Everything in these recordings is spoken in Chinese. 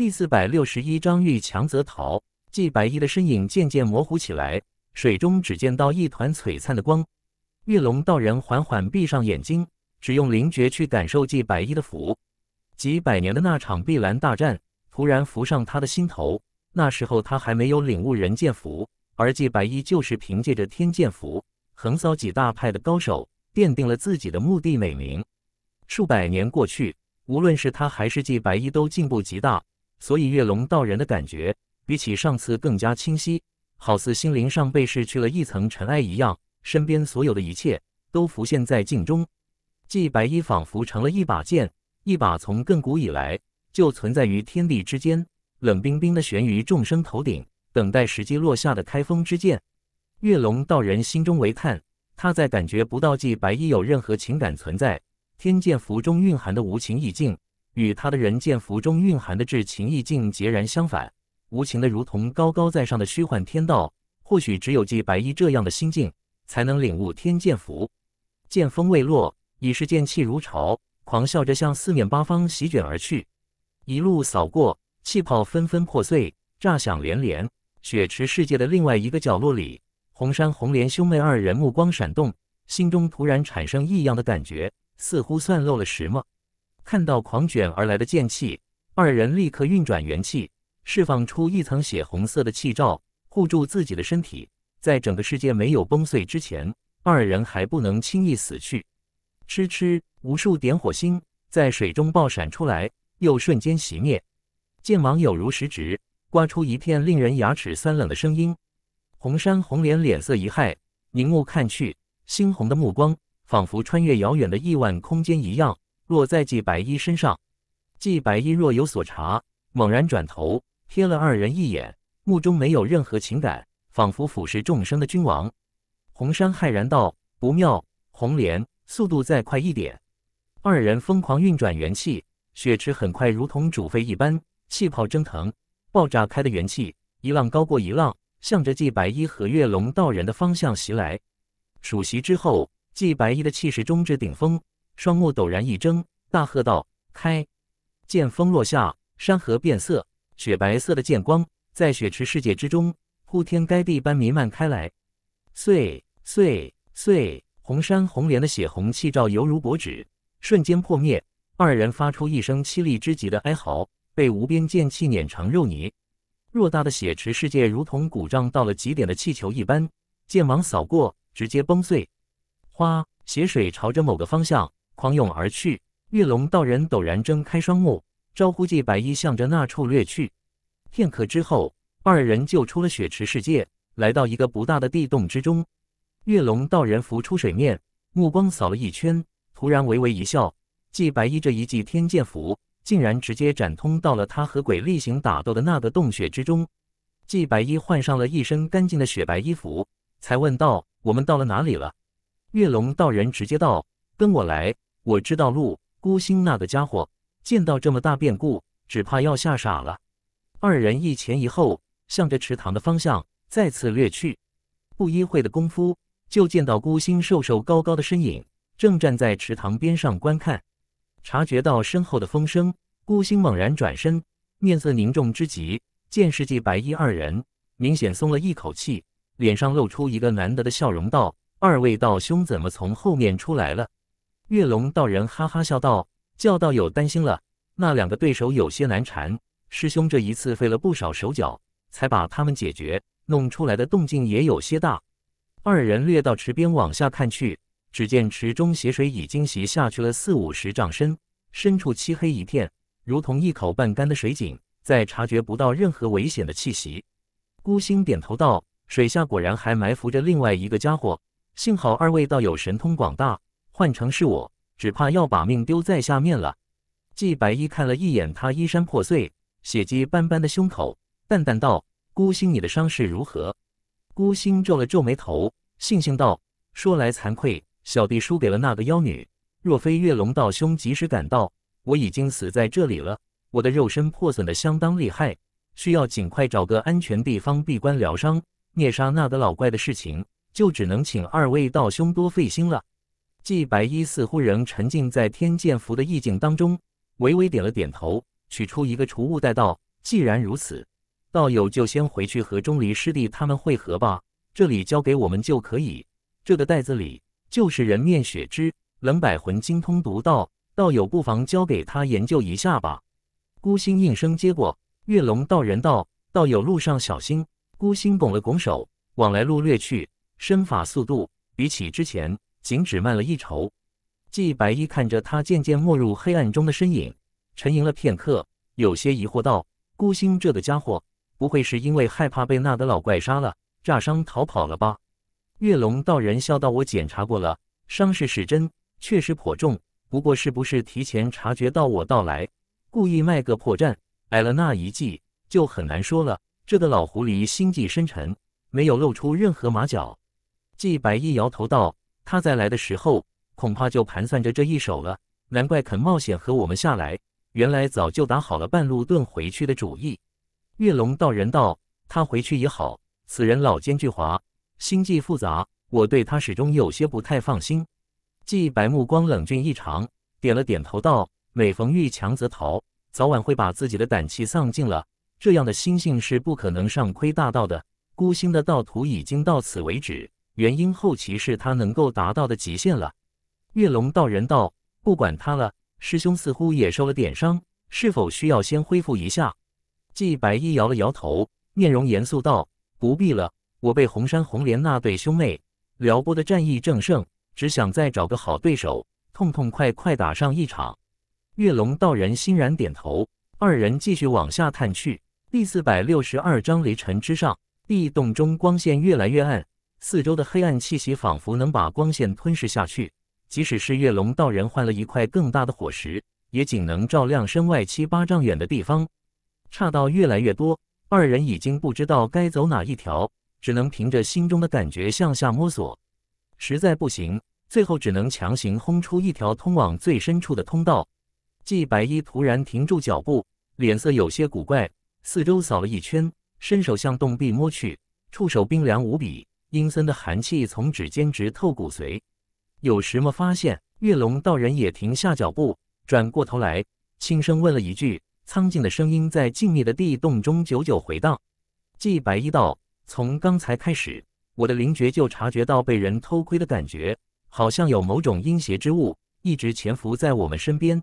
第四百六十一章遇强则逃。纪白衣的身影渐渐模糊起来，水中只见到一团璀璨的光。玉龙道人缓缓闭上眼睛，只用灵觉去感受纪白衣的符。几百年的那场碧蓝大战突然浮上他的心头。那时候他还没有领悟人剑符，而纪白衣就是凭借着天剑符横扫几大派的高手，奠定了自己的墓地美名。数百年过去，无论是他还是纪白衣，都进步极大。所以，月龙道人的感觉比起上次更加清晰，好似心灵上被拭去了一层尘埃一样，身边所有的一切都浮现在镜中。季白衣仿佛成了一把剑，一把从亘古以来就存在于天地之间，冷冰冰的悬于众生头顶，等待时机落下的开封之剑。月龙道人心中为叹，他在感觉不到季白衣有任何情感存在，天剑符中蕴含的无情意境。与他的人剑符中蕴含的至情意境截然相反，无情的如同高高在上的虚幻天道。或许只有季白衣这样的心境，才能领悟天剑符。剑锋未落，已是剑气如潮，狂笑着向四面八方席卷而去，一路扫过，气泡纷纷破碎，炸响连连。雪池世界的另外一个角落里，红山红莲兄妹二人目光闪动，心中突然产生异样的感觉，似乎算漏了什么。看到狂卷而来的剑气，二人立刻运转元气，释放出一层血红色的气罩，护住自己的身体。在整个世界没有崩碎之前，二人还不能轻易死去。吃吃，无数点火星在水中爆闪出来，又瞬间熄灭。剑芒有如实质，刮出一片令人牙齿酸冷的声音。红山红莲脸色一骇，凝目看去，猩红的目光仿佛穿越遥远的亿万空间一样。若在纪白衣身上，纪白衣若有所察，猛然转头瞥了二人一眼，目中没有任何情感，仿佛俯视众生的君王。红山骇然道：“不妙！”红莲速度再快一点。二人疯狂运转元气，血池很快如同煮沸一般，气泡蒸腾，爆炸开的元气一浪高过一浪，向着纪白衣和月龙道人的方向袭来。数息之后，纪白衣的气势终至顶峰，双目陡然一睁。大喝道：“开！”剑锋落下，山河变色，雪白色的剑光在雪池世界之中铺天盖地般弥漫开来。碎碎碎！红山红莲的血红气罩犹如薄纸，瞬间破灭。二人发出一声凄厉之极的哀嚎，被无边剑气碾成肉泥。偌大的雪池世界如同鼓胀到了极点的气球一般，剑芒扫过，直接崩碎。哗！血水朝着某个方向狂涌而去。月龙道人陡然睁开双目，招呼季白衣向着那处掠去。片刻之后，二人就出了雪池世界，来到一个不大的地洞之中。月龙道人浮出水面，目光扫了一圈，突然微微一笑。季白衣这一记天剑符，竟然直接斩通到了他和鬼厉行打斗的那个洞穴之中。季白衣换上了一身干净的雪白衣服，才问道：“我们到了哪里了？”月龙道人直接道：“跟我来，我知道路。”孤星那个家伙见到这么大变故，只怕要吓傻了。二人一前一后，向着池塘的方向再次掠去。不一会的功夫，就见到孤星瘦瘦高高的身影，正站在池塘边上观看。察觉到身后的风声，孤星猛然转身，面色凝重之极。见世纪白衣二人，明显松了一口气，脸上露出一个难得的笑容，道：“二位道兄怎么从后面出来了？”月龙道人哈哈笑道：“叫道友担心了，那两个对手有些难缠。师兄这一次费了不少手脚，才把他们解决，弄出来的动静也有些大。”二人掠到池边往下看去，只见池中血水已经袭下去了四五十丈深，深处漆黑一片，如同一口半干的水井，再察觉不到任何危险的气息。孤星点头道：“水下果然还埋伏着另外一个家伙，幸好二位道友神通广大。”换成是我，只怕要把命丢在下面了。季白衣看了一眼他衣衫破碎、血迹斑斑的胸口，淡淡道：“孤星，你的伤势如何？”孤星皱了皱眉头，悻悻道：“说来惭愧，小弟输给了那个妖女。若非月龙道兄及时赶到，我已经死在这里了。我的肉身破损的相当厉害，需要尽快找个安全地方闭关疗伤。灭杀那个老怪的事情，就只能请二位道兄多费心了。”季白衣似乎仍沉浸在天剑符的意境当中，微微点了点头，取出一个储物袋道：“既然如此，道友就先回去和钟离师弟他们会合吧，这里交给我们就可以。这个袋子里就是人面血之冷百魂精通毒道，道友不妨交给他研究一下吧。”孤星应声接过，月龙道人道：“道友路上小心。”孤星拱了拱手，往来路掠去，身法速度比起之前。仅只慢了一筹。季白衣看着他渐渐没入黑暗中的身影，沉吟了片刻，有些疑惑道：“孤星，这个家伙不会是因为害怕被那德老怪杀了，炸伤逃跑了吧？”月龙道人笑道：“我检查过了，伤势是真，确实颇重。不过，是不是提前察觉到我到来，故意卖个破绽，挨了那一记，就很难说了。这个老狐狸心计深沉，没有露出任何马脚。”季白衣摇头道。他在来的时候，恐怕就盘算着这一手了。难怪肯冒险和我们下来，原来早就打好了半路遁回去的主意。月龙道人道：“他回去也好，此人老奸巨猾，心计复杂，我对他始终有些不太放心。”季白目光冷峻异常，点了点头道：“每逢遇强则逃，早晚会把自己的胆气丧尽了。这样的心性是不可能上窥大道的。孤星的道途已经到此为止。”原因后期是他能够达到的极限了。月龙道人道：“不管他了，师兄似乎也受了点伤，是否需要先恢复一下？”季白衣摇了摇头，面容严肃道：“不必了，我被红山红莲那对兄妹撩拨的战意正盛，只想再找个好对手，痛痛快快打上一场。”月龙道人欣然点头，二人继续往下探去。第四百六十二章雷尘之上，地洞中光线越来越暗。四周的黑暗气息仿佛能把光线吞噬下去，即使是月龙道人换了一块更大的火石，也仅能照亮身外七八丈远的地方，差到越来越多。二人已经不知道该走哪一条，只能凭着心中的感觉向下摸索。实在不行，最后只能强行轰出一条通往最深处的通道。季白衣突然停住脚步，脸色有些古怪，四周扫了一圈，伸手向洞壁摸去，触手冰凉无比。阴森的寒气从指尖直透骨髓，有什么发现？月龙道人也停下脚步，转过头来，轻声问了一句。苍劲的声音在静谧的地洞中久久回荡。季白衣道：“从刚才开始，我的灵觉就察觉到被人偷窥的感觉，好像有某种阴邪之物一直潜伏在我们身边。”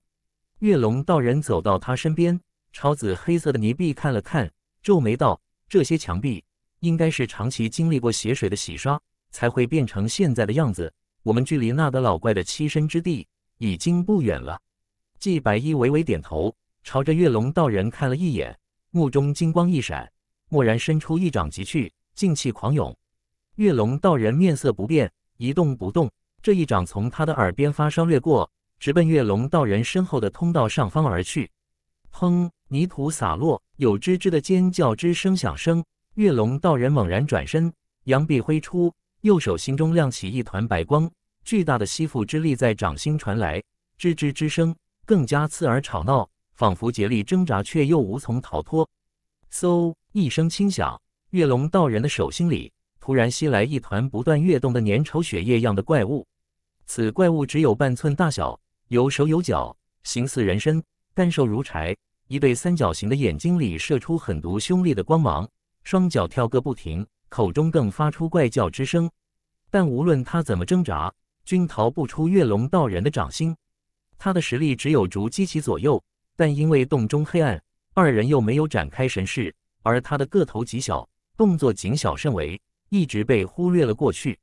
月龙道人走到他身边，朝紫黑色的泥壁看了看，皱眉道：“这些墙壁。”应该是长期经历过血水的洗刷，才会变成现在的样子。我们距离那个老怪的栖身之地已经不远了。季白衣微微点头，朝着月龙道人看了一眼，目中金光一闪，蓦然伸出一掌即去，劲气狂涌。月龙道人面色不变，一动不动。这一掌从他的耳边发生掠过，直奔月龙道人身后的通道上方而去。砰！泥土洒落，有吱吱的尖叫之声响声。月龙道人猛然转身，扬臂挥出，右手心中亮起一团白光，巨大的吸附之力在掌心传来，吱吱之声更加刺耳吵闹，仿佛竭力挣扎却又无从逃脱。嗖一声轻响，月龙道人的手心里突然袭来一团不断跃动的粘稠血液样的怪物。此怪物只有半寸大小，有手有脚，形似人身，干瘦如柴，一对三角形的眼睛里射出狠毒凶厉的光芒。双脚跳个不停，口中更发出怪叫之声。但无论他怎么挣扎，均逃不出月龙道人的掌心。他的实力只有竹鸡其左右，但因为洞中黑暗，二人又没有展开神势，而他的个头极小，动作谨小慎微，一直被忽略了过去。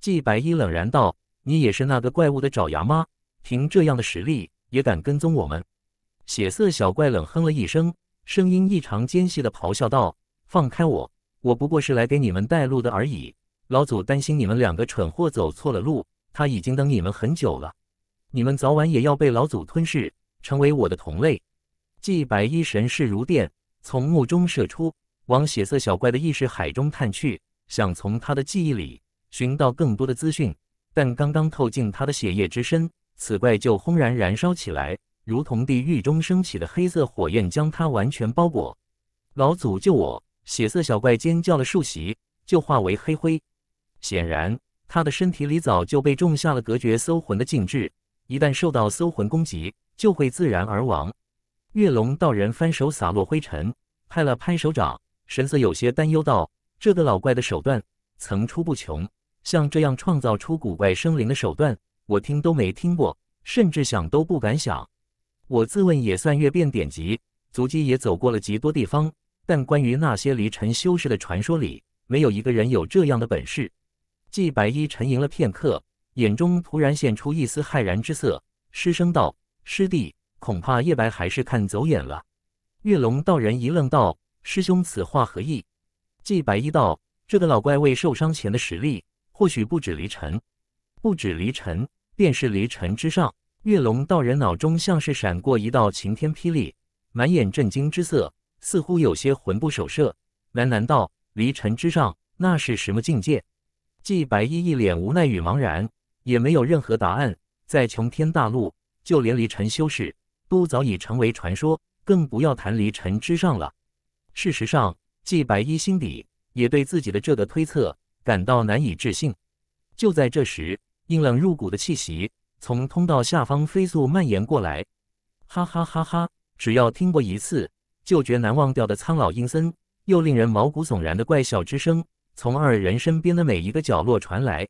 季白衣冷然道：“你也是那个怪物的爪牙吗？凭这样的实力，也敢跟踪我们？”血色小怪冷哼了一声，声音异常尖细地咆哮道。放开我！我不过是来给你们带路的而已。老祖担心你们两个蠢货走错了路，他已经等你们很久了。你们早晚也要被老祖吞噬，成为我的同类。祭白衣神势如电，从墓中射出，往血色小怪的意识海中探去，想从他的记忆里寻到更多的资讯。但刚刚透进他的血液之身，此怪就轰然燃烧起来，如同地狱中升起的黑色火焰，将他完全包裹。老祖救我！血色小怪尖叫了数息，就化为黑灰。显然，他的身体里早就被种下了隔绝搜魂的禁制，一旦受到搜魂攻击，就会自然而亡。月龙道人翻手洒落灰尘，拍了拍手掌，神色有些担忧道：“这个老怪的手段层出不穷，像这样创造出古怪生灵的手段，我听都没听过，甚至想都不敢想。我自问也算阅遍典籍，足迹也走过了极多地方。”但关于那些离尘修士的传说里，没有一个人有这样的本事。季白衣沉吟了片刻，眼中突然现出一丝骇然之色，失声道：“师弟，恐怕叶白还是看走眼了。”月龙道人一愣道：“师兄此话何意？”季白衣道：“这个老怪未受伤前的实力，或许不止离尘，不止离尘，便是离尘之上。”月龙道人脑中像是闪过一道晴天霹雳，满眼震惊之色。似乎有些魂不守舍，喃喃道：“离尘之上，那是什么境界？”季白衣一脸无奈与茫然，也没有任何答案。在穷天大陆，就连离尘修士都早已成为传说，更不要谈离尘之上了。事实上，季白衣心底也对自己的这个推测感到难以置信。就在这时，阴冷入骨的气息从通道下方飞速蔓延过来。哈哈哈哈！只要听过一次。就觉难忘掉的苍老阴森，又令人毛骨悚然的怪笑之声，从二人身边的每一个角落传来。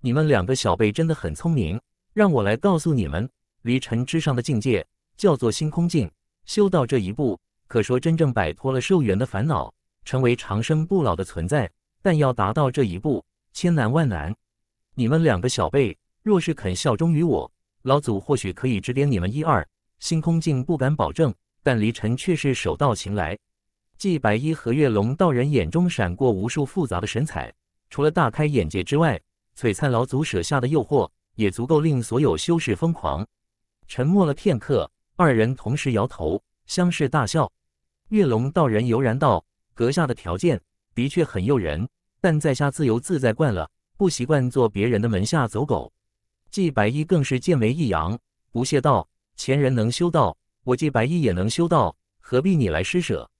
你们两个小辈真的很聪明，让我来告诉你们，离尘之上的境界叫做星空境。修到这一步，可说真正摆脱了寿元的烦恼，成为长生不老的存在。但要达到这一步，千难万难。你们两个小辈，若是肯效忠于我老祖，或许可以指点你们一二。星空境不敢保证。但黎晨却是手到擒来。季白衣和月龙道人眼中闪过无数复杂的神采，除了大开眼界之外，璀璨老祖舍下的诱惑也足够令所有修士疯狂。沉默了片刻，二人同时摇头，相视大笑。月龙道人悠然道：“阁下的条件的确很诱人，但在下自由自在惯了，不习惯做别人的门下走狗。”季白衣更是剑眉一扬，不屑道：“前人能修道。”我既白衣也能修道，何必你来施舍？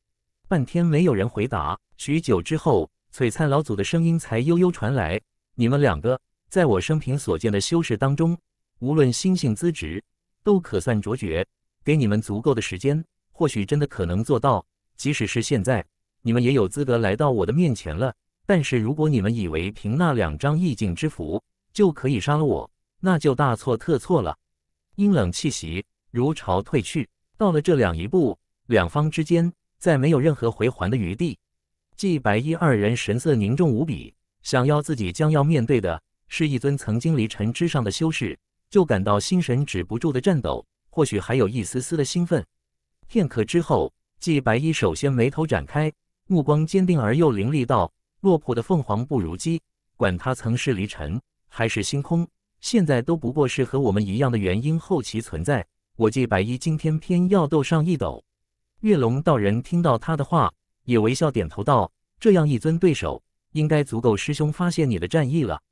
半天没有人回答。许久之后，璀璨老祖的声音才悠悠传来：“你们两个，在我生平所见的修士当中，无论心性资质，都可算卓绝。给你们足够的时间，或许真的可能做到。即使是现在，你们也有资格来到我的面前了。但是如果你们以为凭那两张意境之符就可以杀了我，那就大错特错了。”阴冷气息。如潮退去，到了这两一步，两方之间再没有任何回环的余地。纪白衣二人神色凝重无比，想要自己将要面对的是一尊曾经离尘之上的修士，就感到心神止不住的颤抖，或许还有一丝丝的兴奋。片刻之后，纪白衣首先眉头展开，目光坚定而又凌厉道：“落魄的凤凰不如鸡，管他曾是离尘还是星空，现在都不过是和我们一样的元婴后期存在。”我季白衣今天偏要斗上一斗。月龙道人听到他的话，也微笑点头道：“这样一尊对手，应该足够师兄发现你的战意了。”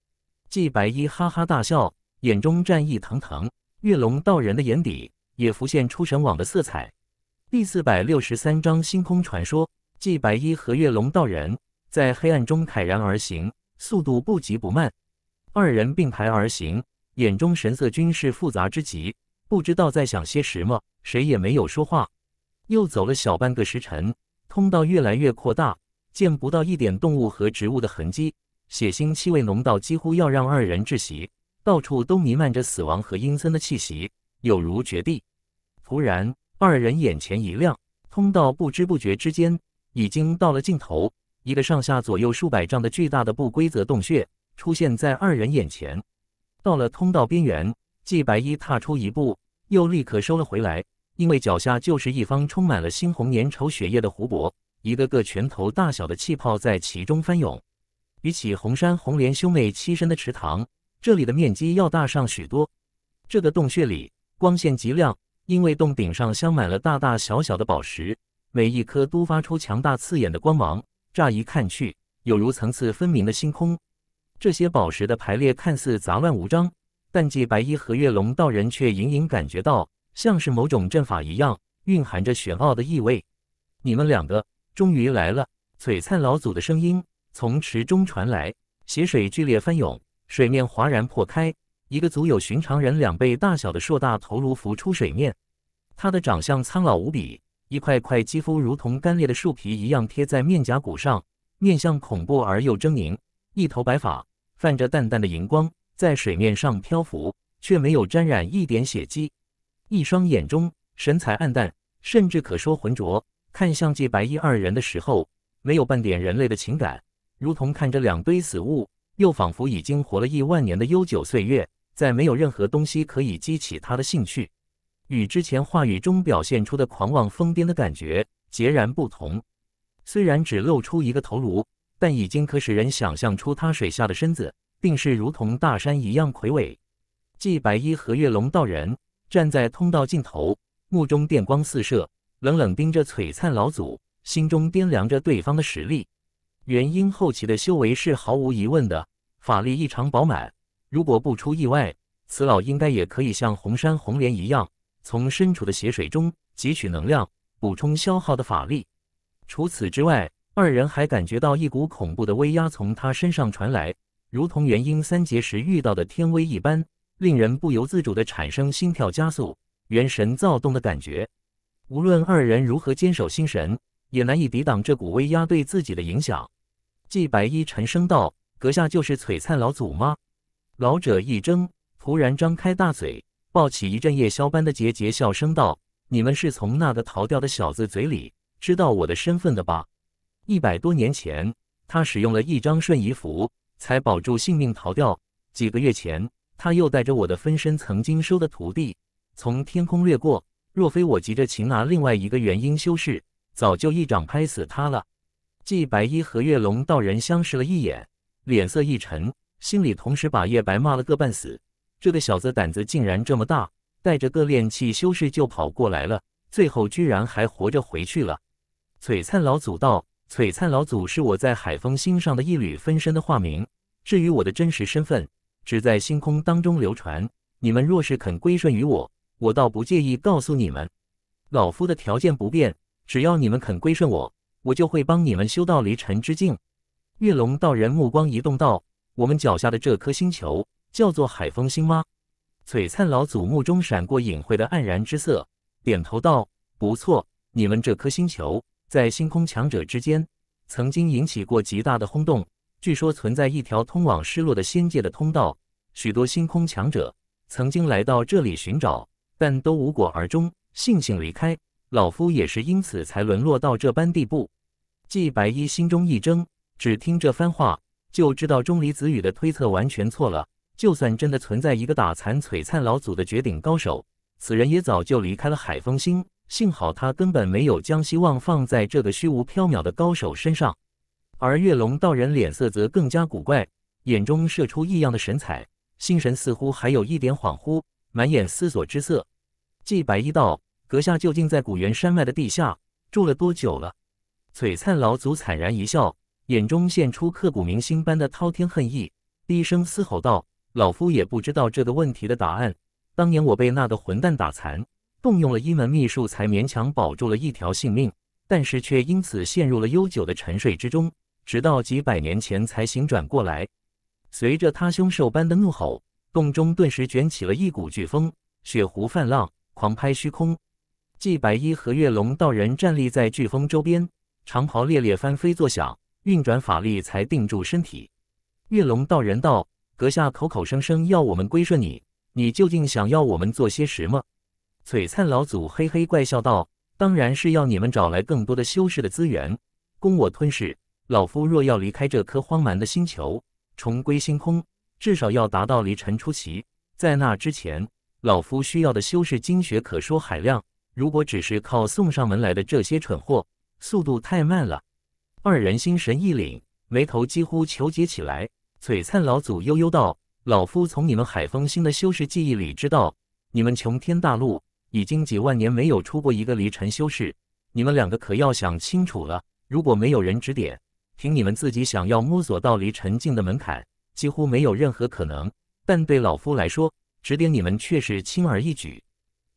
季白衣哈哈大笑，眼中战意腾腾。月龙道人的眼底也浮现出神往的色彩。第四百六十三章星空传说。季白衣和月龙道人在黑暗中慨然而行，速度不急不慢。二人并排而行，眼中神色均是复杂之极。不知道在想些什么，谁也没有说话。又走了小半个时辰，通道越来越扩大，见不到一点动物和植物的痕迹，血腥气味浓到几乎要让二人窒息，到处都弥漫着死亡和阴森的气息，有如绝地。突然，二人眼前一亮，通道不知不觉之间已经到了尽头，一个上下左右数百丈的巨大的不规则洞穴出现在二人眼前。到了通道边缘。季白衣踏出一步，又立刻收了回来，因为脚下就是一方充满了猩红粘稠血液的湖泊，一个个拳头大小的气泡在其中翻涌。比起红山红莲兄妹栖身的池塘，这里的面积要大上许多。这个洞穴里光线极亮，因为洞顶上镶满了大大小小的宝石，每一颗都发出强大刺眼的光芒，乍一看去，有如层次分明的星空。这些宝石的排列看似杂乱无章。淡季白衣和月龙道人却隐隐感觉到，像是某种阵法一样，蕴含着玄奥的意味。你们两个终于来了！璀璨老祖的声音从池中传来，血水剧烈翻涌，水面哗然破开，一个足有寻常人两倍大小的硕大头颅浮出水面。他的长相苍老无比，一块块肌肤如同干裂的树皮一样贴在面颊骨上，面相恐怖而又狰狞，一头白发泛着淡淡的荧光。在水面上漂浮，却没有沾染一点血迹。一双眼中神采暗淡，甚至可说浑浊。看向纪白衣二人的时候，没有半点人类的情感，如同看着两堆死物，又仿佛已经活了亿万年的悠久岁月，在没有任何东西可以激起他的兴趣。与之前话语中表现出的狂妄疯癫的感觉截然不同。虽然只露出一个头颅，但已经可使人想象出他水下的身子。定是如同大山一样魁伟。祭白衣和月龙道人站在通道尽头，目中电光四射，冷冷盯着璀璨老祖，心中掂量着对方的实力。元婴后期的修为是毫无疑问的，法力异常饱满。如果不出意外，此老应该也可以像红山红莲一样，从身处的血水中汲取能量，补充消耗的法力。除此之外，二人还感觉到一股恐怖的威压从他身上传来。如同元婴三劫时遇到的天威一般，令人不由自主地产生心跳加速、元神躁动的感觉。无论二人如何坚守心神，也难以抵挡这股威压对自己的影响。季白衣沉声道：“阁下就是璀璨老祖吗？”老者一怔，突然张开大嘴，抱起一阵夜宵般的桀桀笑声道：“你们是从那个逃掉的小子嘴里知道我的身份的吧？一百多年前，他使用了一张瞬移符。”才保住性命逃掉。几个月前，他又带着我的分身曾经收的徒弟从天空掠过，若非我急着擒拿另外一个元婴修士，早就一掌拍死他了。季白衣和月龙道人相视了一眼，脸色一沉，心里同时把叶白骂了个半死。这个小子胆子竟然这么大，带着个炼气修士就跑过来了，最后居然还活着回去了。璀璨老祖道。璀璨老祖是我在海风星上的一缕分身的化名。至于我的真实身份，只在星空当中流传。你们若是肯归顺于我，我倒不介意告诉你们。老夫的条件不变，只要你们肯归顺我，我就会帮你们修到离尘之境。月龙道人目光移动，道：“我们脚下的这颗星球叫做海风星吗？”璀璨老祖目中闪过隐晦的黯然之色，点头道：“不错，你们这颗星球。”在星空强者之间，曾经引起过极大的轰动。据说存在一条通往失落的仙界的通道，许多星空强者曾经来到这里寻找，但都无果而终，悻悻离开。老夫也是因此才沦落到这般地步。季白衣心中一怔，只听这番话，就知道钟离子羽的推测完全错了。就算真的存在一个打残璀璨老祖的绝顶高手，此人也早就离开了海风星。幸好他根本没有将希望放在这个虚无缥缈的高手身上，而月龙道人脸色则更加古怪，眼中射出异样的神采，心神似乎还有一点恍惚，满眼思索之色。季白衣道：“阁下究竟在古猿山脉的地下住了多久了？”璀璨老祖惨然一笑，眼中现出刻骨铭心般的滔天恨意，低声嘶吼道：“老夫也不知道这个问题的答案。当年我被那个混蛋打残。”动用了一门秘术才勉强保住了一条性命，但是却因此陷入了悠久的沉睡之中，直到几百年前才醒转过来。随着他凶兽般的怒吼，洞中顿时卷起了一股飓风，雪湖泛浪，狂拍虚空。季白衣和月龙道人站立在飓风周边，长袍猎猎翻飞作响，运转法力才定住身体。月龙道人道：“阁下口口声声要我们归顺你，你究竟想要我们做些什么？”璀璨老祖嘿嘿怪笑道：“当然是要你们找来更多的修士的资源，供我吞噬。老夫若要离开这颗荒蛮的星球，重归星空，至少要达到离尘出奇。在那之前，老夫需要的修士精血可说海量。如果只是靠送上门来的这些蠢货，速度太慢了。”二人心神一凛，眉头几乎求结起来。璀璨老祖悠悠道：“老夫从你们海风星的修士记忆里知道，你们穷天大陆……”已经几万年没有出过一个离尘修士，你们两个可要想清楚了。如果没有人指点，凭你们自己想要摸索到离尘境的门槛，几乎没有任何可能。但对老夫来说，指点你们却是轻而易举。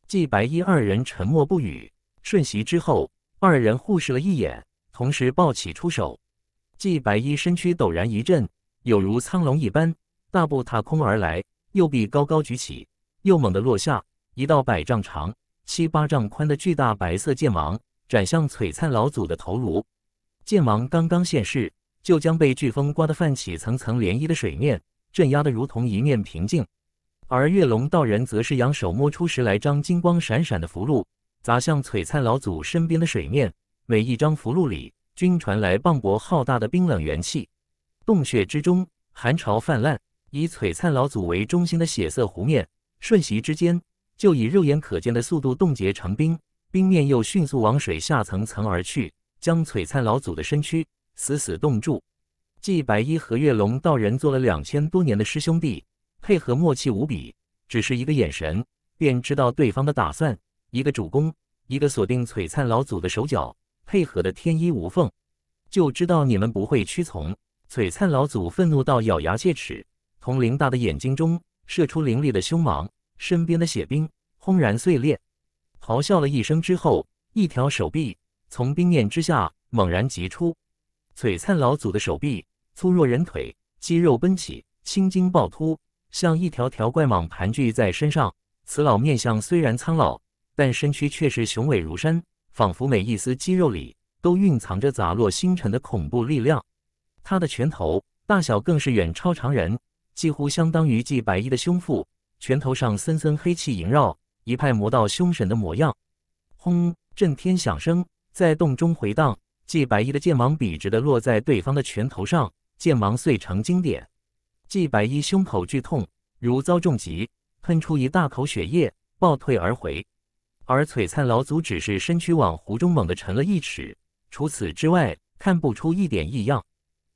季白衣二人沉默不语，瞬息之后，二人互视了一眼，同时抱起出手。季白衣身躯陡然一震，有如苍龙一般，大步踏空而来，右臂高高举起，又猛地落下。一道百丈长、七八丈宽的巨大白色剑芒斩向璀璨老祖的头颅，剑芒刚刚现世，就将被飓风刮得泛起层层涟漪的水面镇压得如同一面平静。而月龙道人则是扬手摸出十来张金光闪闪的符箓，砸向璀璨老祖身边的水面，每一张符箓里均传来磅礴浩大的冰冷元气。洞穴之中，寒潮泛滥，以璀璨老祖为中心的血色湖面，瞬息之间。就以肉眼可见的速度冻结成冰，冰面又迅速往水下层层而去，将璀璨老祖的身躯死死冻住。季白衣和月龙道人做了两千多年的师兄弟，配合默契无比，只是一个眼神便知道对方的打算。一个主攻，一个锁定璀璨老祖的手脚，配合的天衣无缝。就知道你们不会屈从。璀璨老祖愤怒到咬牙切齿，从林大的眼睛中射出凌厉的凶芒。身边的血冰轰然碎裂，咆哮了一声之后，一条手臂从冰面之下猛然急出。璀璨老祖的手臂粗若人腿，肌肉绷起，青筋暴突，像一条条怪蟒盘踞在身上。此老面相虽然苍老，但身躯却是雄伟如山，仿佛每一丝肌肉里都蕴藏着砸落星辰的恐怖力量。他的拳头大小更是远超常人，几乎相当于纪白衣的胸腹。拳头上森森黑气萦绕，一派魔道凶神的模样。轰！震天响声在洞中回荡，纪白衣的剑芒笔直的落在对方的拳头上，剑芒碎成经典。纪白衣胸口剧痛，如遭重击，喷出一大口血液，暴退而回。而璀璨老祖只是身躯往湖中猛地沉了一尺，除此之外看不出一点异样。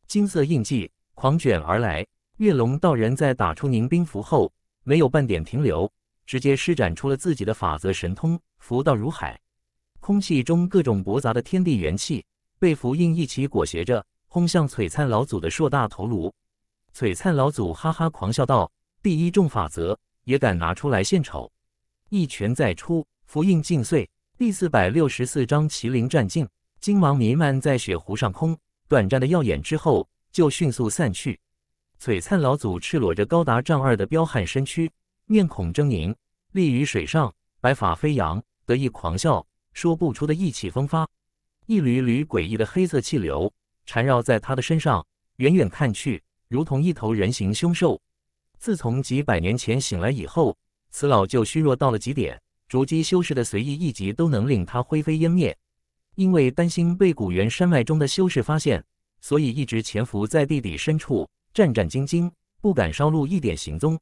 金色印记狂卷而来，月龙道人在打出凝冰符后。没有半点停留，直接施展出了自己的法则神通。福道如海，空气中各种驳杂的天地元气被符印一起裹挟着，轰向璀璨老祖的硕大头颅。璀璨老祖哈哈狂笑道：“第一重法则也敢拿出来献丑？”一拳再出，符印尽碎。第四百六十四章麒麟战境，金芒弥漫在雪湖上空，短暂的耀眼之后就迅速散去。璀璨老祖赤裸着高达丈二的彪悍身躯，面孔狰狞，立于水上，白发飞扬，得意狂笑，说不出的意气风发。一缕缕诡异的黑色气流缠绕在他的身上，远远看去如同一头人形凶兽。自从几百年前醒来以后，此老就虚弱到了极点，逐基修士的随意一击都能令他灰飞烟灭。因为担心被古猿山脉中的修士发现，所以一直潜伏在地底深处。战战兢兢，不敢稍露一点行踪。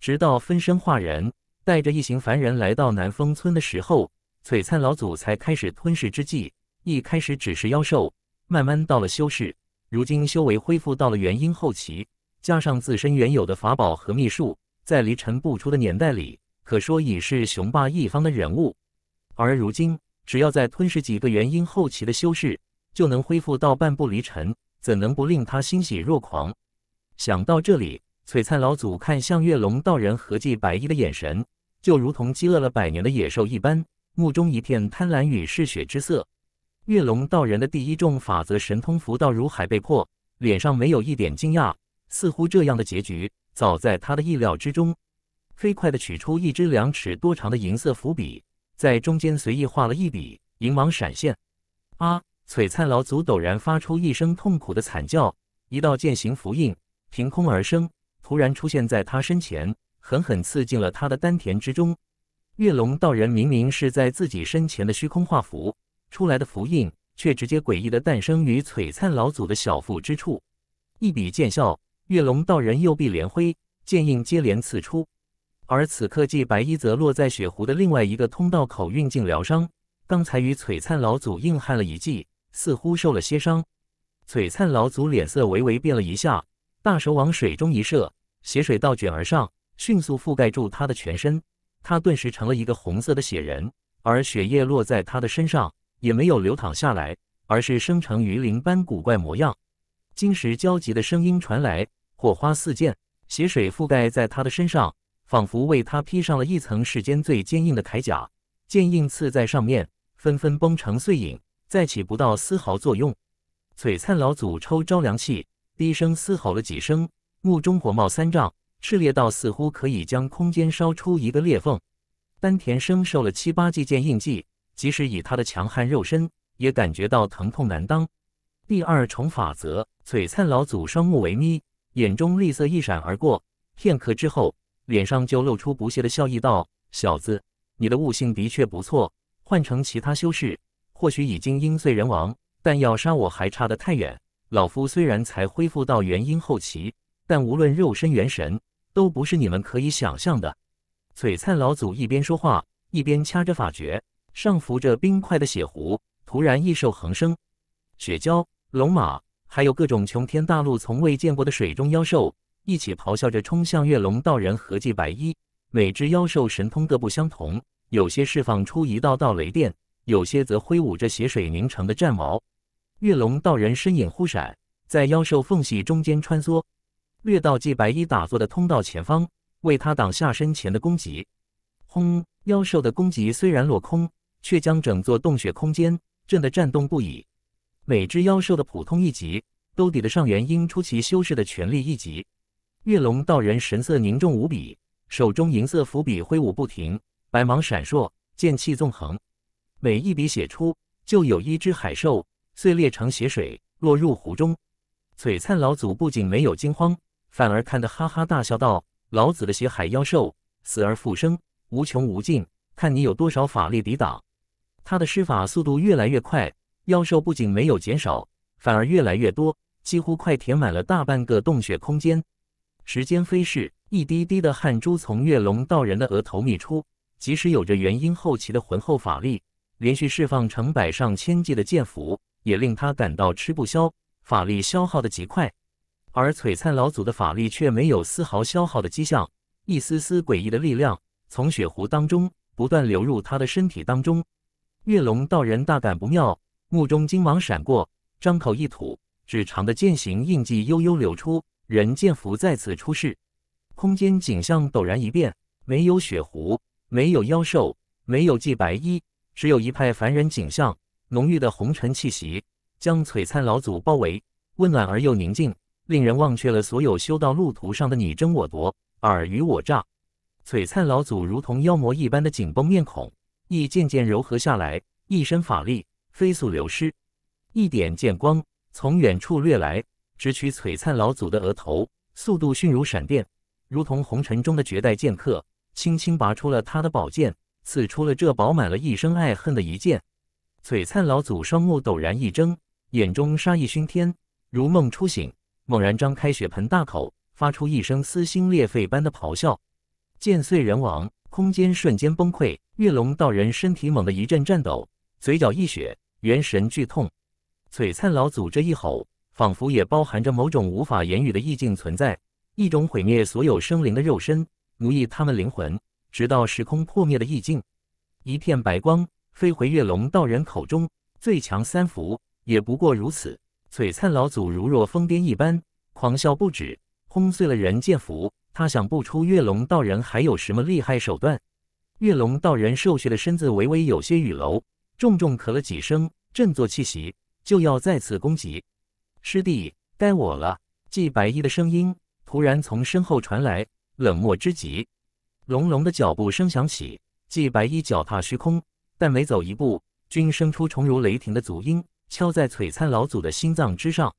直到分身化人带着一行凡人来到南风村的时候，璀璨老祖才开始吞噬之际。一开始只是妖兽，慢慢到了修士，如今修为恢复到了元婴后期，加上自身原有的法宝和秘术，在离尘不出的年代里，可说已是雄霸一方的人物。而如今，只要再吞噬几个元婴后期的修士，就能恢复到半步离尘，怎能不令他欣喜若狂？想到这里，璀璨老祖看向月龙道人合计白衣的眼神，就如同饥饿了百年的野兽一般，目中一片贪婪与嗜血之色。月龙道人的第一重法则神通符道如海被破，脸上没有一点惊讶，似乎这样的结局早在他的意料之中。飞快地取出一支两尺多长的银色符笔，在中间随意画了一笔，银芒闪现。啊！璀璨老祖陡然发出一声痛苦的惨叫，一道剑形符印。凭空而生，突然出现在他身前，狠狠刺进了他的丹田之中。月龙道人明明是在自己身前的虚空画符出来的符印，却直接诡异的诞生于璀璨老祖的小腹之处。一笔见效，月龙道人右臂连挥，剑印接连刺出。而此刻，季白衣则落在雪狐的另外一个通道口运劲疗伤。刚才与璀璨老祖硬汉了一记，似乎受了些伤。璀璨老祖脸色微微变了一下。大手往水中一射，血水倒卷而上，迅速覆盖住他的全身，他顿时成了一个红色的血人。而血液落在他的身上，也没有流淌下来，而是生成鱼鳞般古怪模样。金石焦急的声音传来，火花四溅，血水覆盖在他的身上，仿佛为他披上了一层世间最坚硬的铠甲，剑硬刺在上面，纷纷崩成碎影，再起不到丝毫作用。璀璨老祖抽招凉气。低声嘶吼了几声，目中火冒三丈，炽烈到似乎可以将空间烧出一个裂缝。丹田生受了七八记剑印记，即使以他的强悍肉身，也感觉到疼痛难当。第二重法则，璀璨老祖双目微眯，眼中厉色一闪而过，片刻之后，脸上就露出不屑的笑意，道：“小子，你的悟性的确不错，换成其他修士，或许已经因碎人亡，但要杀我还差得太远。”老夫虽然才恢复到元婴后期，但无论肉身元神，都不是你们可以想象的。璀璨老祖一边说话，一边掐着法诀，上浮着冰块的血壶突然异兽横生，雪蛟、龙马，还有各种穷天大陆从未见过的水中妖兽，一起咆哮着冲向月龙道人和纪白衣。每只妖兽神通各不相同，有些释放出一道道雷电，有些则挥舞着血水凝成的战矛。月龙道人身影忽闪，在妖兽缝隙中间穿梭，掠到季白衣打坐的通道前方，为他挡下身前的攻击。轰！妖兽的攻击虽然落空，却将整座洞穴空间震得颤动不已。每只妖兽的普通一级，都抵得上元婴出其修士的全力一击。月龙道人神色凝重无比，手中银色符笔挥舞不停，白芒闪烁，剑气纵横。每一笔写出，就有一只海兽。碎裂成血水落入湖中。璀璨老祖不仅没有惊慌，反而看得哈哈大笑道：“老子的血海妖兽死而复生，无穷无尽，看你有多少法力抵挡！”他的施法速度越来越快，妖兽不仅没有减少，反而越来越多，几乎快填满了大半个洞穴空间。时间飞逝，一滴滴的汗珠从月龙道人的额头溢出。即使有着元婴后期的浑厚法力，连续释放成百上千计的剑符。也令他感到吃不消，法力消耗的极快，而璀璨老祖的法力却没有丝毫消耗的迹象，一丝丝诡异的力量从血壶当中不断流入他的身体当中。月龙道人大感不妙，目中金芒闪过，张口一吐，指长的剑形印记悠悠流出，人剑符再次出世。空间景象陡然一变，没有血壶，没有妖兽，没有祭白衣，只有一派凡人景象。浓郁的红尘气息将璀璨老祖包围，温暖而又宁静，令人忘却了所有修道路途上的你争我夺、尔虞我诈。璀璨老祖如同妖魔一般的紧绷面孔亦渐渐柔和下来，一身法力飞速流失。一点剑光从远处掠来，直取璀璨老祖的额头，速度迅如闪电，如同红尘中的绝代剑客，轻轻拔出了他的宝剑，刺出了这饱满了一生爱恨的一剑。璀璨老祖双目陡然一睁，眼中杀意熏天，如梦初醒，猛然张开血盆大口，发出一声撕心裂肺般的咆哮。剑碎人亡，空间瞬间崩溃。月龙道人身体猛地一阵颤抖，嘴角溢血，元神剧痛。璀璨老祖这一吼，仿佛也包含着某种无法言语的意境存在，一种毁灭所有生灵的肉身，奴役他们灵魂，直到时空破灭的意境。一片白光。飞回月龙道人口中最强三伏也不过如此。璀璨老祖如若疯癫一般狂笑不止，轰碎了人间符。他想不出月龙道人还有什么厉害手段。月龙道人受血的身子微微有些雨楼，重重咳了几声，振作气息，就要再次攻击。师弟，该我了。季白衣的声音突然从身后传来，冷漠之极。隆隆的脚步声响起，季白衣脚踏虚空。但每走一步，均生出重如雷霆的足音，敲在璀璨老祖的心脏之上。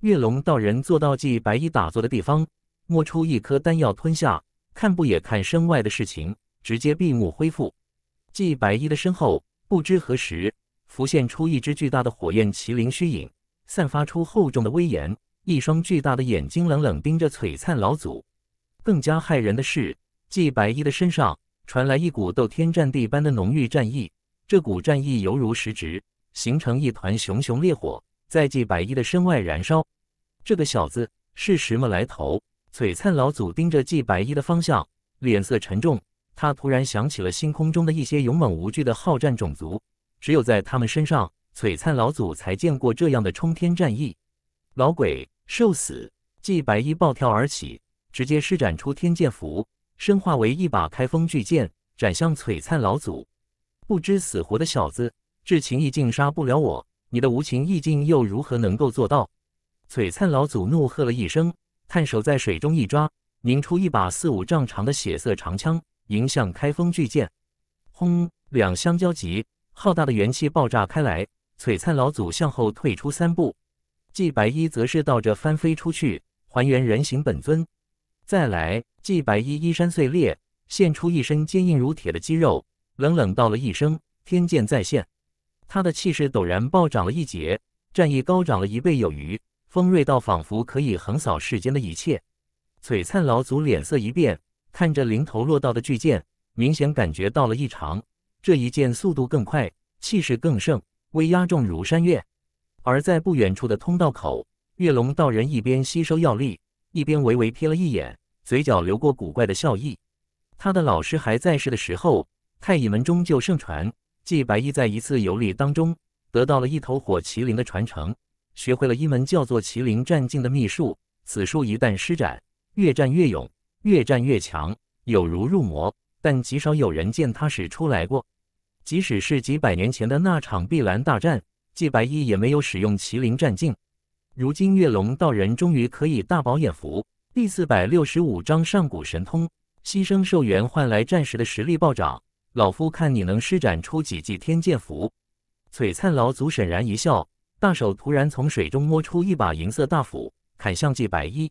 月龙道人坐到季白衣打坐的地方，摸出一颗丹药吞下，看不也看身外的事情，直接闭目恢复。季白衣的身后，不知何时浮现出一只巨大的火焰麒麟虚影，散发出厚重的威严，一双巨大的眼睛冷冷盯着璀璨老祖。更加骇人的是，季白衣的身上传来一股斗天战地般的浓郁战意。这股战意犹如实质，形成一团熊熊烈火，在季白衣的身外燃烧。这个小子是什么来头？璀璨老祖盯着季白衣的方向，脸色沉重。他突然想起了星空中的一些勇猛无惧的好战种族，只有在他们身上，璀璨老祖才见过这样的冲天战意。老鬼，受死！季白衣暴跳而起，直接施展出天剑符，生化为一把开封巨剑，斩向璀璨老祖。不知死活的小子，至情意境杀不了我，你的无情意境又如何能够做到？璀璨老祖怒喝了一声，探手在水中一抓，拧出一把四五丈长的血色长枪，迎向开封巨剑。轰！两相交集，浩大的元气爆炸开来。璀璨老祖向后退出三步，纪白衣则是倒着翻飞出去，还原人形本尊。再来，纪白衣衣衫碎裂，现出一身坚硬如铁的肌肉。冷冷道了一声：“天剑再现！”他的气势陡然暴涨了一截，战意高涨了一倍有余，锋锐到仿佛可以横扫世间的一切。璀璨老祖脸色一变，看着零头落到的巨剑，明显感觉到了异常。这一剑速度更快，气势更盛，威压重如山岳。而在不远处的通道口，月龙道人一边吸收药力，一边微微瞥了一眼，嘴角流过古怪的笑意。他的老师还在世的时候。太乙门中就盛传，纪白衣在一次游历当中得到了一头火麒麟的传承，学会了一门叫做麒麟战境的秘术。此术一旦施展，越战越勇，越战越强，有如入魔。但极少有人见他使出来过。即使是几百年前的那场碧蓝大战，纪白衣也没有使用麒麟战境。如今，月龙道人终于可以大饱眼福。第四百六十五章上古神通，牺牲寿元换来战时的实力暴涨。老夫看你能施展出几记天剑符。璀璨老祖沈然一笑，大手突然从水中摸出一把银色大斧，砍向纪白衣。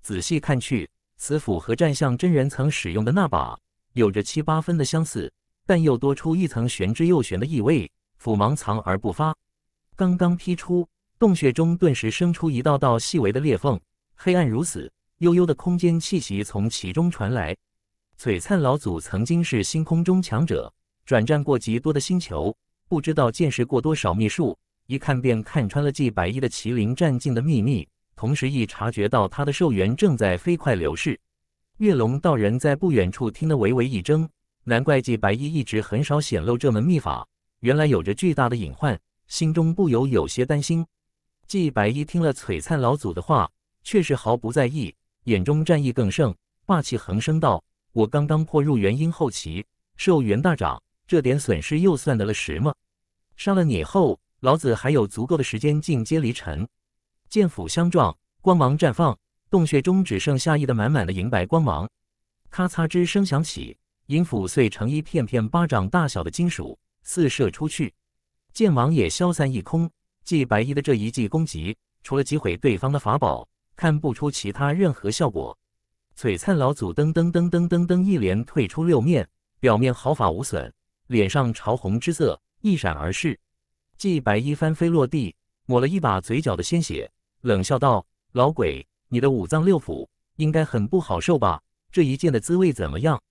仔细看去，此斧和战象真人曾使用的那把有着七八分的相似，但又多出一层玄之又玄的意味，斧芒藏而不发。刚刚劈出，洞穴中顿时生出一道道细微的裂缝，黑暗如此，悠悠的空间气息从其中传来。璀璨老祖曾经是星空中强者，转战过极多的星球，不知道见识过多少秘术，一看便看穿了季白衣的麒麟战境的秘密，同时亦察觉到他的寿元正在飞快流逝。月龙道人在不远处听得微微一怔，难怪季白衣一直很少显露这门秘法，原来有着巨大的隐患，心中不由有些担心。季白衣听了璀璨老祖的话，却是毫不在意，眼中战意更盛，霸气横生道。我刚刚破入元婴后期，受元大长这点损失又算得了什么？杀了你后，老子还有足够的时间进阶离尘。剑斧相撞，光芒绽放，洞穴中只剩下一的满满的银白光芒。咔嚓之声响起，银斧碎成一片片巴掌大小的金属，四射出去，剑芒也消散一空。季白衣的这一记攻击，除了击毁对方的法宝，看不出其他任何效果。璀璨老祖噔噔噔噔噔噔一连退出六面，表面毫发无损，脸上潮红之色一闪而逝。季白衣翻飞落地，抹了一把嘴角的鲜血，冷笑道：“老鬼，你的五脏六腑应该很不好受吧？这一剑的滋味怎么样？”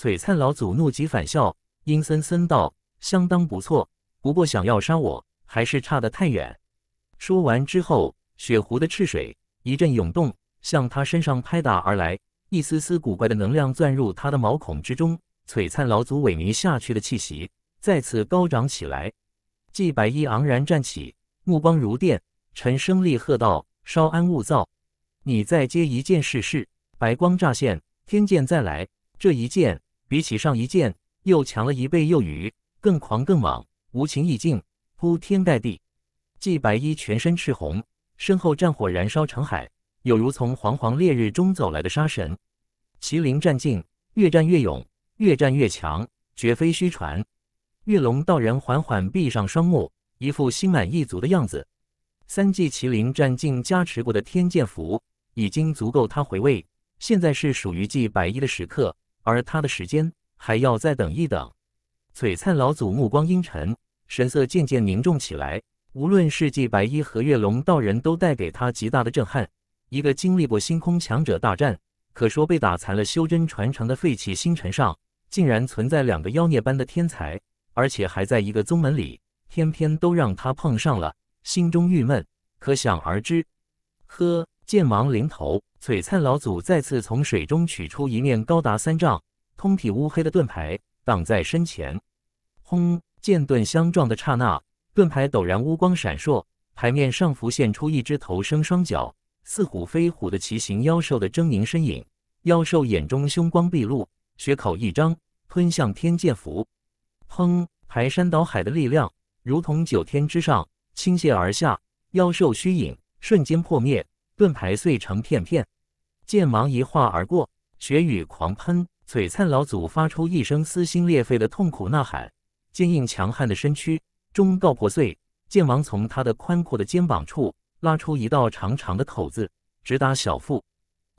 璀璨老祖怒极反笑，阴森森道：“相当不错，不过想要杀我还是差得太远。”说完之后，血湖的赤水一阵涌动。向他身上拍打而来，一丝丝古怪的能量钻入他的毛孔之中。璀璨老祖萎靡下去的气息再次高涨起来。季白衣昂然站起，目光如电，沉声厉喝道：“稍安勿躁，你再接一件试试。”白光乍现，天剑再来。这一剑比起上一剑又强了一倍又余，更狂更猛，无情意境，铺天盖地。季白衣全身赤红，身后战火燃烧成海。有如从煌煌烈日中走来的杀神，麒麟战境越战越勇，越战越强，绝非虚传。月龙道人缓缓闭上双目，一副心满意足的样子。三季麒麟战境加持过的天剑符已经足够他回味，现在是属于祭白衣的时刻，而他的时间还要再等一等。璀璨老祖目光阴沉，神色渐渐凝重起来。无论是祭白衣和月龙道人都带给他极大的震撼。一个经历过星空强者大战，可说被打残了修真传承的废弃星辰上，竟然存在两个妖孽般的天才，而且还在一个宗门里，偏偏都让他碰上了，心中郁闷，可想而知。呵，剑芒临头，璀璨老祖再次从水中取出一面高达三丈、通体乌黑的盾牌，挡在身前。轰！剑盾相撞的刹那，盾牌陡然乌光闪烁，牌面上浮现出一只头生双脚。似虎非虎的奇形妖兽的狰狞身影，妖兽眼中凶光毕露，血口一张，吞向天剑符。砰！排山倒海的力量，如同九天之上倾泻而下，妖兽虚影瞬间破灭，盾牌碎成片片。剑芒一划而过，血雨狂喷，璀璨老祖发出一声撕心裂肺的痛苦呐喊，坚硬强悍的身躯终告破碎。剑芒从他的宽阔的肩膀处。拉出一道长长的口子，直达小腹。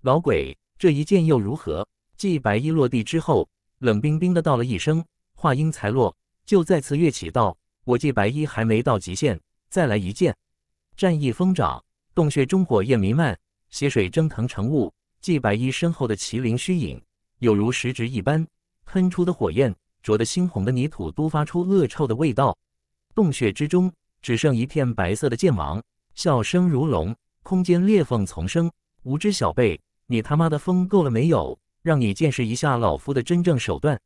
老鬼，这一剑又如何？季白衣落地之后，冷冰冰的道了一声。话音才落，就再次跃起道：“我季白衣还没到极限，再来一剑！”战意疯长，洞穴中火焰弥漫，血水蒸腾成雾。季白衣身后的麒麟虚影，有如实质一般，喷出的火焰灼得猩红的泥土都发出恶臭的味道。洞穴之中，只剩一片白色的剑芒。笑声如龙，空间裂缝丛生。无知小辈，你他妈的疯够了没有？让你见识一下老夫的真正手段！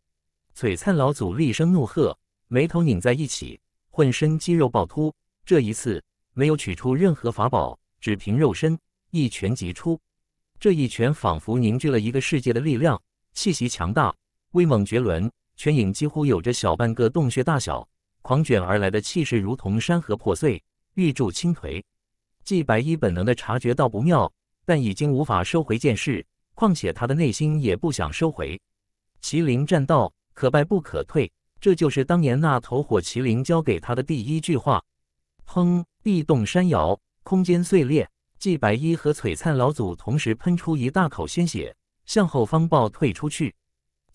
璀璨老祖厉声怒喝，眉头拧在一起，浑身肌肉暴突。这一次没有取出任何法宝，只凭肉身一拳即出。这一拳仿佛凝聚了一个世界的力量，气息强大，威猛绝伦。拳影几乎有着小半个洞穴大小，狂卷而来的气势如同山河破碎，玉柱倾颓。纪白衣本能的察觉到不妙，但已经无法收回剑势。况且他的内心也不想收回。麒麟战道，可败不可退，这就是当年那头火麒麟教给他的第一句话。砰！地动山摇，空间碎裂。纪白衣和璀璨老祖同时喷出一大口鲜血，向后方暴退出去。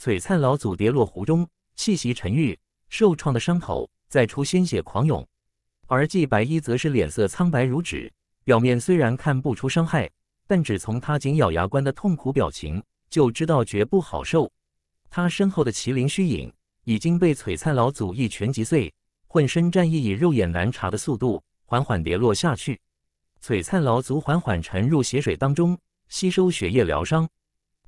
璀璨老祖跌落湖中，气息沉郁，受创的伤口再出鲜血狂涌。而纪白衣则是脸色苍白如纸。表面虽然看不出伤害，但只从他紧咬牙关的痛苦表情就知道绝不好受。他身后的麒麟虚影已经被璀璨老祖一拳击碎，浑身战意以肉眼难察的速度缓缓跌落下去。璀璨老祖缓缓沉入血水当中，吸收血液疗伤，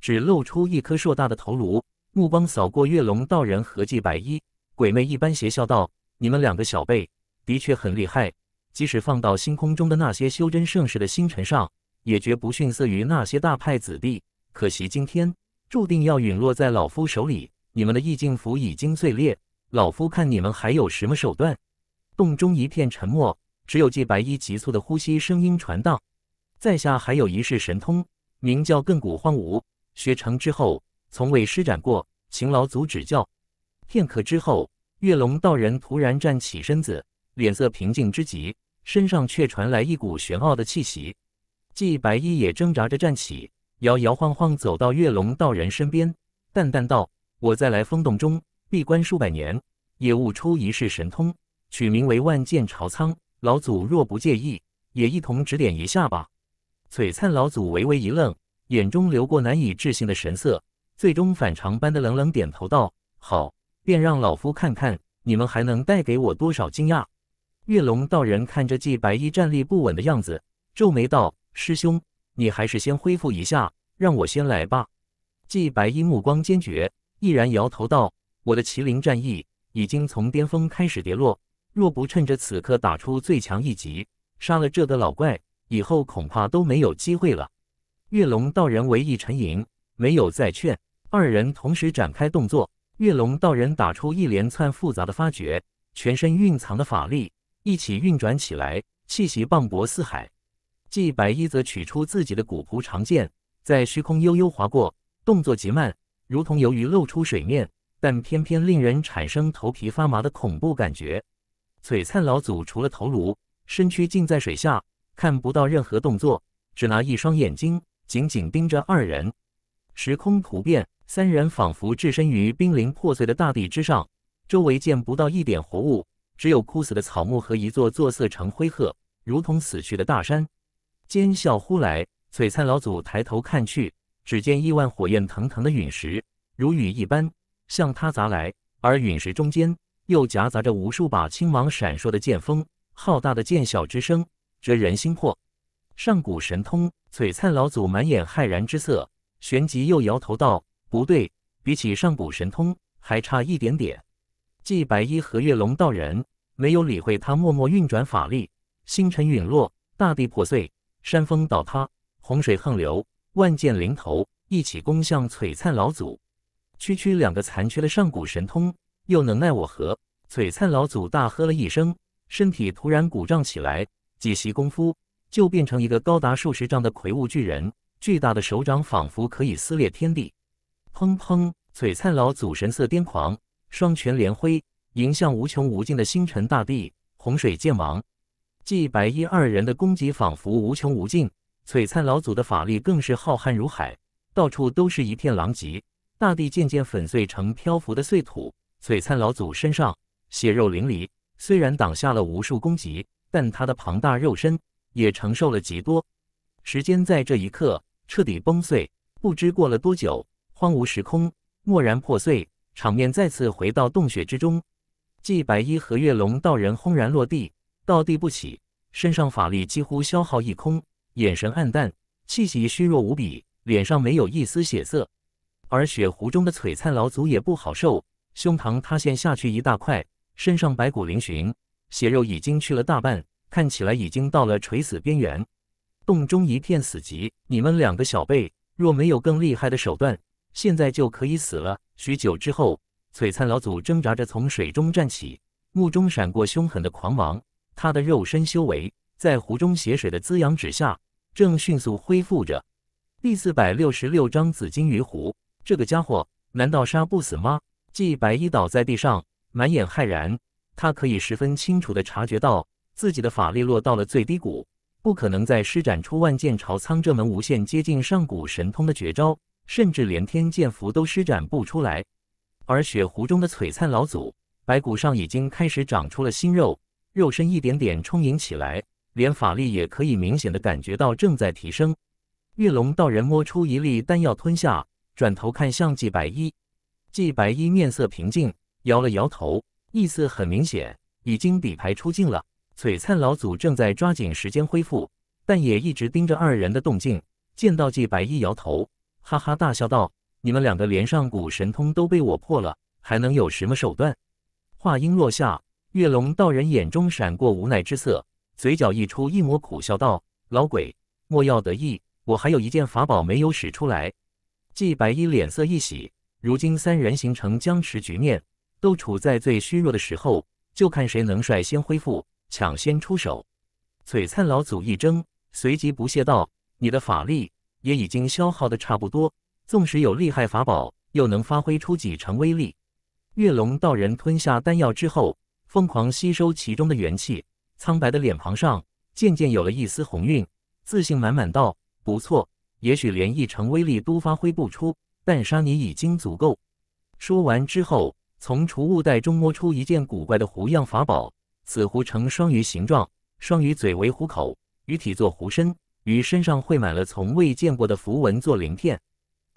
只露出一颗硕大的头颅，目光扫过月龙道人合计白衣，鬼魅一般邪笑道：“你们两个小辈的确很厉害。”即使放到星空中的那些修真盛世的星辰上，也绝不逊色于那些大派子弟。可惜今天注定要陨落在老夫手里。你们的意境符已经碎裂，老夫看你们还有什么手段？洞中一片沉默，只有季白衣急促的呼吸声音传荡。在下还有一式神通，名叫亘古荒芜。学成之后，从未施展过，请老祖指教。片刻之后，月龙道人突然站起身子，脸色平静之极。身上却传来一股玄奥的气息，季白衣也挣扎着站起，摇摇晃晃走到月龙道人身边，淡淡道：“我在来风洞中闭关数百年，也悟出一世神通，取名为万剑朝苍。老祖若不介意，也一同指点一下吧。”璀璨老祖微微一愣，眼中流过难以置信的神色，最终反常般的冷冷点头道：“好，便让老夫看看你们还能带给我多少惊讶。”月龙道人看着纪白衣站立不稳的样子，皱眉道：“师兄，你还是先恢复一下，让我先来吧。”纪白衣目光坚决，毅然摇头道：“我的麒麟战意已经从巅峰开始跌落，若不趁着此刻打出最强一击，杀了这的老怪，以后恐怕都没有机会了。”月龙道人为一沉吟，没有再劝。二人同时展开动作，月龙道人打出一连串复杂的发诀，全身蕴藏的法力。一起运转起来，气息磅礴四海。季白衣则取出自己的古朴长剑，在虚空悠悠划过，动作极慢，如同游鱼露出水面，但偏偏令人产生头皮发麻的恐怖感觉。璀璨老祖除了头颅，身躯浸在水下，看不到任何动作，只拿一双眼睛紧紧盯着二人。时空突变，三人仿佛置身于濒临破碎的大地之上，周围见不到一点活物。只有枯死的草木和一座座色成灰褐，如同死去的大山。尖啸忽来，璀璨老祖抬头看去，只见亿万火焰腾腾的陨石如雨一般向他砸来，而陨石中间又夹杂着无数把青芒闪烁的剑锋，浩大的剑啸之声震人心魄。上古神通，璀璨老祖满眼骇然之色，旋即又摇头道：“不对，比起上古神通还差一点点。”祭白衣和月龙道人没有理会他，默默运转法力，星辰陨落，大地破碎，山峰倒塌，洪水横流，万剑临头，一起攻向璀璨老祖。区区两个残缺的上古神通，又能奈我何？璀璨老祖大喝了一声，身体突然鼓胀起来，几息功夫就变成一个高达数十丈的魁梧巨人，巨大的手掌仿佛可以撕裂天地。砰砰！璀璨老祖神色癫狂。双拳连挥，迎向无穷无尽的星辰大地。洪水剑王，即白衣二人的攻击仿佛无穷无尽，璀璨老祖的法力更是浩瀚如海，到处都是一片狼藉，大地渐渐粉碎成漂浮的碎土。璀璨老祖身上血肉淋漓，虽然挡下了无数攻击，但他的庞大肉身也承受了极多。时间在这一刻彻底崩碎。不知过了多久，荒芜时空蓦然破碎。场面再次回到洞穴之中，季白衣和月龙道人轰然落地，倒地不起，身上法力几乎消耗一空，眼神暗淡，气息虚弱无比，脸上没有一丝血色。而雪湖中的璀璨老祖也不好受，胸膛塌陷下去一大块，身上白骨嶙峋，血肉已经去了大半，看起来已经到了垂死边缘。洞中一片死寂，你们两个小辈，若没有更厉害的手段，现在就可以死了。许久之后，璀璨老祖挣扎着从水中站起，目中闪过凶狠的狂芒。他的肉身修为在湖中血水的滋养之下，正迅速恢复着。第四百六十六章紫金鱼湖，这个家伙难道杀不死吗？季白衣倒在地上，满眼骇然。他可以十分清楚地察觉到，自己的法力落到了最低谷，不可能再施展出万剑朝苍这门无限接近上古神通的绝招。甚至连天剑符都施展不出来，而雪湖中的璀璨老祖白骨上已经开始长出了新肉，肉身一点点充盈起来，连法力也可以明显的感觉到正在提升。玉龙道人摸出一粒丹药吞下，转头看向纪白衣，纪白衣面色平静，摇了摇头，意思很明显，已经底牌出尽了。璀璨老祖正在抓紧时间恢复，但也一直盯着二人的动静，见到纪白衣摇头。哈哈大笑道：“你们两个连上古神通都被我破了，还能有什么手段？”话音落下，月龙道人眼中闪过无奈之色，嘴角溢出一抹苦笑道：“老鬼，莫要得意，我还有一件法宝没有使出来。”季白衣脸色一喜，如今三人形成僵持局面，都处在最虚弱的时候，就看谁能率先恢复，抢先出手。璀璨老祖一怔，随即不屑道：“你的法力。”也已经消耗的差不多，纵使有厉害法宝，又能发挥出几成威力？月龙道人吞下丹药之后，疯狂吸收其中的元气，苍白的脸庞上渐渐有了一丝红晕，自信满满道：“不错，也许连一成威力都发挥不出，但杀你已经足够。”说完之后，从储物袋中摸出一件古怪的壶样法宝，此壶呈双鱼形状，双鱼嘴为壶口，鱼体作壶身。与身上绘满了从未见过的符文做鳞片，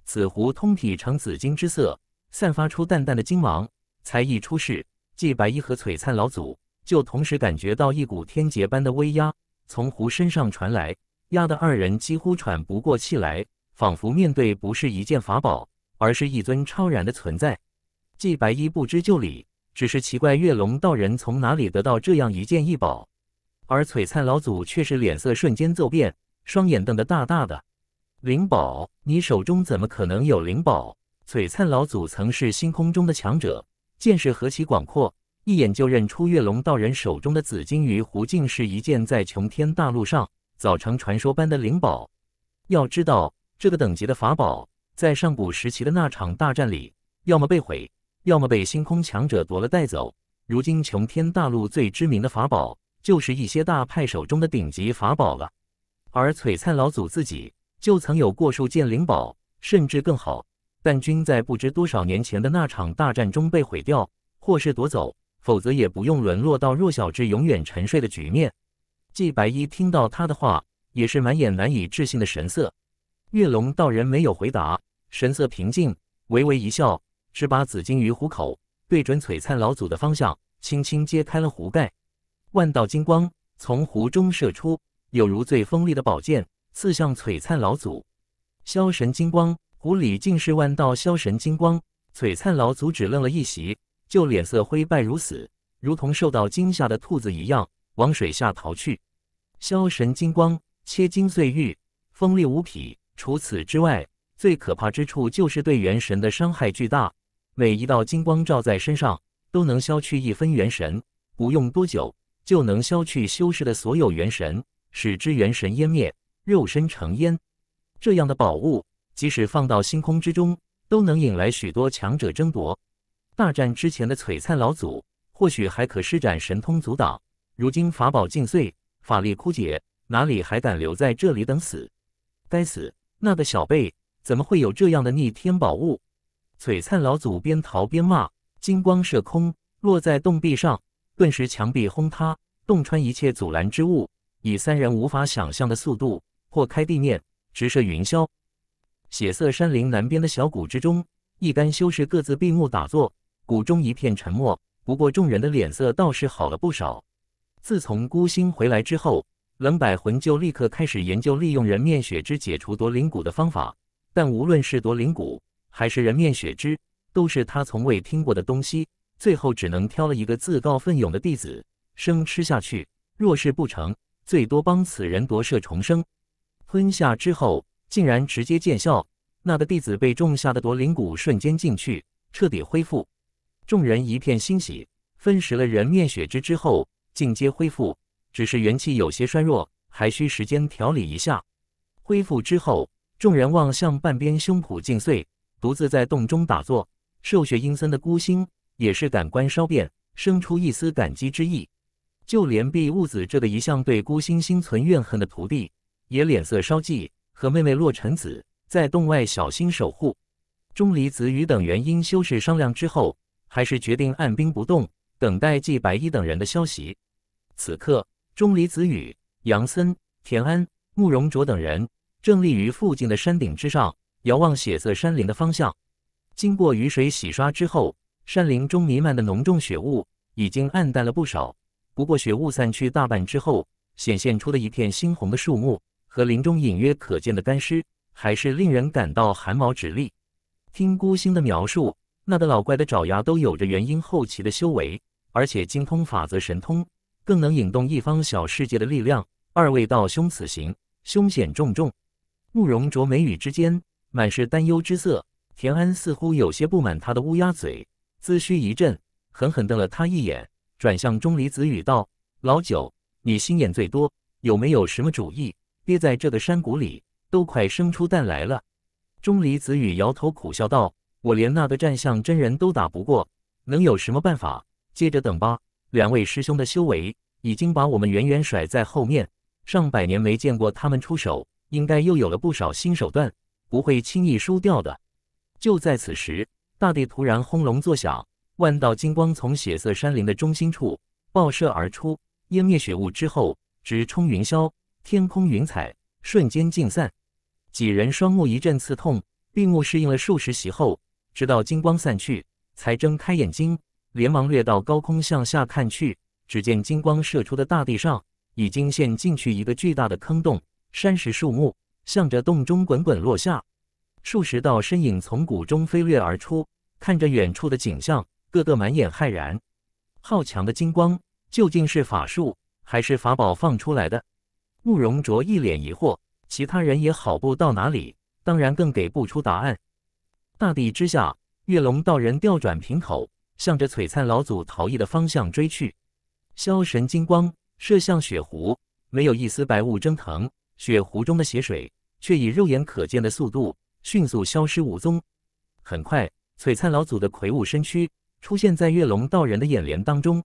此壶通体呈紫金之色，散发出淡淡的金芒。才一出世，纪白衣和璀璨老祖就同时感觉到一股天劫般的威压从壶身上传来，压得二人几乎喘不过气来，仿佛面对不是一件法宝，而是一尊超然的存在。纪白衣不知就里，只是奇怪月龙道人从哪里得到这样一件异宝，而璀璨老祖却是脸色瞬间骤变。双眼瞪得大大的，灵宝，你手中怎么可能有灵宝？璀璨老祖曾是星空中的强者，见识何其广阔，一眼就认出月龙道人手中的紫金鱼壶竟是一件在穷天大陆上早成传说般的灵宝。要知道，这个等级的法宝，在上古时期的那场大战里，要么被毁，要么被星空强者夺了带走。如今穷天大陆最知名的法宝，就是一些大派手中的顶级法宝了。而璀璨老祖自己就曾有过数件灵宝，甚至更好，但均在不知多少年前的那场大战中被毁掉，或是夺走，否则也不用沦落到弱小至永远沉睡的局面。季白衣听到他的话，也是满眼难以置信的神色。月龙道人没有回答，神色平静，微微一笑，只把紫金鱼壶口对准璀璨老祖的方向，轻轻揭开了壶盖，万道金光从壶中射出。有如最锋利的宝剑，刺向璀璨老祖。消神金光，湖里尽是万道消神金光。璀璨老祖只愣了一息，就脸色灰败如死，如同受到惊吓的兔子一样往水下逃去。消神金光，切金碎玉，锋利无匹。除此之外，最可怕之处就是对元神的伤害巨大。每一道金光照在身上，都能消去一分元神。不用多久，就能消去修士的所有元神。使之元神湮灭，肉身成烟。这样的宝物，即使放到星空之中，都能引来许多强者争夺。大战之前的璀璨老祖，或许还可施展神通阻挡。如今法宝尽碎，法力枯竭，哪里还敢留在这里等死？该死，那个小辈，怎么会有这样的逆天宝物？璀璨老祖边逃边骂，金光射空，落在洞壁上，顿时墙壁轰塌，洞穿一切阻拦之物。以三人无法想象的速度破开地面，直射云霄。血色山林南边的小谷之中，一干修士各自闭目打坐，谷中一片沉默。不过众人的脸色倒是好了不少。自从孤星回来之后，冷百魂就立刻开始研究利用人面血之解除夺灵骨的方法。但无论是夺灵骨还是人面血之，都是他从未听过的东西。最后只能挑了一个自告奋勇的弟子生吃下去。若是不成，最多帮此人夺舍重生，吞下之后竟然直接见效，那个弟子被种下的夺灵蛊瞬间进去，彻底恢复。众人一片欣喜，分食了人面血汁之后，尽皆恢复，只是元气有些衰弱，还需时间调理一下。恢复之后，众人望向半边胸脯尽碎，独自在洞中打坐。瘦血阴森的孤星也是感官稍变，生出一丝感激之意。就连毕悟子这个一向对孤星心存怨恨的徒弟，也脸色稍霁，和妹妹洛尘子在洞外小心守护。钟离子与等元因修士商量之后，还是决定按兵不动，等待季白衣等人的消息。此刻，钟离子与杨森、田安、慕容卓等人正立于附近的山顶之上，遥望血色山林的方向。经过雨水洗刷之后，山林中弥漫的浓重雪雾已经暗淡了不少。不过，雪雾散去大半之后，显现出的一片猩红的树木和林中隐约可见的干尸，还是令人感到寒毛直立。听孤星的描述，那的老怪的爪牙都有着元婴后期的修为，而且精通法则神通，更能引动一方小世界的力量。二位道兄此行凶险重重。慕容卓眉宇之间满是担忧之色，田安似乎有些不满他的乌鸦嘴，自虚一震，狠狠瞪了他一眼。转向钟离子羽道：“老九，你心眼最多，有没有什么主意？憋在这个山谷里，都快生出蛋来了。”钟离子羽摇头苦笑道：“我连那个战相真人都打不过，能有什么办法？接着等吧。两位师兄的修为已经把我们远远甩在后面，上百年没见过他们出手，应该又有了不少新手段，不会轻易输掉的。”就在此时，大地突然轰隆作响。万道金光从血色山林的中心处爆射而出，湮灭血雾之后直冲云霄，天空云彩瞬间尽散。几人双目一阵刺痛，闭目适应了数十息后，直到金光散去才睁开眼睛，连忙掠到高空向下看去，只见金光射出的大地上已经陷进去一个巨大的坑洞，山石树木向着洞中滚滚落下，数十道身影从谷中飞掠而出，看着远处的景象。个个满眼骇然，好强的金光，究竟是法术还是法宝放出来的？慕容卓一脸疑惑，其他人也好不到哪里，当然更给不出答案。大地之下，月龙道人调转瓶口，向着璀璨老祖逃逸的方向追去。消神金光射向血湖，没有一丝白雾蒸腾，血湖中的血水却以肉眼可见的速度迅速消失无踪。很快，璀璨老祖的魁梧身躯。出现在月龙道人的眼帘当中，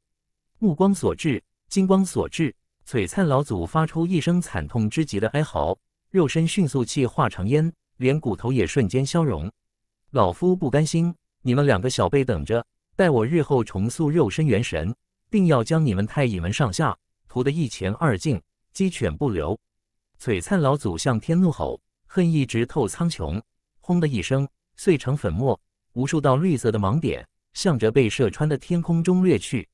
目光所至，金光所至，璀璨老祖发出一声惨痛之极的哀嚎，肉身迅速气化成烟，连骨头也瞬间消融。老夫不甘心，你们两个小辈等着，待我日后重塑肉身元神，定要将你们太乙门上下屠得一钱二净，鸡犬不留！璀璨老祖向天怒吼，恨意直透苍穹，轰的一声碎成粉末，无数道绿色的盲点。向着被射穿的天空中掠去，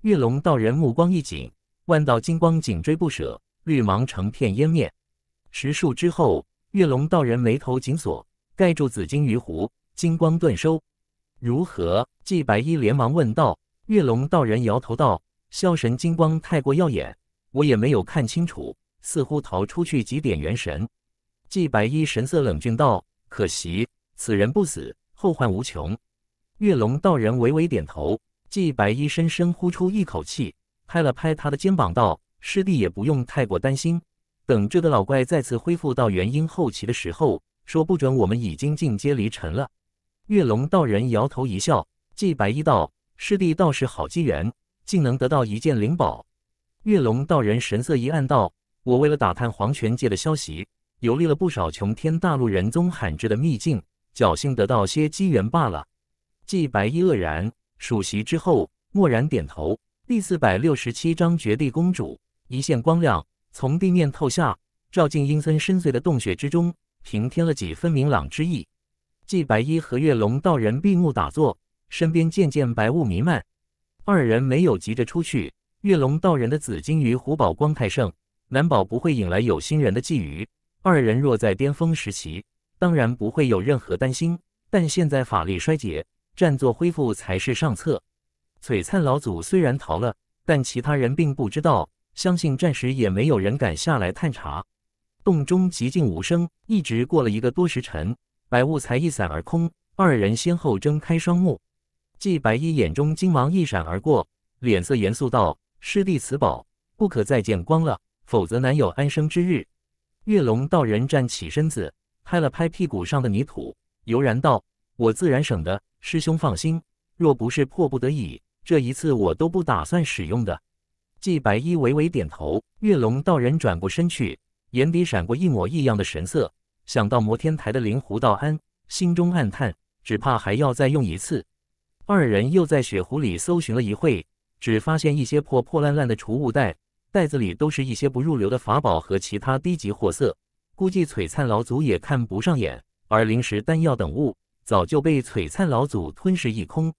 月龙道人目光一紧，万道金光紧追不舍，绿芒成片湮灭。十数之后，月龙道人眉头紧锁，盖住紫金鱼壶，金光顿收。如何？季白衣连忙问道。月龙道人摇头道：“萧神金光太过耀眼，我也没有看清楚，似乎逃出去几点元神。”季白衣神色冷峻道：“可惜，此人不死，后患无穷。”月龙道人微微点头，季白衣深深呼出一口气，拍了拍他的肩膀道：“师弟也不用太过担心，等这个老怪再次恢复到元婴后期的时候，说不准我们已经进阶离尘了。”月龙道人摇头一笑，季白衣道：“师弟倒是好机缘，竟能得到一件灵宝。”月龙道人神色一暗道：“我为了打探黄泉界的消息，游历了不少穷天大陆人宗罕至的秘境，侥幸得到些机缘罢了。”季白衣愕然，数息之后，默然点头。第四百六十七章绝地公主。一线光亮从地面透下，照进阴森深邃的洞穴之中，平添了几分明朗之意。季白衣和月龙道人闭目打坐，身边渐渐白雾弥漫。二人没有急着出去。月龙道人的紫金鱼虎宝光太盛，难保不会引来有心人的觊觎。二人若在巅峰时期，当然不会有任何担心，但现在法力衰竭。占座恢复才是上策。璀璨老祖虽然逃了，但其他人并不知道，相信暂时也没有人敢下来探查。洞中寂静无声，一直过了一个多时辰，白雾才一散而空。二人先后睁开双目，季白衣眼中金芒一闪而过，脸色严肃道：“师弟，此宝不可再见光了，否则难有安生之日。”月龙道人站起身子，拍了拍屁股上的泥土，悠然道。我自然省的，师兄放心。若不是迫不得已，这一次我都不打算使用的。纪白衣微微点头，月龙道人转过身去，眼底闪过一抹异样的神色，想到摩天台的灵狐道安，心中暗叹，只怕还要再用一次。二人又在雪湖里搜寻了一会，只发现一些破破烂烂的储物袋，袋子里都是一些不入流的法宝和其他低级货色，估计璀璨老祖也看不上眼，而灵石、丹药等物。早就被璀璨老祖吞噬一空。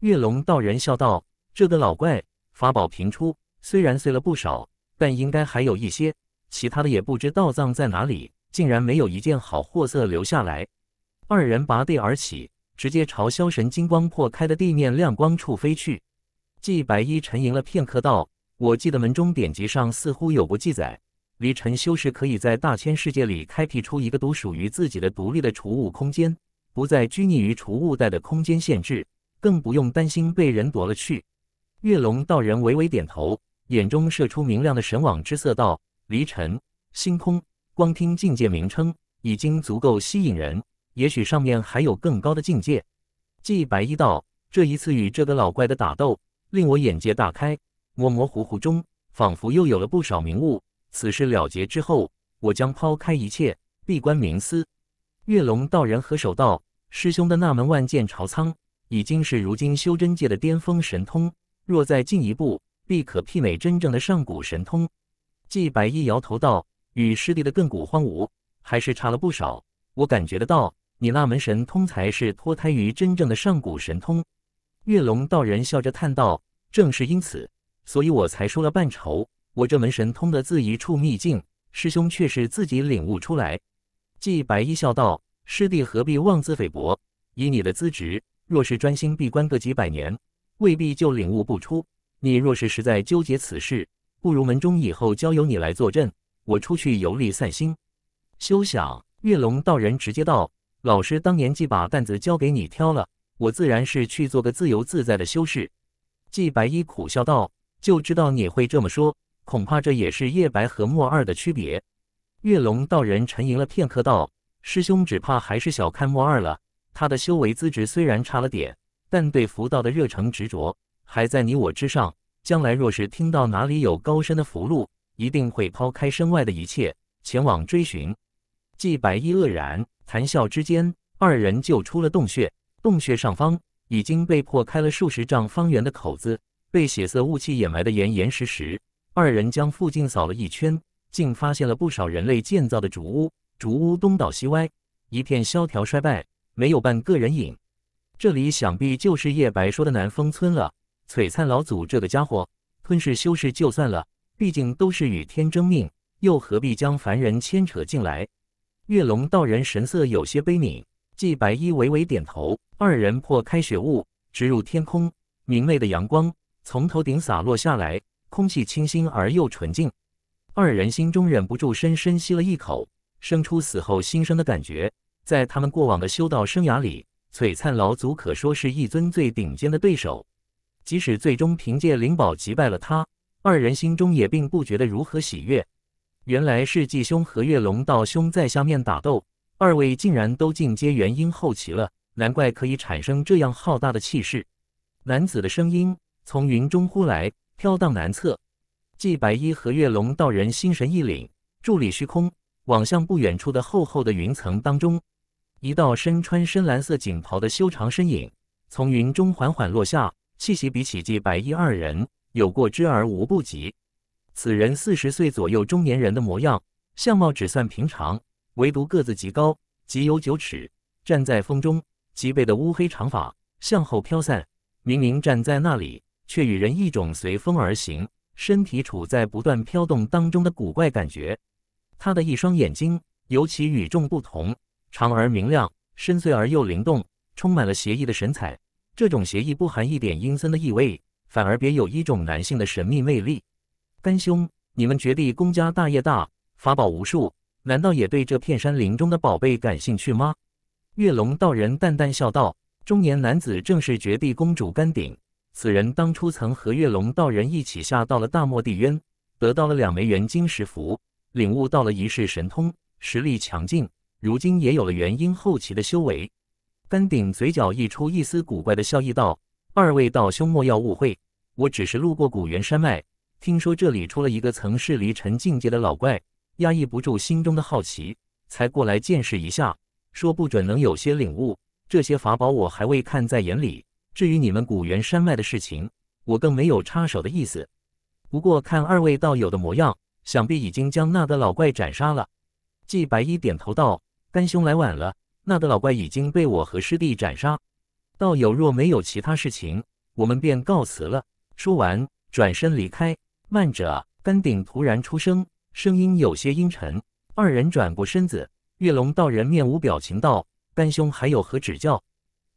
月龙道人笑道：“这个老怪法宝频出，虽然碎了不少，但应该还有一些。其他的也不知道藏在哪里，竟然没有一件好货色留下来。”二人拔地而起，直接朝萧神金光破开的地面亮光处飞去。季白衣沉吟了片刻，道：“我记得门中典籍上似乎有不记载，离尘修士可以在大千世界里开辟出一个独属于自己的独立的储物空间。”不再拘泥于储物袋的空间限制，更不用担心被人夺了去。月龙道人微微点头，眼中射出明亮的神往之色，道：“离尘，星空，光听境界名称已经足够吸引人。也许上面还有更高的境界。”季白衣道：“这一次与这个老怪的打斗，令我眼界大开。模模糊糊中，仿佛又有了不少明悟。此事了结之后，我将抛开一切，闭关冥思。”月龙道人合手道：“师兄的那门万剑朝苍已经是如今修真界的巅峰神通，若再进一步，必可媲美真正的上古神通。”季白衣摇头道：“与师弟的亘古荒芜还是差了不少，我感觉得到，你那门神通才是脱胎于真正的上古神通。”月龙道人笑着叹道：“正是因此，所以我才说了半筹。我这门神通的自一处秘境，师兄却是自己领悟出来。”季白衣笑道：“师弟何必妄自菲薄？以你的资质，若是专心闭关个几百年，未必就领悟不出。你若是实在纠结此事，不如门中以后交由你来坐镇，我出去游历散心。”休想！月龙道人直接道：“老师当年既把担子交给你挑了，我自然是去做个自由自在的修士。”季白衣苦笑道：“就知道你会这么说，恐怕这也是叶白和墨二的区别。”月龙道人沉吟了片刻，道：“师兄只怕还是小看莫二了。他的修为资质虽然差了点，但对符道的热诚执着还在你我之上。将来若是听到哪里有高深的符箓，一定会抛开身外的一切，前往追寻。”季白衣愕然，谈笑之间，二人就出了洞穴。洞穴上方已经被破开了数十丈方圆的口子，被血色雾气掩埋得严严实实。二人将附近扫了一圈。竟发现了不少人类建造的竹屋，竹屋东倒西歪，一片萧条衰败，没有半个人影。这里想必就是叶白说的南风村了。璀璨老祖这个家伙吞噬修士就算了，毕竟都是与天争命，又何必将凡人牵扯进来？月龙道人神色有些悲悯，季白衣微微点头。二人破开雪雾，直入天空。明媚的阳光从头顶洒落下来，空气清新而又纯净。二人心中忍不住深深吸了一口，生出死后新生的感觉。在他们过往的修道生涯里，璀璨老祖可说是一尊最顶尖的对手。即使最终凭借灵宝击败了他，二人心中也并不觉得如何喜悦。原来是继兄和月龙道兄在下面打斗，二位竟然都进阶元婴后期了，难怪可以产生这样浩大的气势。男子的声音从云中呼来，飘荡难测，季白衣和月龙道人心神一凛，伫立虚空，望向不远处的厚厚的云层当中，一道身穿深蓝色锦袍的修长身影从云中缓缓落下，气息比起季白衣二人有过之而无不及。此人四十岁左右中年人的模样，相貌只算平常，唯独个子极高，极有九尺，站在风中，脊背的乌黑长发向后飘散，明明站在那里，却与人一种随风而行。身体处在不断飘动当中的古怪感觉，他的一双眼睛尤其与众不同，长而明亮，深邃而又灵动，充满了邪异的神采。这种邪异不含一点阴森的意味，反而别有一种男性的神秘魅力。甘兄，你们绝地公家大业大，法宝无数，难道也对这片山林中的宝贝感兴趣吗？月龙道人淡淡笑道。中年男子正是绝地公主甘顶。此人当初曾和月龙道人一起下到了大漠地渊，得到了两枚元晶石符，领悟到了一世神通，实力强劲。如今也有了元婴后期的修为。丹鼎嘴角溢出一丝古怪的笑意，道：“二位道兄莫要误会，我只是路过古元山脉，听说这里出了一个曾是离尘境界的老怪，压抑不住心中的好奇，才过来见识一下，说不准能有些领悟。这些法宝我还未看在眼里。”至于你们古原山脉的事情，我更没有插手的意思。不过看二位道友的模样，想必已经将那个老怪斩杀了。季白衣点头道：“干兄来晚了，那个老怪已经被我和师弟斩杀。道友若没有其他事情，我们便告辞了。”说完，转身离开。慢着，丹顶突然出声，声音有些阴沉。二人转过身子，月龙道人面无表情道：“干兄还有何指教？”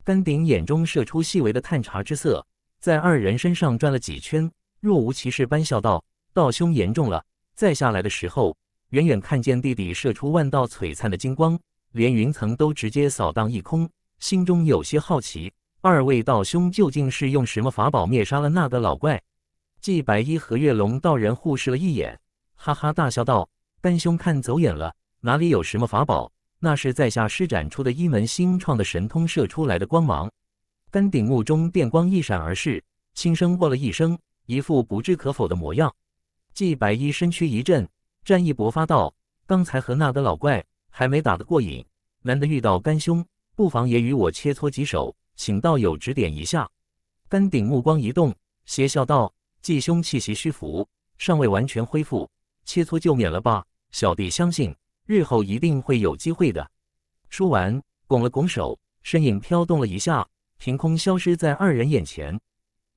丹鼎眼中射出细微的探查之色，在二人身上转了几圈，若无其事般笑道：“道兄言重了。再下来的时候，远远看见地底射出万道璀璨的金光，连云层都直接扫荡一空，心中有些好奇。二位道兄究竟是用什么法宝灭杀了那个老怪？”季白衣和月龙道人互视了一眼，哈哈大笑道：“丹兄看走眼了，哪里有什么法宝？”那是在下施展出的一门新创的神通射出来的光芒。丹顶目中电光一闪而逝，轻声哦了一声，一副不置可否的模样。纪白衣身躯一震，战意勃发道：“刚才和那个老怪还没打得过瘾，难得遇到甘兄，不妨也与我切磋几手，请道友指点一下。”丹顶目光一动，邪笑道：“纪兄气息虚浮，尚未完全恢复，切磋就免了吧。小弟相信。”日后一定会有机会的。说完，拱了拱手，身影飘动了一下，凭空消失在二人眼前。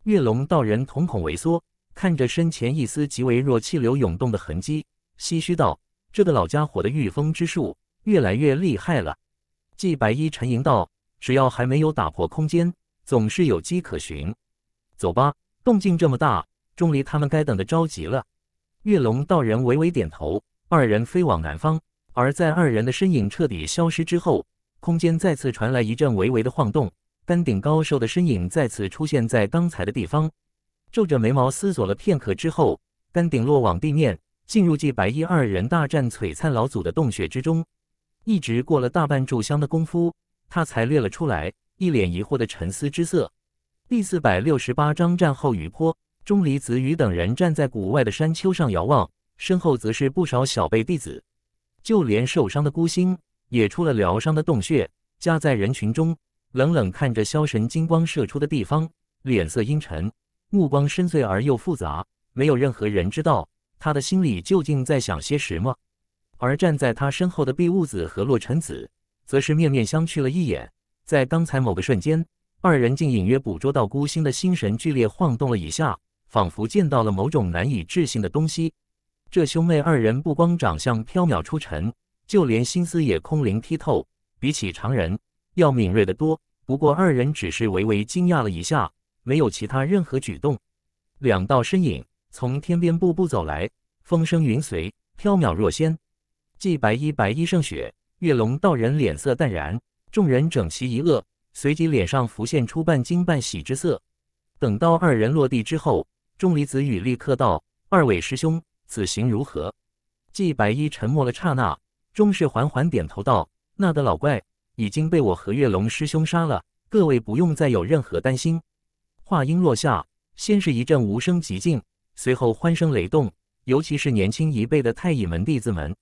月龙道人瞳孔微缩，看着身前一丝极为弱气流涌动的痕迹，唏嘘道：“这个老家伙的御风之术越来越厉害了。”季白衣沉吟道：“只要还没有打破空间，总是有迹可循。走吧，动静这么大，钟离他们该等得着急了。”月龙道人微微点头，二人飞往南方。而在二人的身影彻底消失之后，空间再次传来一阵微微的晃动，丹顶高兽的身影再次出现在刚才的地方，皱着眉毛思索了片刻之后，丹顶落往地面，进入继白衣二人大战璀璨老祖的洞穴之中。一直过了大半炷香的功夫，他才掠了出来，一脸疑惑的沉思之色。第四百六十八章战后雨坡，钟离、子羽等人站在谷外的山丘上遥望，身后则是不少小辈弟子。就连受伤的孤星也出了疗伤的洞穴，夹在人群中，冷冷看着萧神金光射出的地方，脸色阴沉，目光深邃而又复杂。没有任何人知道他的心里究竟在想些什么。而站在他身后的碧雾子和洛尘子，则是面面相觑了一眼。在刚才某个瞬间，二人竟隐约捕捉到孤星的心神剧烈晃动了一下，仿佛见到了某种难以置信的东西。这兄妹二人不光长相飘渺出尘，就连心思也空灵剔透，比起常人要敏锐的多。不过二人只是微微惊讶了一下，没有其他任何举动。两道身影从天边步步走来，风声云随，飘渺若仙。既白衣，白衣胜雪。月龙道人脸色淡然，众人整齐一愕，随即脸上浮现出半惊半喜之色。等到二人落地之后，钟离子羽立刻道：“二位师兄。”此行如何？季白衣沉默了刹那，终是缓缓点头道：“那的老怪已经被我和月龙师兄杀了，各位不用再有任何担心。”话音落下，先是一阵无声寂静，随后欢声雷动，尤其是年轻一辈的太乙门弟子们。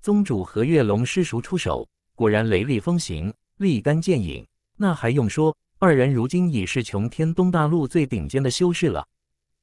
宗主何月龙师叔出手，果然雷厉风行，立竿见影。那还用说？二人如今已是穷天东大陆最顶尖的修士了。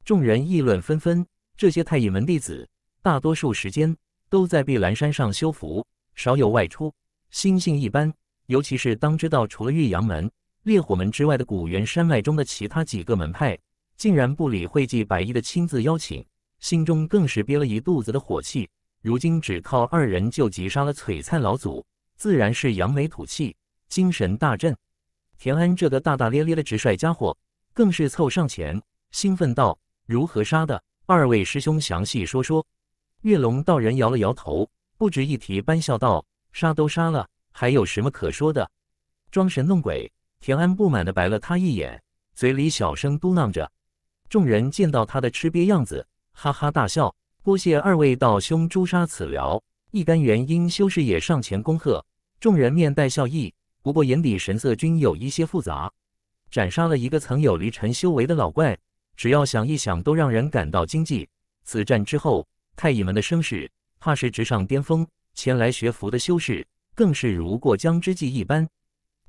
众人议论纷纷。这些太乙门弟子大多数时间都在碧兰山上修福，少有外出，心性一般。尤其是当知道除了玉阳门、烈火门之外的古猿山脉中的其他几个门派，竟然不理会季百亿的亲自邀请，心中更是憋了一肚子的火气。如今只靠二人就击杀了璀璨老祖，自然是扬眉吐气，精神大振。田安这个大大咧咧的直率家伙更是凑上前，兴奋道：“如何杀的？”二位师兄，详细说说。月龙道人摇了摇头，不值一提。般笑道：“杀都杀了，还有什么可说的？”装神弄鬼。田安不满地白了他一眼，嘴里小声嘟囔着。众人见到他的吃瘪样子，哈哈大笑。多谢二位道兄诛杀此僚。一干元婴修士也上前恭贺。众人面带笑意，不过眼底神色均有一些复杂。斩杀了一个曾有离尘修为的老怪。只要想一想，都让人感到惊悸。此战之后，太乙门的声势怕是直上巅峰。前来学佛的修士更是如过江之鲫一般。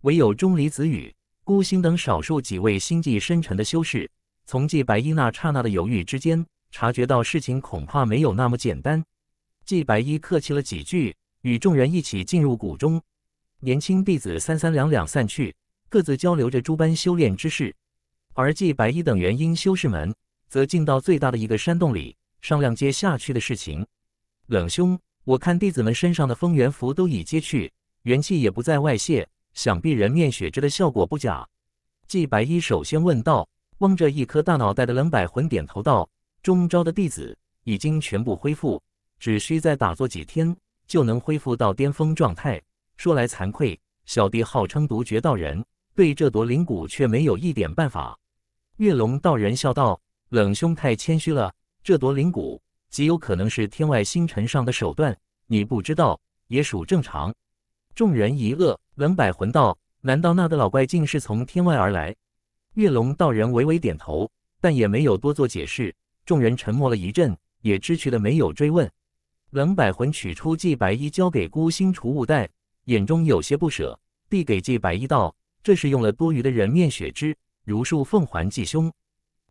唯有钟离子羽、孤星等少数几位心计深沉的修士，从季白衣那刹那的犹豫之间，察觉到事情恐怕没有那么简单。季白衣客气了几句，与众人一起进入谷中。年轻弟子三三两两散去，各自交流着诸般修炼之事。而季白衣等元婴修士们，则进到最大的一个山洞里，商量接下去的事情。冷兄，我看弟子们身上的封元符都已揭去，元气也不再外泄，想必人面血之的效果不假。季白衣首先问道，望着一颗大脑袋的冷百魂点头道：“中招的弟子已经全部恢复，只需再打坐几天，就能恢复到巅峰状态。说来惭愧，小弟号称独绝道人，对这夺灵蛊却没有一点办法。”月龙道人笑道：“冷兄太谦虚了，这夺灵骨极有可能是天外星辰上的手段，你不知道也属正常。”众人一愕，冷百魂道：“难道那个老怪竟是从天外而来？”月龙道人微微点头，但也没有多做解释。众人沉默了一阵，也知趣的没有追问。冷百魂取出季白衣交给孤星储物袋，眼中有些不舍，递给季白衣道：“这是用了多余的人面血汁。”如数奉还，季兄。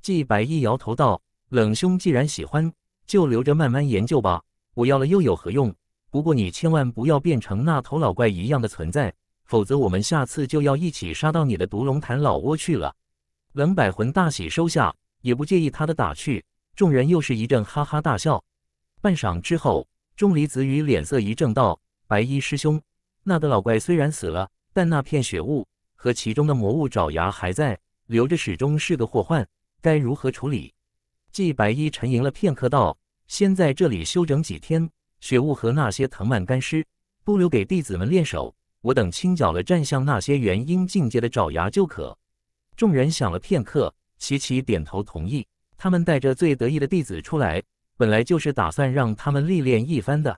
季白衣摇头道：“冷兄既然喜欢，就留着慢慢研究吧。我要了又有何用？不过你千万不要变成那头老怪一样的存在，否则我们下次就要一起杀到你的毒龙潭老窝去了。”冷百魂大喜，收下，也不介意他的打趣。众人又是一阵哈哈大笑。半晌之后，钟离子与脸色一正，道：“白衣师兄，那的老怪虽然死了，但那片血雾和其中的魔物爪牙还在。”留着始终是个祸患，该如何处理？季白衣沉吟了片刻，道：“先在这里休整几天，血雾和那些藤蔓干尸不留给弟子们练手。我等清剿了战象那些元婴境界的爪牙就可。”众人想了片刻，齐齐点头同意。他们带着最得意的弟子出来，本来就是打算让他们历练一番的。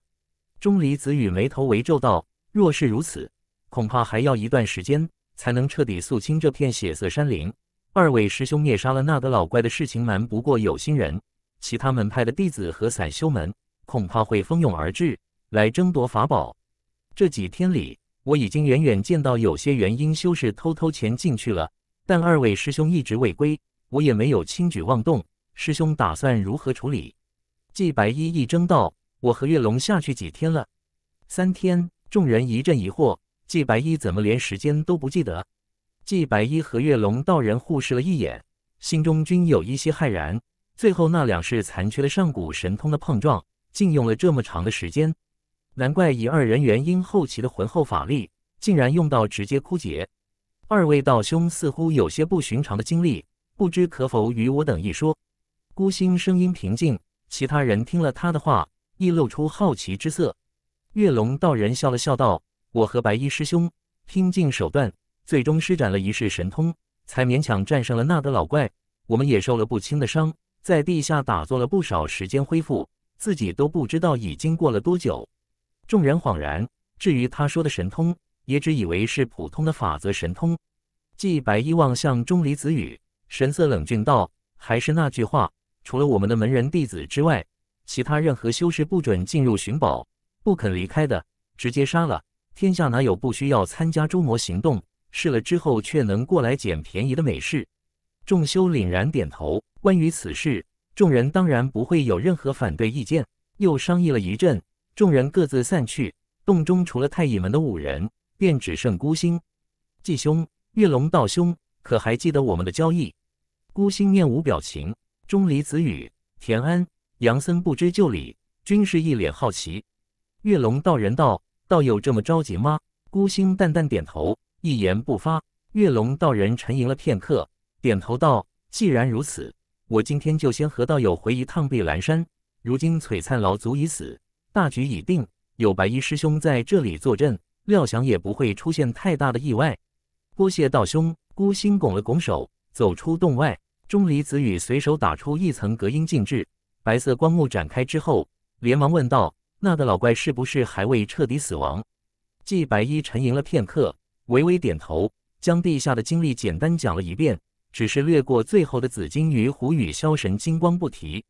钟离子羽眉头微皱道：“若是如此，恐怕还要一段时间才能彻底肃清这片血色山林。”二位师兄灭杀了那个老怪的事情瞒不过有心人，其他门派的弟子和散修们恐怕会蜂拥而至来争夺法宝。这几天里，我已经远远见到有些元婴修士偷偷潜进去了，但二位师兄一直未归，我也没有轻举妄动。师兄打算如何处理？季白衣一怔道：“我和月龙下去几天了？三天？”众人一阵疑惑：季白衣怎么连时间都不记得？季白衣和月龙道人互视了一眼，心中均有一些骇然。最后那两式残缺的上古神通的碰撞，竟用了这么长的时间，难怪以二人元婴后期的浑厚法力，竟然用到直接枯竭。二位道兄似乎有些不寻常的经历，不知可否与我等一说？孤星声音平静，其他人听了他的话，亦露出好奇之色。月龙道人笑了笑道：“我和白衣师兄拼尽手段。”最终施展了一世神通，才勉强战胜了那个老怪。我们也受了不轻的伤，在地下打坐了不少时间恢复，自己都不知道已经过了多久。众人恍然，至于他说的神通，也只以为是普通的法则神通。季白衣望向钟离子羽，神色冷峻道：“还是那句话，除了我们的门人弟子之外，其他任何修士不准进入寻宝，不肯离开的，直接杀了。天下哪有不需要参加诛魔行动？”试了之后，却能过来捡便宜的美事。众修凛然点头。关于此事，众人当然不会有任何反对意见。又商议了一阵，众人各自散去。洞中除了太乙门的五人，便只剩孤星。季兄、月龙道兄，可还记得我们的交易？孤星面无表情。钟离子羽、田安、杨森不知就里，均是一脸好奇。月龙道人道：“道友这么着急吗？”孤星淡淡点头。一言不发，月龙道人沉吟了片刻，点头道：“既然如此，我今天就先和道友回一趟碧蓝山。如今璀璨老祖已死，大局已定，有白衣师兄在这里坐镇，料想也不会出现太大的意外。”多谢道兄，孤星拱了拱手，走出洞外。钟离子羽随手打出一层隔音禁制，白色光幕展开之后，连忙问道：“那个老怪是不是还未彻底死亡？”季白衣沉吟了片刻。微微点头，将地下的经历简单讲了一遍，只是略过最后的紫金鱼虎与萧神金光不提。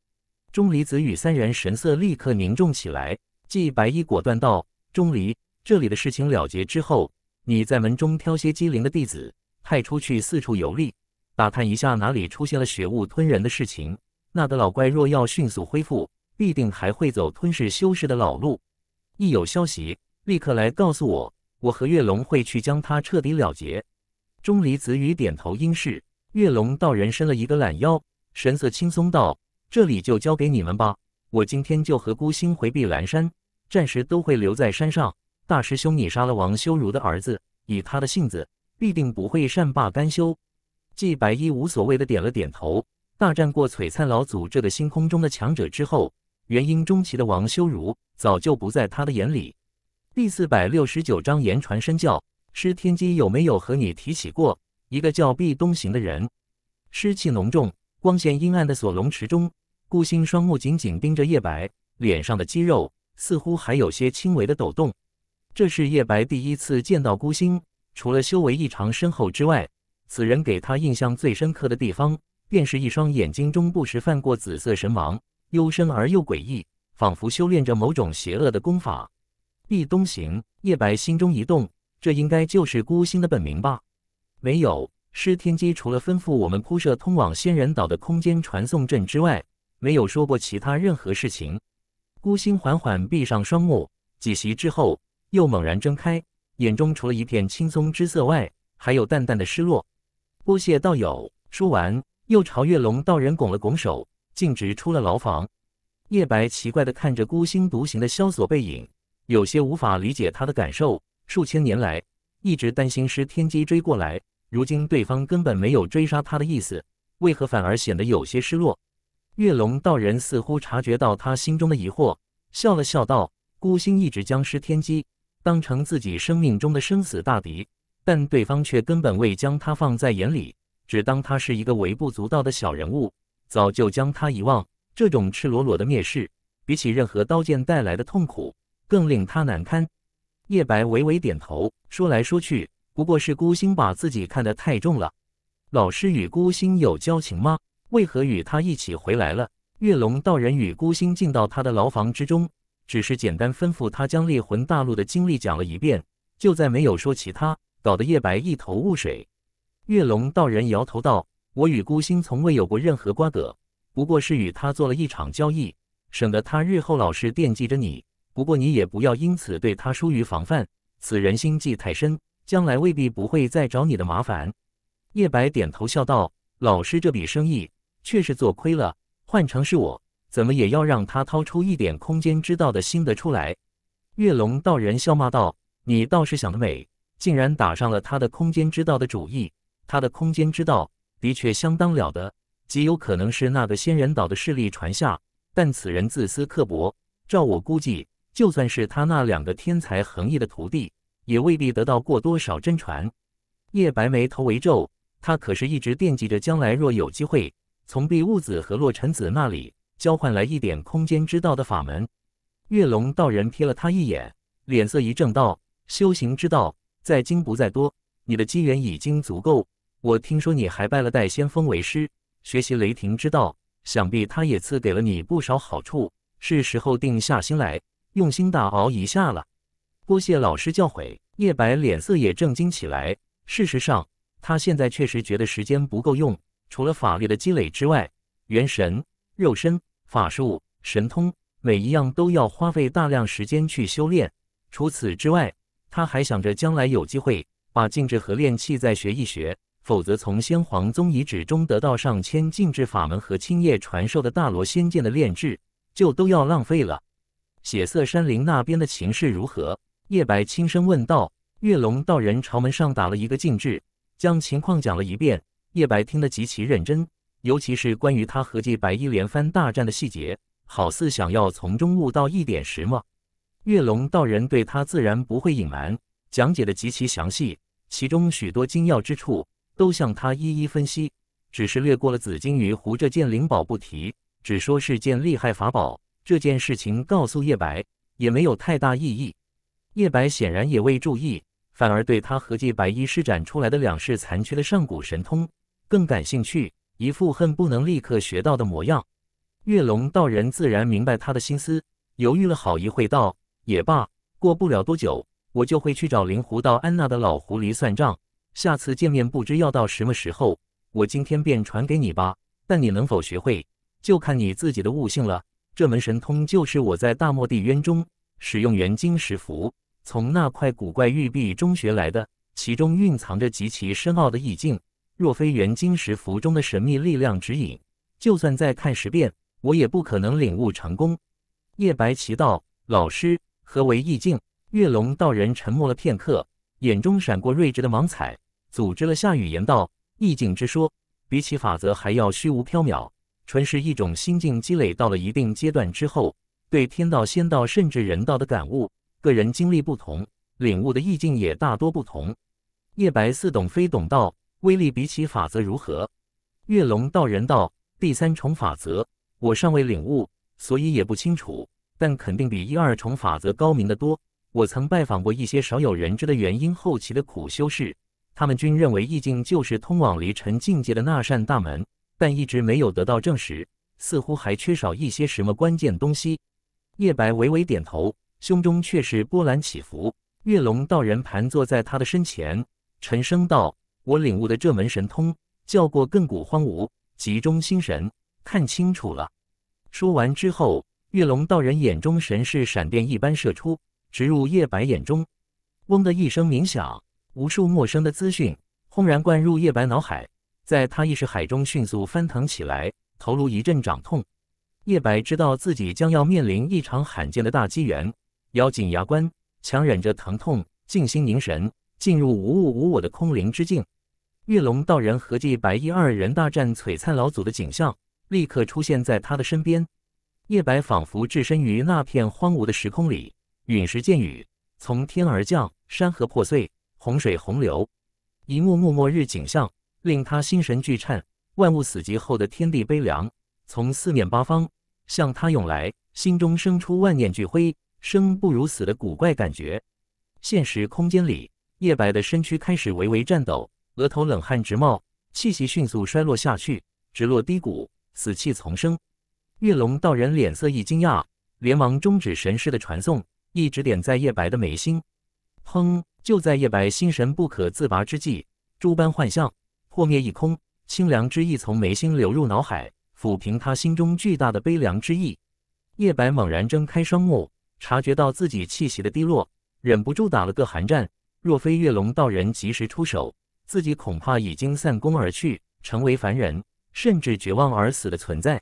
钟离子羽三人神色立刻凝重起来。季白衣果断道：“钟离，这里的事情了结之后，你在门中挑些机灵的弟子，派出去四处游历，打探一下哪里出现了血雾吞人的事情。那个老怪若要迅速恢复，必定还会走吞噬修士的老路。一有消息，立刻来告诉我。”我和月龙会去将他彻底了结。钟离子雨点头应是。月龙道人伸了一个懒腰，神色轻松道：“这里就交给你们吧。我今天就和孤星回避蓝山，暂时都会留在山上。大师兄，你杀了王修如的儿子，以他的性子，必定不会善罢甘休。”季白衣无所谓的点了点头。大战过璀璨老祖这个星空中的强者之后，元婴中期的王修如早就不在他的眼里。第四百六十九章言传身教。师天机有没有和你提起过一个叫毕东行的人？湿气浓重、光线阴暗的锁龙池中，孤星双目紧紧盯着叶白，脸上的肌肉似乎还有些轻微的抖动。这是叶白第一次见到孤星，除了修为异常深厚之外，此人给他印象最深刻的地方，便是一双眼睛中不时泛过紫色神芒，幽深而又诡异，仿佛修炼着某种邪恶的功法。碧东行，叶白心中一动，这应该就是孤星的本名吧？没有，失天机除了吩咐我们铺设通往仙人岛的空间传送阵之外，没有说过其他任何事情。孤星缓缓闭上双目，几息之后，又猛然睁开，眼中除了一片轻松之色外，还有淡淡的失落。多谢道友。说完，又朝月龙道人拱了拱手，径直出了牢房。叶白奇怪地看着孤星独行的萧索背影。有些无法理解他的感受，数千年来一直担心失天机追过来，如今对方根本没有追杀他的意思，为何反而显得有些失落？月龙道人似乎察觉到他心中的疑惑，笑了笑道：“孤星一直将失天机当成自己生命中的生死大敌，但对方却根本未将他放在眼里，只当他是一个微不足道的小人物，早就将他遗忘。这种赤裸裸的蔑视，比起任何刀剑带来的痛苦。”更令他难堪。叶白微微点头，说：“来说去，不过是孤星把自己看得太重了。老师与孤星有交情吗？为何与他一起回来了？”月龙道人与孤星进到他的牢房之中，只是简单吩咐他将猎魂大陆的经历讲了一遍，就再没有说其他，搞得叶白一头雾水。月龙道人摇头道：“我与孤星从未有过任何瓜葛，不过是与他做了一场交易，省得他日后老是惦记着你。”不过你也不要因此对他疏于防范，此人心计太深，将来未必不会再找你的麻烦。叶白点头笑道：“老师这笔生意确实做亏了，换成是我，怎么也要让他掏出一点空间之道的心得出来。”月龙道人笑骂道：“你倒是想得美，竟然打上了他的空间之道的主意。他的空间之道的确相当了得，极有可能是那个仙人岛的势力传下，但此人自私刻薄，照我估计。”就算是他那两个天才横溢的徒弟，也未必得到过多少真传。叶白眉头微皱，他可是一直惦记着将来若有机会，从碧悟子和洛尘子那里交换来一点空间之道的法门。月龙道人瞥了他一眼，脸色一正道：“修行之道，在精不在多，你的机缘已经足够。我听说你还拜了戴先锋为师，学习雷霆之道，想必他也赐给了你不少好处。是时候定下心来。”用心大熬一下了，多谢老师教诲。叶白脸色也正经起来。事实上，他现在确实觉得时间不够用。除了法力的积累之外，元神、肉身、法术、神通，每一样都要花费大量时间去修炼。除此之外，他还想着将来有机会把静制和炼器再学一学。否则，从先皇宗遗址中得到上千禁制法门和青叶传授的大罗仙剑的炼制，就都要浪费了。血色山林那边的情势如何？叶白轻声问道。月龙道人朝门上打了一个静制，将情况讲了一遍。叶白听得极其认真，尤其是关于他合计白衣连番大战的细节，好似想要从中悟到一点什么。月龙道人对他自然不会隐瞒，讲解的极其详细，其中许多精要之处都向他一一分析，只是略过了紫金鱼胡这件灵宝不提，只说是件厉害法宝。这件事情告诉叶白也没有太大意义，叶白显然也未注意，反而对他合计白衣施展出来的两世残缺的上古神通更感兴趣，一副恨不能立刻学到的模样。月龙道人自然明白他的心思，犹豫了好一会，道：“也罢，过不了多久，我就会去找灵狐道安娜的老狐狸算账。下次见面不知要到什么时候，我今天便传给你吧。但你能否学会，就看你自己的悟性了。”这门神通就是我在大漠地渊中使用元晶石符从那块古怪玉璧中学来的，其中蕴藏着极其深奥的意境。若非元晶石符中的神秘力量指引，就算再看十遍，我也不可能领悟成功。叶白奇道：“老师，何为意境？”月龙道人沉默了片刻，眼中闪过睿智的芒彩，组织了下语言道：“意境之说，比起法则还要虚无缥缈。”纯是一种心境积累到了一定阶段之后，对天道、仙道甚至人道的感悟。个人经历不同，领悟的意境也大多不同。叶白似懂非懂道：“威力比起法则如何？”月龙道人道：“第三重法则我尚未领悟，所以也不清楚。但肯定比一二重法则高明的多。我曾拜访过一些少有人知的元因后期的苦修士，他们均认为意境就是通往离尘境界的那扇大门。”但一直没有得到证实，似乎还缺少一些什么关键东西。叶白微微点头，胸中却是波澜起伏。月龙道人盘坐在他的身前，沉声道：“我领悟的这门神通，叫过亘古荒芜。集中心神，看清楚了。”说完之后，月龙道人眼中神是闪电一般射出，直入叶白眼中。嗡的一声鸣响，无数陌生的资讯轰然灌入叶白脑海。在他意识海中迅速翻腾起来，头颅一阵胀痛。叶白知道自己将要面临一场罕见的大机缘，咬紧牙关，强忍着疼痛，静心凝神，进入无物无我的空灵之境。月龙道人合计白衣二人大战璀璨老祖的景象，立刻出现在他的身边。叶白仿佛置身于那片荒芜的时空里，陨石箭雨从天而降，山河破碎，洪水洪流，一幕幕末日景象。令他心神俱颤，万物死寂后的天地悲凉从四面八方向他涌来，心中生出万念俱灰、生不如死的古怪感觉。现实空间里，叶白的身躯开始微微颤抖，额头冷汗直冒，气息迅速衰落下去，直落低谷，死气丛生。月龙道人脸色一惊讶，连忙终止神识的传送，一指点在叶白的眉心。砰！就在叶白心神不可自拔之际，诸般幻象。破灭一空，清凉之意从眉心流入脑海，抚平他心中巨大的悲凉之意。叶白猛然睁开双目，察觉到自己气息的低落，忍不住打了个寒战。若非月龙道人及时出手，自己恐怕已经散功而去，成为凡人，甚至绝望而死的存在。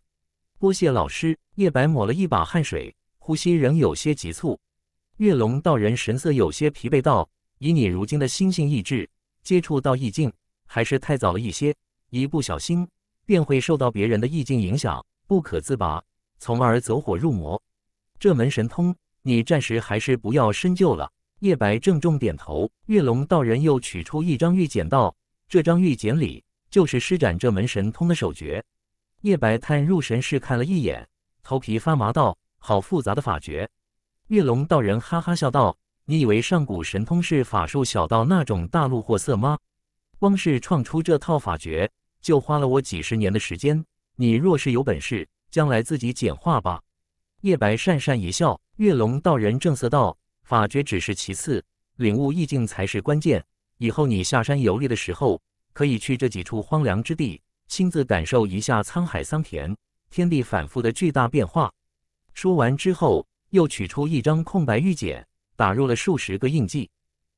多谢老师，叶白抹了一把汗水，呼吸仍有些急促。月龙道人神色有些疲惫道：“以你如今的心性意志，接触到意境。”还是太早了一些，一不小心便会受到别人的意境影响，不可自拔，从而走火入魔。这门神通，你暂时还是不要深究了。叶白郑重点头。月龙道人又取出一张玉简道：“这张玉简里就是施展这门神通的手诀。”叶白探入神室看了一眼，头皮发麻道：“好复杂的法诀！”月龙道人哈哈笑道：“你以为上古神通是法术小道那种大陆货色吗？”光是创出这套法诀，就花了我几十年的时间。你若是有本事，将来自己简化吧。叶白讪讪一笑，月龙道人正色道：“法诀只是其次，领悟意境才是关键。以后你下山游历的时候，可以去这几处荒凉之地，亲自感受一下沧海桑田、天地反复的巨大变化。”说完之后，又取出一张空白玉简，打入了数十个印记。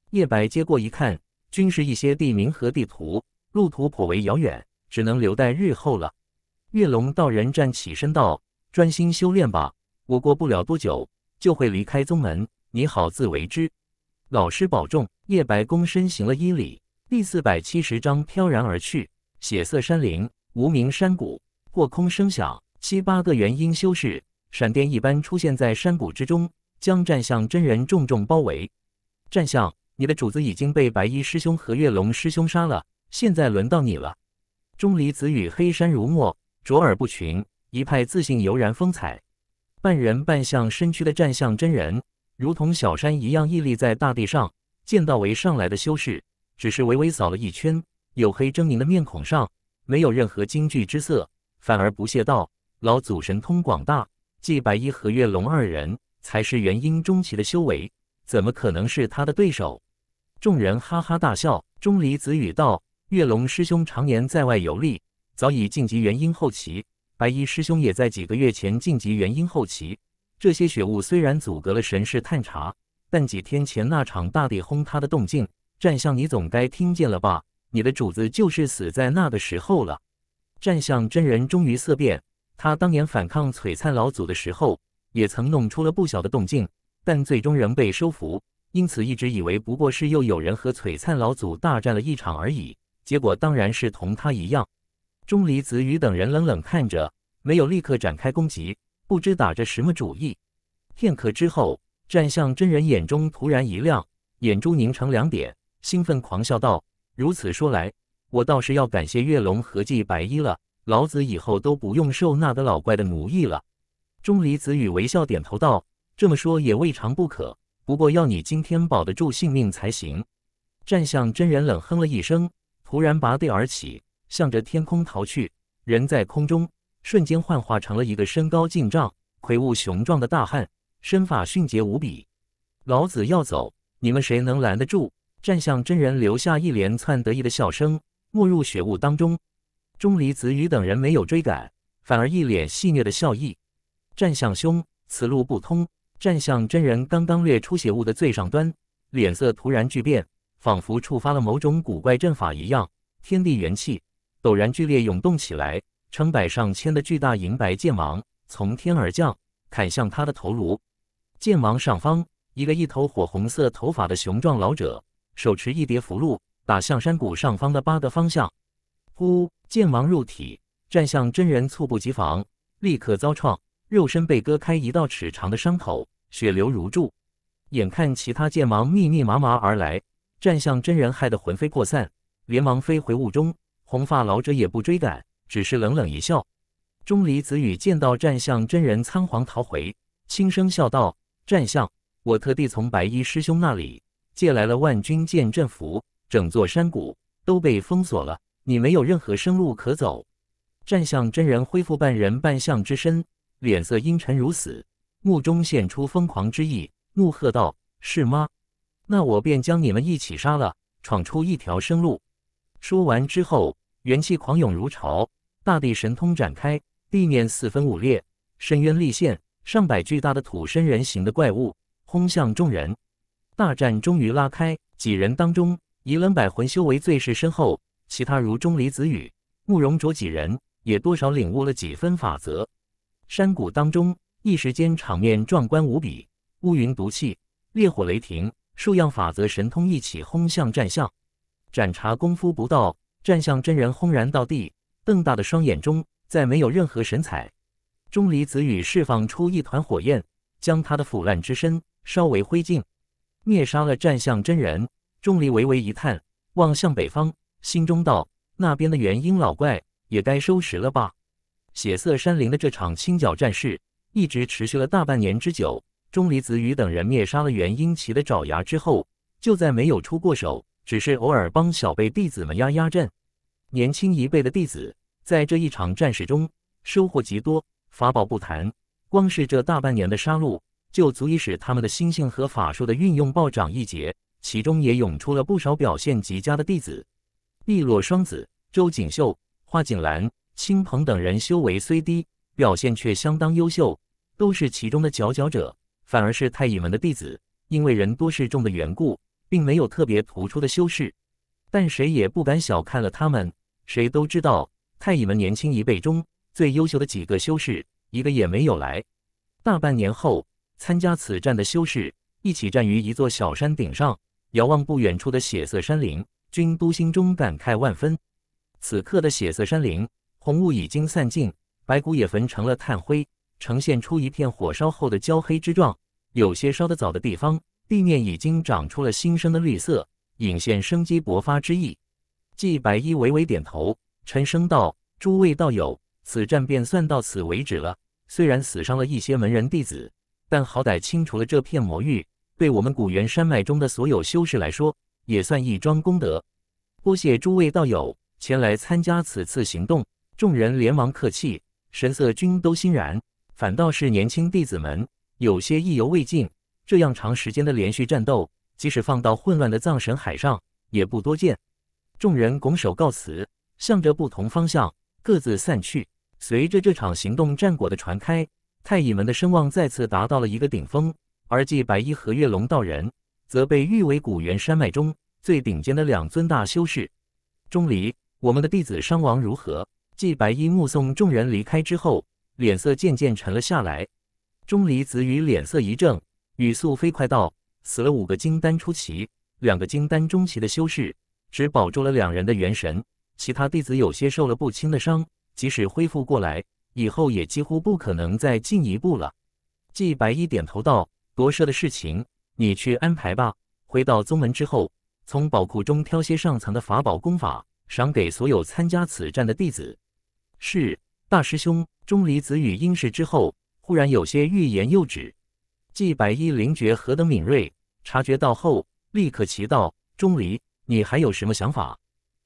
叶白接过一看。均是一些地名和地图，路途颇为遥远，只能留待日后了。月龙道人站起身道：“专心修炼吧，我过不了多久就会离开宗门，你好自为之，老师保重。”叶白躬身行了一礼。第四百七十章飘然而去。血色山林，无名山谷，破空声响，七八个元婴修士闪电一般出现在山谷之中，将战象真人重重包围。战象，你的主子已经被白衣师兄何跃龙师兄杀了，现在轮到你了。钟离子与黑山如墨卓尔不群，一派自信悠然风采。半人半像身躯的战象真人，如同小山一样屹立在大地上。见到围上来的修士，只是微微扫了一圈，黝黑狰狞的面孔上没有任何惊惧之色，反而不屑道：“老祖神通广大，继白衣何跃龙二人才是元婴中期的修为，怎么可能是他的对手？”众人哈哈大笑。钟离子语道：“月龙师兄常年在外游历，早已晋级元婴后期。白衣师兄也在几个月前晋级元婴后期。这些血雾虽然阻隔了神识探查，但几天前那场大地轰塌的动静，战相你总该听见了吧？你的主子就是死在那个时候了。”战相真人终于色变。他当年反抗璀璨老祖的时候，也曾弄出了不小的动静，但最终仍被收服。因此一直以为不过是又有人和璀璨老祖大战了一场而已，结果当然是同他一样。钟离子羽等人冷冷看着，没有立刻展开攻击，不知打着什么主意。片刻之后，战象真人眼中突然一亮，眼珠凝成两点，兴奋狂笑道：“如此说来，我倒是要感谢月龙和季白衣了，老子以后都不用受那个老怪的奴役了。”钟离子羽微笑点头道：“这么说也未尝不可。”不过要你今天保得住性命才行！战相真人冷哼了一声，突然拔地而起，向着天空逃去。人在空中，瞬间幻化成了一个身高近丈、魁梧雄壮的大汉，身法迅捷无比。老子要走，你们谁能拦得住？战相真人留下一连串得意的笑声，没入雪雾当中。钟离、子羽等人没有追赶，反而一脸戏谑的笑意：“战相兄，此路不通。”战象真人刚刚掠出血雾的最上端，脸色突然巨变，仿佛触发了某种古怪阵法一样，天地元气陡然剧烈涌动起来，成百上千的巨大银白剑芒从天而降，砍向他的头颅。剑芒上方，一个一头火红色头发的雄壮老者，手持一叠符箓，打向山谷上方的八个方向。呼！剑芒入体，战象真人猝不及防，立刻遭创，肉身被割开一道尺长的伤口。血流如注，眼看其他剑芒密密麻麻而来，战相真人害得魂飞魄散，连忙飞回雾中。红发老者也不追赶，只是冷冷一笑。钟离子羽见到战相真人仓皇逃回，轻声笑道：“战相，我特地从白衣师兄那里借来了万军剑阵符，整座山谷都被封锁了，你没有任何生路可走。”战相真人恢复半人半相之身，脸色阴沉如死。目中现出疯狂之意，怒喝道：“是吗？那我便将你们一起杀了，闯出一条生路。”说完之后，元气狂涌如潮，大地神通展开，地面四分五裂，深渊立现，上百巨大的土身人形的怪物轰向众人。大战终于拉开，几人当中，以冷百魂修为最是深厚，其他如钟离、子羽、慕容卓几人也多少领悟了几分法则。山谷当中。一时间，场面壮观无比，乌云、毒气、烈火、雷霆，数样法则神通一起轰向战象。斩茶功夫不到，战象真人轰然倒地，瞪大的双眼中再没有任何神采。钟离子羽释放出一团火焰，将他的腐烂之身烧为灰烬，灭杀了战象真人。钟离微微一叹，望向北方，心中道：“那边的元婴老怪也该收拾了吧？”血色山林的这场清剿战事。一直持续了大半年之久。钟离子羽等人灭杀了元婴期的爪牙之后，就在没有出过手，只是偶尔帮小辈弟子们压压阵。年轻一辈的弟子在这一场战事中收获极多，法宝不谈，光是这大半年的杀戮就足以使他们的心性和法术的运用暴涨一截。其中也涌出了不少表现极佳的弟子，碧落双子、周锦绣、花锦兰、青鹏等人修为虽低。表现却相当优秀，都是其中的佼佼者。反而是太乙门的弟子，因为人多势众的缘故，并没有特别突出的修士。但谁也不敢小看了他们。谁都知道，太乙门年轻一辈中最优秀的几个修士，一个也没有来。大半年后，参加此战的修士一起站于一座小山顶上，遥望不远处的血色山林，均都心中感慨万分。此刻的血色山林，红雾已经散尽。白骨也焚成了炭灰，呈现出一片火烧后的焦黑之状。有些烧得早的地方，地面已经长出了新生的绿色，隐现生机勃发之意。季白衣微微点头，沉声道：“诸位道友，此战便算到此为止了。虽然死伤了一些门人弟子，但好歹清除了这片魔域，对我们古元山脉中的所有修士来说，也算一桩功德。多谢诸位道友前来参加此次行动。”众人连忙客气。神色均都欣然，反倒是年轻弟子们有些意犹未尽。这样长时间的连续战斗，即使放到混乱的藏神海上也不多见。众人拱手告辞，向着不同方向各自散去。随着这场行动战果的传开，太乙门的声望再次达到了一个顶峰。而继白衣和月龙道人，则被誉为古猿山脉中最顶尖的两尊大修士。钟离，我们的弟子伤亡如何？季白衣目送众人离开之后，脸色渐渐沉了下来。钟离子羽脸色一正，语速飞快道：“死了五个金丹初期，两个金丹中期的修士，只保住了两人的元神，其他弟子有些受了不轻的伤，即使恢复过来，以后也几乎不可能再进一步了。”季白衣点头道：“夺舍的事情，你去安排吧。回到宗门之后，从宝库中挑些上层的法宝功法，赏给所有参加此战的弟子。”是大师兄钟离子与应试之后，忽然有些欲言又止。季白衣灵觉何等敏锐，察觉到后，立刻奇道：“钟离，你还有什么想法？”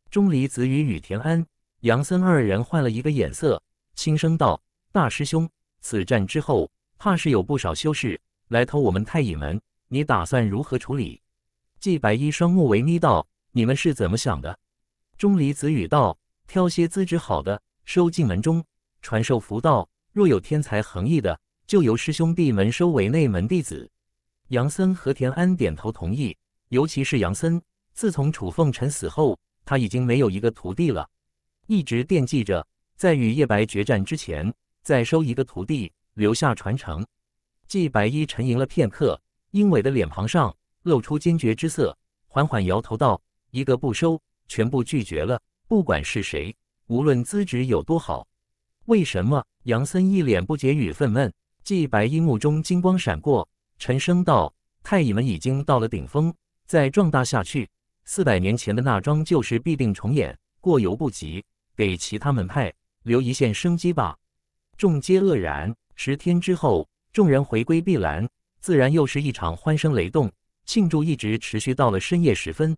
钟离子羽雨田安、杨森二人换了一个眼色，轻声道：“大师兄，此战之后，怕是有不少修士来偷我们太乙门，你打算如何处理？”季白衣双目微眯道：“你们是怎么想的？”钟离子语道：“挑些资质好的。”收进门中，传授符道。若有天才横溢的，就由师兄弟们收为内门弟子。杨森和田安点头同意，尤其是杨森，自从楚凤臣死后，他已经没有一个徒弟了，一直惦记着在与叶白决战之前再收一个徒弟，留下传承。季白衣沉吟了片刻，英伟的脸庞上露出坚决之色，缓缓摇头道：“一个不收，全部拒绝了，不管是谁。”无论资质有多好，为什么？杨森一脸不解与愤懑。既白衣目中金光闪过，沉声道：“太乙门已经到了顶峰，再壮大下去，四百年前的那桩旧事必定重演。过犹不及，给其他门派留一线生机吧。”众皆愕然。十天之后，众人回归碧蓝，自然又是一场欢声雷动，庆祝一直持续到了深夜时分。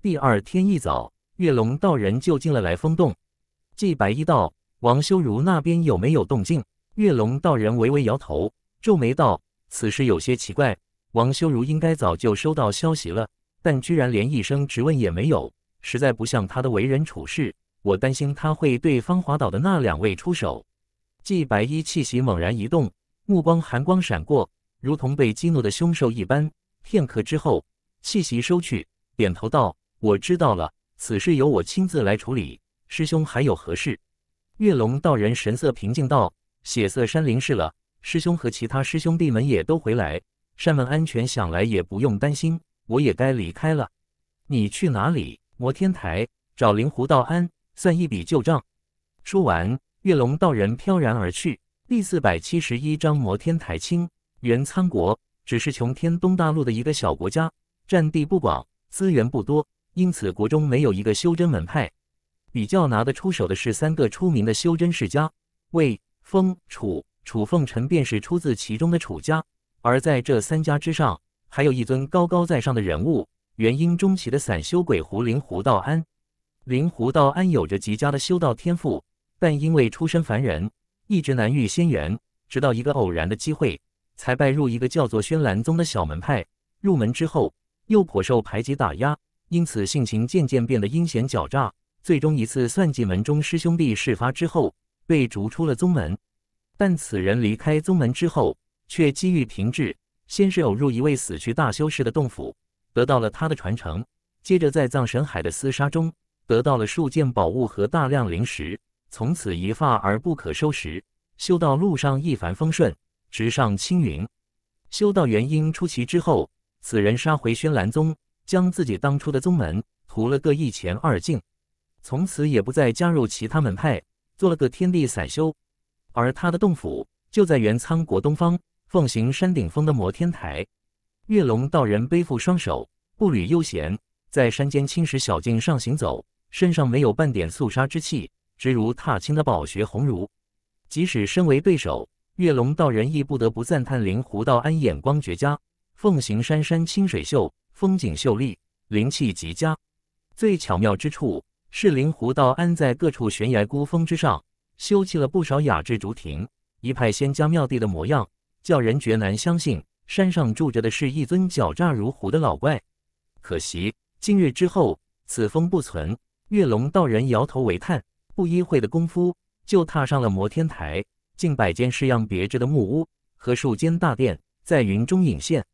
第二天一早，月龙道人就进了来风洞。季白衣道：“王修如那边有没有动静？”月龙道人微微摇头，皱眉道：“此事有些奇怪。王修如应该早就收到消息了，但居然连一声质问也没有，实在不像他的为人处事。我担心他会对芳华岛的那两位出手。”季白衣气息猛然一动，目光寒光闪过，如同被激怒的凶兽一般。片刻之后，气息收去，点头道：“我知道了，此事由我亲自来处理。”师兄还有何事？月龙道人神色平静道：“血色山灵是了，师兄和其他师兄弟们也都回来，山门安全，想来也不用担心。我也该离开了。你去哪里？摩天台找灵狐道安，算一笔旧账。”说完，月龙道人飘然而去。第四百七十一章摩天台清元苍国只是穷天东大陆的一个小国家，占地不广，资源不多，因此国中没有一个修真门派。比较拿得出手的是三个出名的修真世家，魏、风、楚。楚凤臣便是出自其中的楚家。而在这三家之上，还有一尊高高在上的人物，元婴中期的散修鬼狐灵狐道安。灵狐道安有着极佳的修道天赋，但因为出身凡人，一直难遇仙缘，直到一个偶然的机会，才拜入一个叫做轩蓝宗的小门派。入门之后，又颇受排挤打压，因此性情渐渐变得阴险狡诈。最终一次算计门中师兄弟事发之后，被逐出了宗门。但此人离开宗门之后，却机遇平滞，先是偶入一位死去大修士的洞府，得到了他的传承；接着在藏神海的厮杀中，得到了数件宝物和大量灵石，从此一发而不可收拾，修道路上一帆风顺，直上青云。修道原因出奇之后，此人杀回宣蓝宗，将自己当初的宗门屠了个一钱二净。从此也不再加入其他门派，做了个天地散修。而他的洞府就在元苍国东方奉行山顶峰的摩天台。月龙道人背负双手，步履悠闲，在山间青石小径上行走，身上没有半点肃杀之气，直如踏青的饱学鸿儒。即使身为对手，月龙道人亦不得不赞叹灵狐道安眼光绝佳。奉行山山清水秀，风景秀丽，灵气极佳，最巧妙之处。是灵狐道安在各处悬崖孤峰之上修葺了不少雅致竹亭，一派仙家妙地的模样，叫人绝难相信山上住着的是一尊狡诈如狐的老怪。可惜今日之后，此峰不存。月龙道人摇头为叹，不一会的功夫就踏上了摩天台，近百间式样别致的木屋和数间大殿在云中隐现。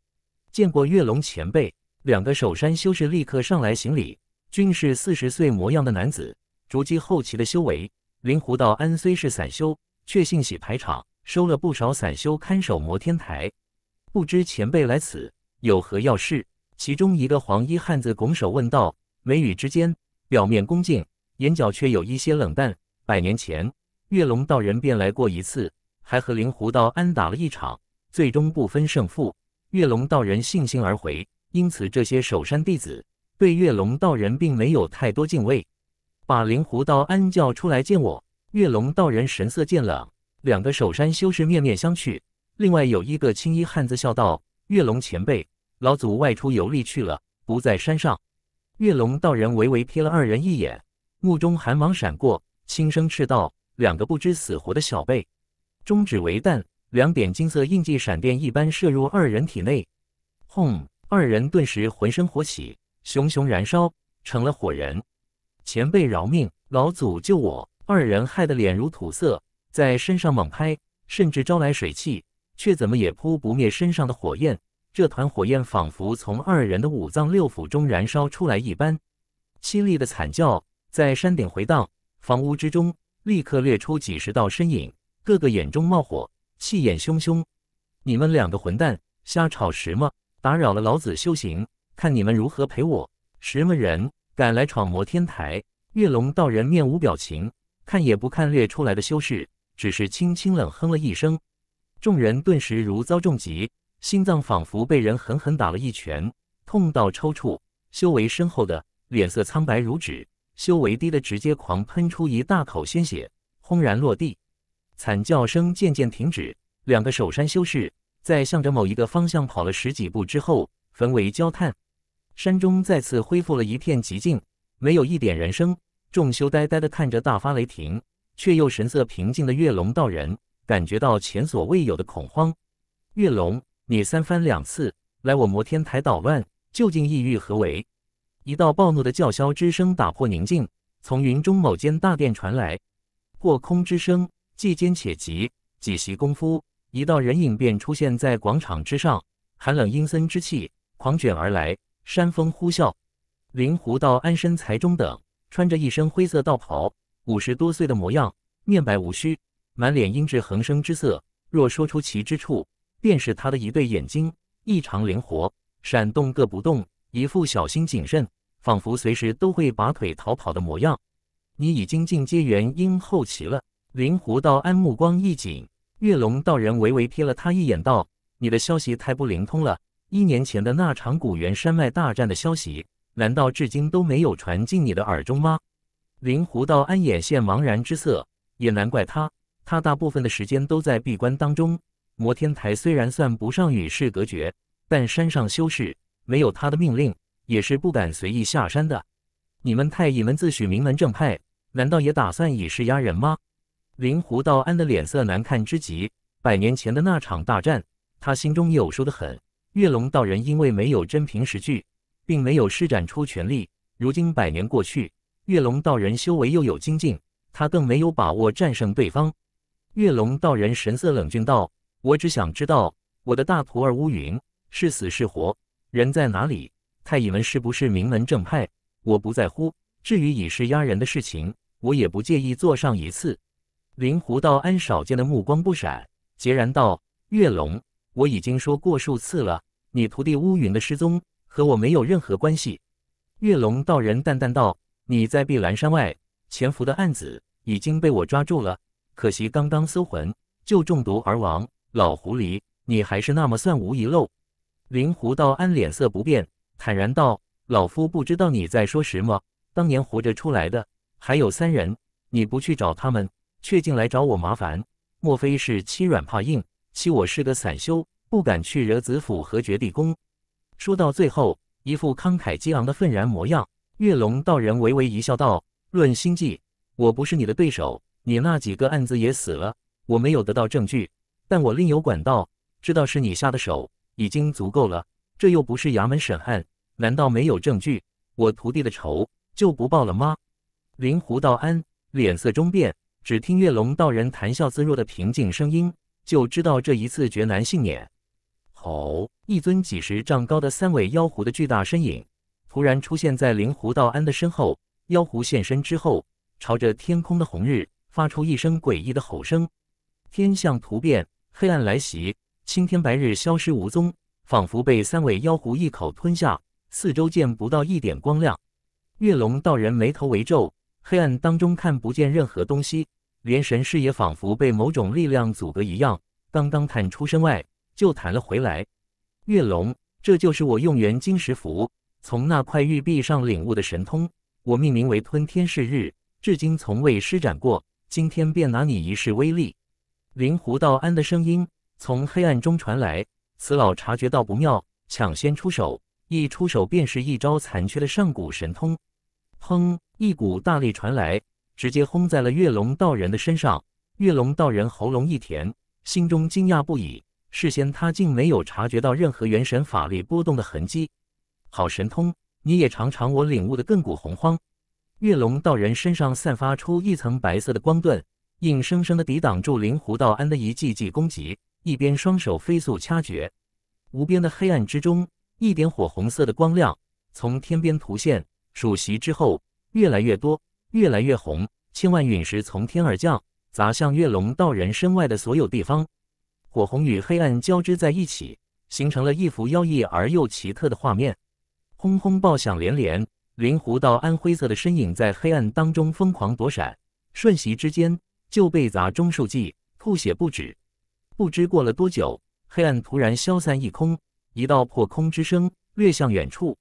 见过月龙前辈，两个守山修士立刻上来行礼。均是四十岁模样的男子，逐基后期的修为。灵狐道安虽是散修，却信喜排场，收了不少散修看守摩天台。不知前辈来此有何要事？其中一个黄衣汉子拱手问道，眉宇之间表面恭敬，眼角却有一些冷淡。百年前，月龙道人便来过一次，还和灵狐道安打了一场，最终不分胜负。月龙道人悻悻而回，因此这些守山弟子。对月龙道人并没有太多敬畏，把灵狐道安叫出来见我。月龙道人神色渐冷，两个守山修士面面相觑。另外有一个青衣汉子笑道：“月龙前辈，老祖外出游历去了，不在山上。”月龙道人微微瞥了二人一眼，目中寒芒闪过，轻声斥道：“两个不知死活的小辈！”中指为弹，两点金色印记闪电一般射入二人体内，轰！二人顿时浑身火起。熊熊燃烧，成了火人。前辈饶命，老祖救我！二人害得脸如土色，在身上猛拍，甚至招来水汽，却怎么也扑不灭身上的火焰。这团火焰仿佛从二人的五脏六腑中燃烧出来一般，凄厉的惨叫在山顶回荡。房屋之中立刻掠出几十道身影，个个眼中冒火，气焰汹汹。你们两个混蛋，瞎吵什么？打扰了老子修行！看你们如何陪我！什么人敢来闯魔天台？月龙道人面无表情，看也不看掠出来的修士，只是轻轻冷哼了一声。众人顿时如遭重击，心脏仿佛被人狠狠打了一拳，痛到抽搐。修为深厚的脸色苍白如纸，修为低的直接狂喷出一大口鲜血，轰然落地，惨叫声渐渐停止。两个守山修士在向着某一个方向跑了十几步之后，焚为焦炭。山中再次恢复了一片寂静，没有一点人声。众修呆呆地看着大发雷霆却又神色平静的月龙道人，感觉到前所未有的恐慌。月龙，你三番两次来我摩天台捣乱，究竟意欲何为？一道暴怒的叫嚣之声打破宁静，从云中某间大殿传来。破空之声既尖且急，几息功夫，一道人影便出现在广场之上。寒冷阴森之气狂卷而来。山风呼啸，灵狐道安身材中等，穿着一身灰色道袍，五十多岁的模样，面白无须，满脸英智横生之色。若说出奇之处，便是他的一对眼睛异常灵活，闪动个不动，一副小心谨慎，仿佛随时都会拔腿逃跑的模样。你已经进阶元婴后期了，灵狐道安目光一紧，月龙道人微微瞥了他一眼，道：“你的消息太不灵通了。”一年前的那场古原山脉大战的消息，难道至今都没有传进你的耳中吗？灵狐道安眼现茫然之色，也难怪他，他大部分的时间都在闭关当中。摩天台虽然算不上与世隔绝，但山上修士没有他的命令，也是不敢随意下山的。你们太乙门自诩名门正派，难道也打算以势压人吗？灵狐道安的脸色难看之极，百年前的那场大战，他心中有数的很。月龙道人因为没有真凭实据，并没有施展出全力。如今百年过去，月龙道人修为又有精进，他更没有把握战胜对方。月龙道人神色冷峻道：“我只想知道我的大徒儿乌云是死是活，人在哪里？太乙门是不是名门正派？我不在乎。至于以势压人的事情，我也不介意做上一次。”灵狐道安少见的目光不闪，截然道：“月龙，我已经说过数次了。”你徒弟乌云的失踪和我没有任何关系。”月龙道人淡淡道，“你在碧蓝山外潜伏的案子已经被我抓住了，可惜刚刚搜魂就中毒而亡。老狐狸，你还是那么算无遗漏。”灵狐道安脸色不变，坦然道：“老夫不知道你在说什么。当年活着出来的还有三人，你不去找他们，却进来找我麻烦，莫非是欺软怕硬？欺我是个散修？”不敢去惹子府和绝地宫。说到最后，一副慷慨激昂的愤然模样。月龙道人微微一笑，道：“论心计，我不是你的对手。你那几个案子也死了，我没有得到证据，但我另有管道，知道是你下的手，已经足够了。这又不是衙门审案，难道没有证据，我徒弟的仇就不报了吗？”灵狐道安脸色中变，只听月龙道人谈笑自若的平静声音，就知道这一次绝难幸免。吼！一尊几十丈高的三尾妖狐的巨大身影，突然出现在灵狐道安的身后。妖狐现身之后，朝着天空的红日发出一声诡异的吼声。天象突变，黑暗来袭，青天白日消失无踪，仿佛被三尾妖狐一口吞下。四周见不到一点光亮。月龙道人眉头微皱，黑暗当中看不见任何东西，连神识也仿佛被某种力量阻隔一样。刚刚探出身外。就弹了回来，月龙，这就是我用元晶石符从那块玉壁上领悟的神通，我命名为吞天噬日，至今从未施展过。今天便拿你一试威力。灵狐道安的声音从黑暗中传来，此老察觉到不妙，抢先出手，一出手便是一招残缺的上古神通。砰！一股大力传来，直接轰在了月龙道人的身上。月龙道人喉咙一甜，心中惊讶不已。事先他竟没有察觉到任何元神法力波动的痕迹，好神通！你也尝尝我领悟的亘古洪荒。月龙道人身上散发出一层白色的光盾，硬生生的抵挡住灵狐道安的一记记攻击，一边双手飞速掐诀。无边的黑暗之中，一点火红色的光亮从天边突现，数息之后，越来越多，越来越红。千万陨石从天而降，砸向月龙道人身外的所有地方。火红与黑暗交织在一起，形成了一幅妖异而又奇特的画面。轰轰爆响连连，灵狐道安灰色的身影在黑暗当中疯狂躲闪，瞬息之间就被砸中数计，吐血不止。不知过了多久，黑暗突然消散一空，一道破空之声掠向远处。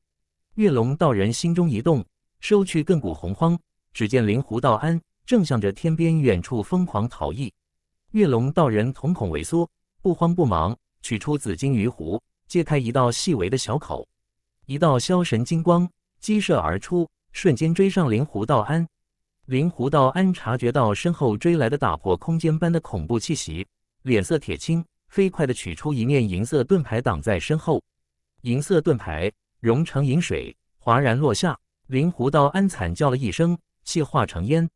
月龙道人心中一动，收去亘古洪荒，只见灵狐道安正向着天边远处疯狂逃逸。月龙道人瞳孔萎缩。不慌不忙取出紫金鱼壶，揭开一道细微的小口，一道消神金光激射而出，瞬间追上灵狐道安。灵狐道安察觉到身后追来的打破空间般的恐怖气息，脸色铁青，飞快地取出一面银色盾牌挡在身后。银色盾牌融成银水，哗然落下。灵狐道安惨叫了一声，气化成烟。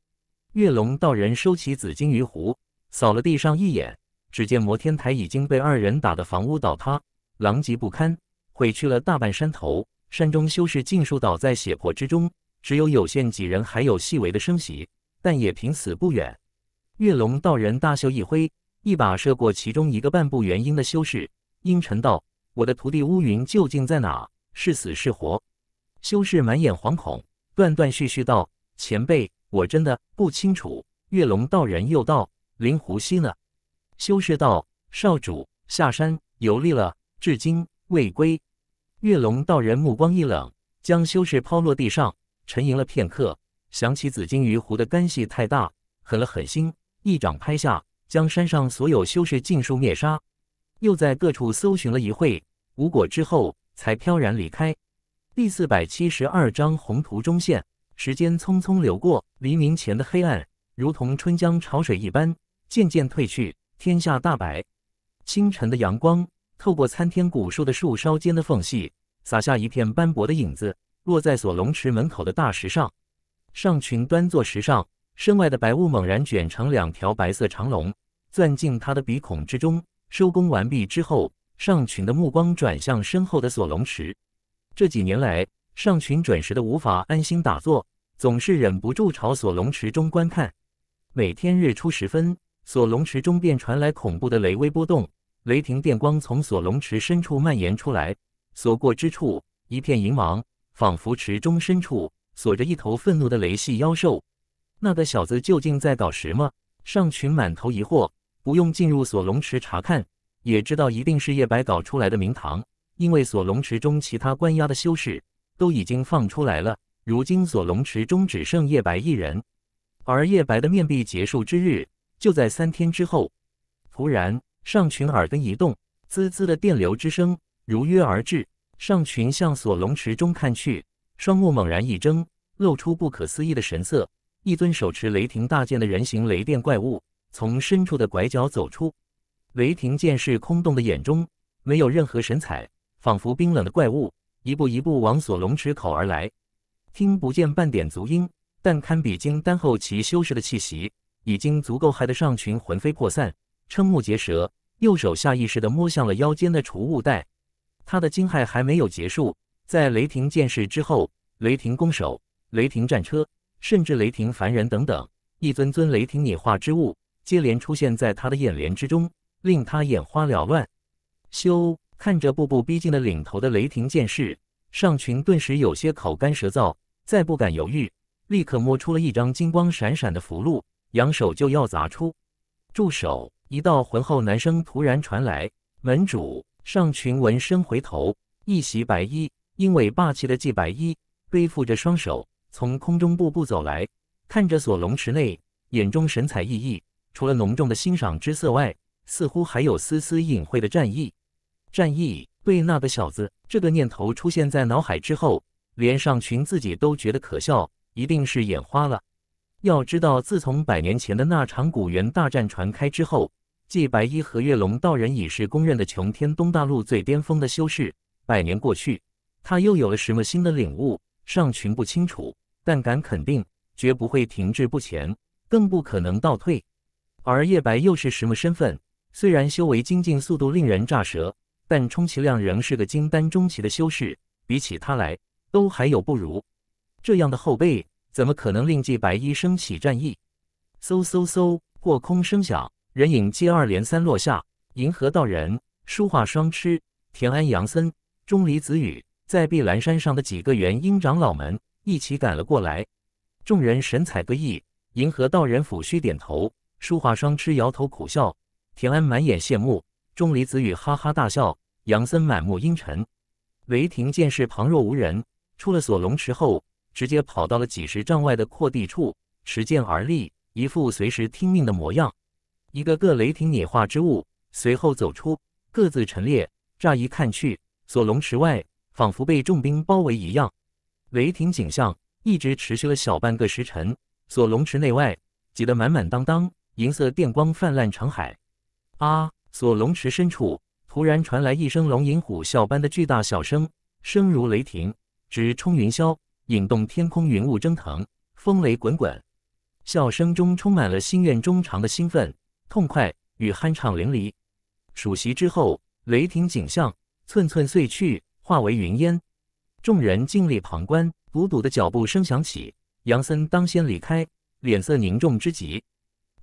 月龙道人收起紫金鱼壶，扫了地上一眼。只见摩天台已经被二人打得房屋倒塌，狼藉不堪，毁去了大半山头。山中修士尽数倒在血泊之中，只有有限几人还有细微的生息，但也凭死不远。月龙道人大袖一挥，一把射过其中一个半步元婴的修士，阴沉道：“我的徒弟乌云究竟在哪？是死是活？”修士满眼惶恐，断断续续道：“前辈，我真的不清楚。”月龙道人又道：“灵狐溪呢？”修士道：“少主下山游历了，至今未归。”月龙道人目光一冷，将修士抛落地上，沉吟了片刻，想起紫金鱼湖的干系太大，狠了狠心，一掌拍下，将山上所有修士尽数灭杀。又在各处搜寻了一会无果之后，才飘然离开。第四百七十二章宏图中线。时间匆匆流过，黎明前的黑暗如同春江潮水一般渐渐退去。天下大白，清晨的阳光透过参天古树的树梢间的缝隙，洒下一片斑驳的影子，落在锁龙池门口的大石上。上群端坐石上，身外的白雾猛然卷成两条白色长龙，钻进他的鼻孔之中。收工完毕之后，上群的目光转向身后的锁龙池。这几年来，上群准时的无法安心打坐，总是忍不住朝锁龙池中观看。每天日出时分。锁龙池中便传来恐怖的雷威波动，雷霆电光从锁龙池深处蔓延出来，所过之处一片银芒，仿佛池中深处锁着一头愤怒的雷系妖兽。那个小子究竟在搞什么？上群满头疑惑，不用进入锁龙池查看，也知道一定是叶白搞出来的名堂，因为锁龙池中其他关押的修士都已经放出来了，如今锁龙池中只剩叶白一人，而叶白的面壁结束之日。就在三天之后，突然，上群耳根一动，滋滋的电流之声如约而至。上群向锁龙池中看去，双目猛然一睁，露出不可思议的神色。一尊手持雷霆大剑的人形雷电怪物从深处的拐角走出，雷霆剑士空洞的眼中没有任何神采，仿佛冰冷的怪物，一步一步往锁龙池口而来。听不见半点足音，但堪比金丹后期修士的气息。已经足够害得上群魂飞魄散、瞠目结舌，右手下意识地摸向了腰间的储物袋。他的惊骇还没有结束，在雷霆剑士之后，雷霆弓手、雷霆战车，甚至雷霆凡人等等，一尊尊雷霆拟化之物接连出现在他的眼帘之中，令他眼花缭乱。修看着步步逼近的领头的雷霆剑士，上群顿时有些口干舌燥，再不敢犹豫，立刻摸出了一张金光闪闪的符箓。扬手就要砸出，住手！一道浑厚男声突然传来。门主上群闻声回头，一袭白衣，英伟霸气的季白衣，背负着双手，从空中步步走来，看着锁龙池内，眼中神采奕奕，除了浓重的欣赏之色外，似乎还有丝丝隐晦的战意。战意对那个小子，这个念头出现在脑海之后，连上群自己都觉得可笑，一定是眼花了。要知道，自从百年前的那场古猿大战传开之后，继白衣和月龙道人已是公认的穷天东大陆最巅峰的修士。百年过去，他又有了什么新的领悟？尚群不清楚，但敢肯定，绝不会停滞不前，更不可能倒退。而叶白又是什么身份？虽然修为精进速度令人乍舌，但充其量仍是个金丹中期的修士，比起他来，都还有不如。这样的后辈。怎么可能令季白衣升起战意？嗖嗖嗖！破空声响，人影接二连三落下。银河道人、书画双痴、田安、杨森、钟离子羽在碧蓝山上的几个元婴长老们一起赶了过来。众人神采各异，银河道人抚须点头，书画双痴摇头苦笑，田安满眼羡慕，钟离子羽哈哈大笑，杨森满目阴沉。雷霆见势旁若无人，出了锁龙池后。直接跑到了几十丈外的阔地处，持剑而立，一副随时听命的模样。一个个雷霆拟化之物随后走出，各自陈列。乍一看去，锁龙池外仿佛被重兵包围一样。雷霆景象一直持续了小半个时辰，锁龙池内外挤得满满当当，银色电光泛滥成海。啊！锁龙池深处突然传来一声龙吟虎啸般的巨大笑声，声如雷霆，直冲云霄。引动天空云雾蒸腾，风雷滚滚。笑声中充满了心愿衷肠的兴奋、痛快与酣畅淋漓。数息之后，雷霆景象寸寸碎去，化为云烟。众人尽力旁观，笃堵的脚步声响起。杨森当先离开，脸色凝重之极。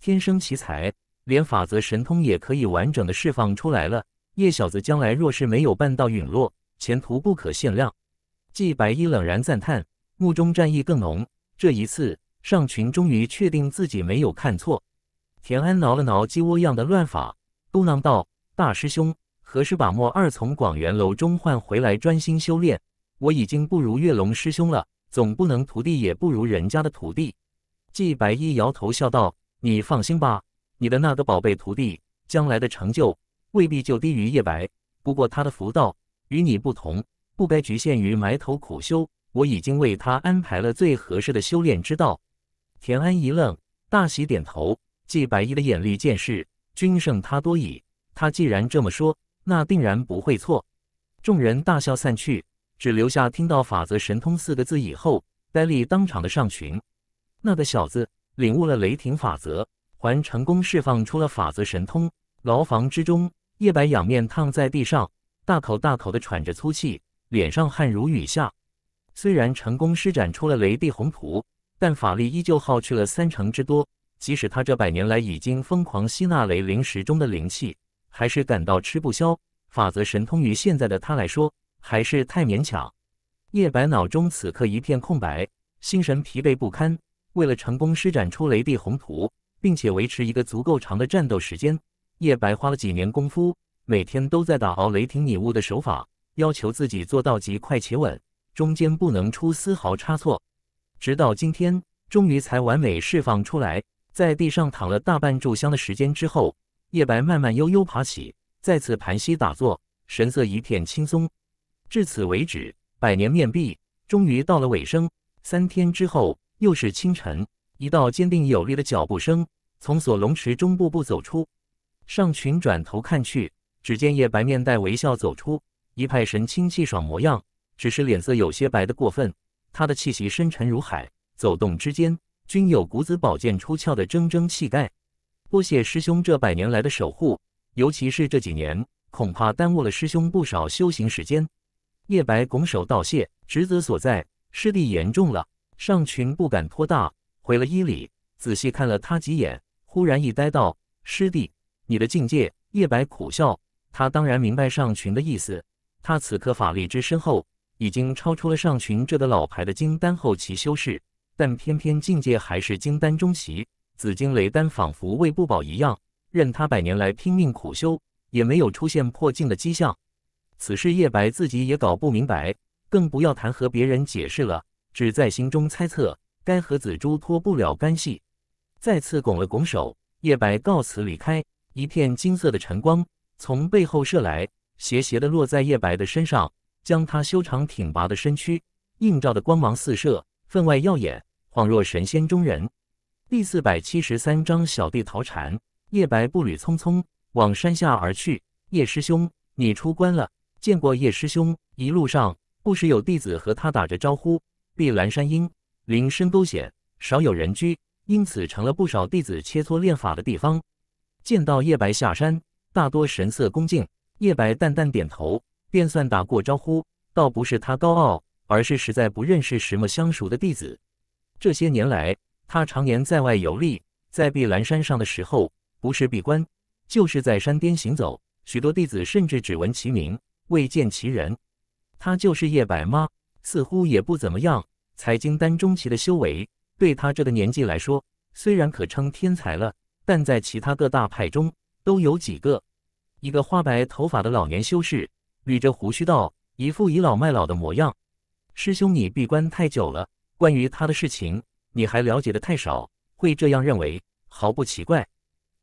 天生奇才，连法则神通也可以完整的释放出来了。叶小子将来若是没有半道陨落，前途不可限量。季白衣冷然赞叹，目中战意更浓。这一次，上群终于确定自己没有看错。田安挠了挠鸡窝样的乱发，嘟囔道：“大师兄，何时把墨二从广元楼中换回来，专心修炼？我已经不如月龙师兄了，总不能徒弟也不如人家的徒弟。”季白衣摇头笑道：“你放心吧，你的那个宝贝徒弟，将来的成就未必就低于叶白，不过他的福道与你不同。”不该局限于埋头苦修，我已经为他安排了最合适的修炼之道。田安一愣，大喜点头。季白衣的眼力见识，均胜他多矣。他既然这么说，那定然不会错。众人大笑散去，只留下听到“法则神通”四个字以后，呆立当场的上群。那个小子领悟了雷霆法则，还成功释放出了法则神通。牢房之中，叶白仰面躺在地上，大口大口的喘着粗气。脸上汗如雨下，虽然成功施展出了雷地宏图，但法力依旧耗去了三成之多。即使他这百年来已经疯狂吸纳雷灵石中的灵气，还是感到吃不消。法则神通于现在的他来说，还是太勉强。叶白脑中此刻一片空白，心神疲惫不堪。为了成功施展出雷地宏图，并且维持一个足够长的战斗时间，叶白花了几年功夫，每天都在打熬雷霆拟物的手法。要求自己做到极快且稳，中间不能出丝毫差错。直到今天，终于才完美释放出来。在地上躺了大半炷香的时间之后，叶白慢慢悠悠爬起，再次盘膝打坐，神色一片轻松。至此为止，百年面壁终于到了尾声。三天之后，又是清晨，一道坚定有力的脚步声从锁龙池中步步走出。上群转头看去，只见叶白面带微笑走出。一派神清气爽模样，只是脸色有些白的过分。他的气息深沉如海，走动之间均有骨子宝剑出鞘的铮铮气概。多谢师兄这百年来的守护，尤其是这几年，恐怕耽误了师兄不少修行时间。叶白拱手道谢，职责所在，师弟言重了。上群不敢托大，回了一里，仔细看了他几眼，忽然一呆道：“师弟，你的境界？”叶白苦笑，他当然明白上群的意思。他此刻法力之深厚，已经超出了上旬这的老牌的金丹后期修士，但偏偏境界还是金丹中期，紫金雷丹仿佛喂不饱一样，任他百年来拼命苦修，也没有出现破境的迹象。此事叶白自己也搞不明白，更不要谈和别人解释了，只在心中猜测该和紫珠脱不了干系。再次拱了拱手，叶白告辞离开。一片金色的晨光从背后射来。斜斜地落在叶白的身上，将他修长挺拔的身躯映照的光芒四射，分外耀眼，恍若神仙中人。第四百七十三章小弟逃禅。叶白步履匆匆往山下而去。叶师兄，你出关了？见过叶师兄。一路上不时有弟子和他打着招呼。碧蓝山鹰林深沟险，少有人居，因此成了不少弟子切磋练法的地方。见到叶白下山，大多神色恭敬。叶白淡淡点头，便算打过招呼。倒不是他高傲，而是实在不认识什么相熟的弟子。这些年来，他常年在外游历，在碧蓝山上的时候，不是闭关，就是在山巅行走。许多弟子甚至只闻其名，未见其人。他就是叶白吗？似乎也不怎么样。才经丹中期的修为，对他这个年纪来说，虽然可称天才了，但在其他各大派中，都有几个。一个花白头发的老年修士捋着胡须道：“一副倚老卖老的模样。师兄，你闭关太久了，关于他的事情你还了解的太少，会这样认为毫不奇怪。”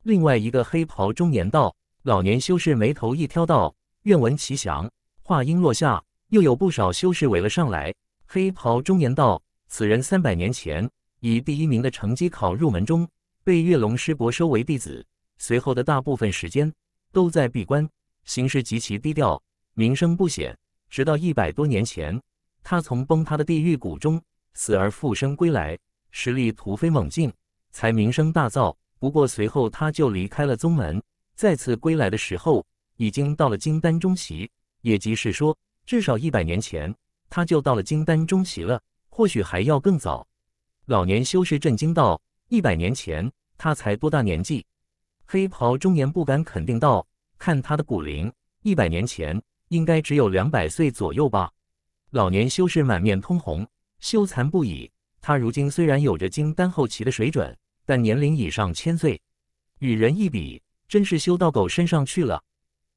另外一个黑袍中年道：“老年修士眉头一挑道：‘愿闻其详。’”话音落下，又有不少修士围了上来。黑袍中年道：“此人三百年前以第一名的成绩考入门中，被月龙师伯收为弟子。随后的大部分时间。”都在闭关，行事极其低调，名声不显。直到一百多年前，他从崩塌的地狱谷中死而复生归来，实力突飞猛进，才名声大噪。不过随后他就离开了宗门，再次归来的时候已经到了金丹中期，也即是说，至少一百年前他就到了金丹中期了，或许还要更早。老年修士震惊道：“一百年前他才多大年纪？”黑袍中年不敢肯定道：“看他的骨龄，一百年前应该只有两百岁左右吧。”老年修士满面通红，羞惭不已。他如今虽然有着金丹后期的水准，但年龄已上千岁，与人一比，真是修到狗身上去了。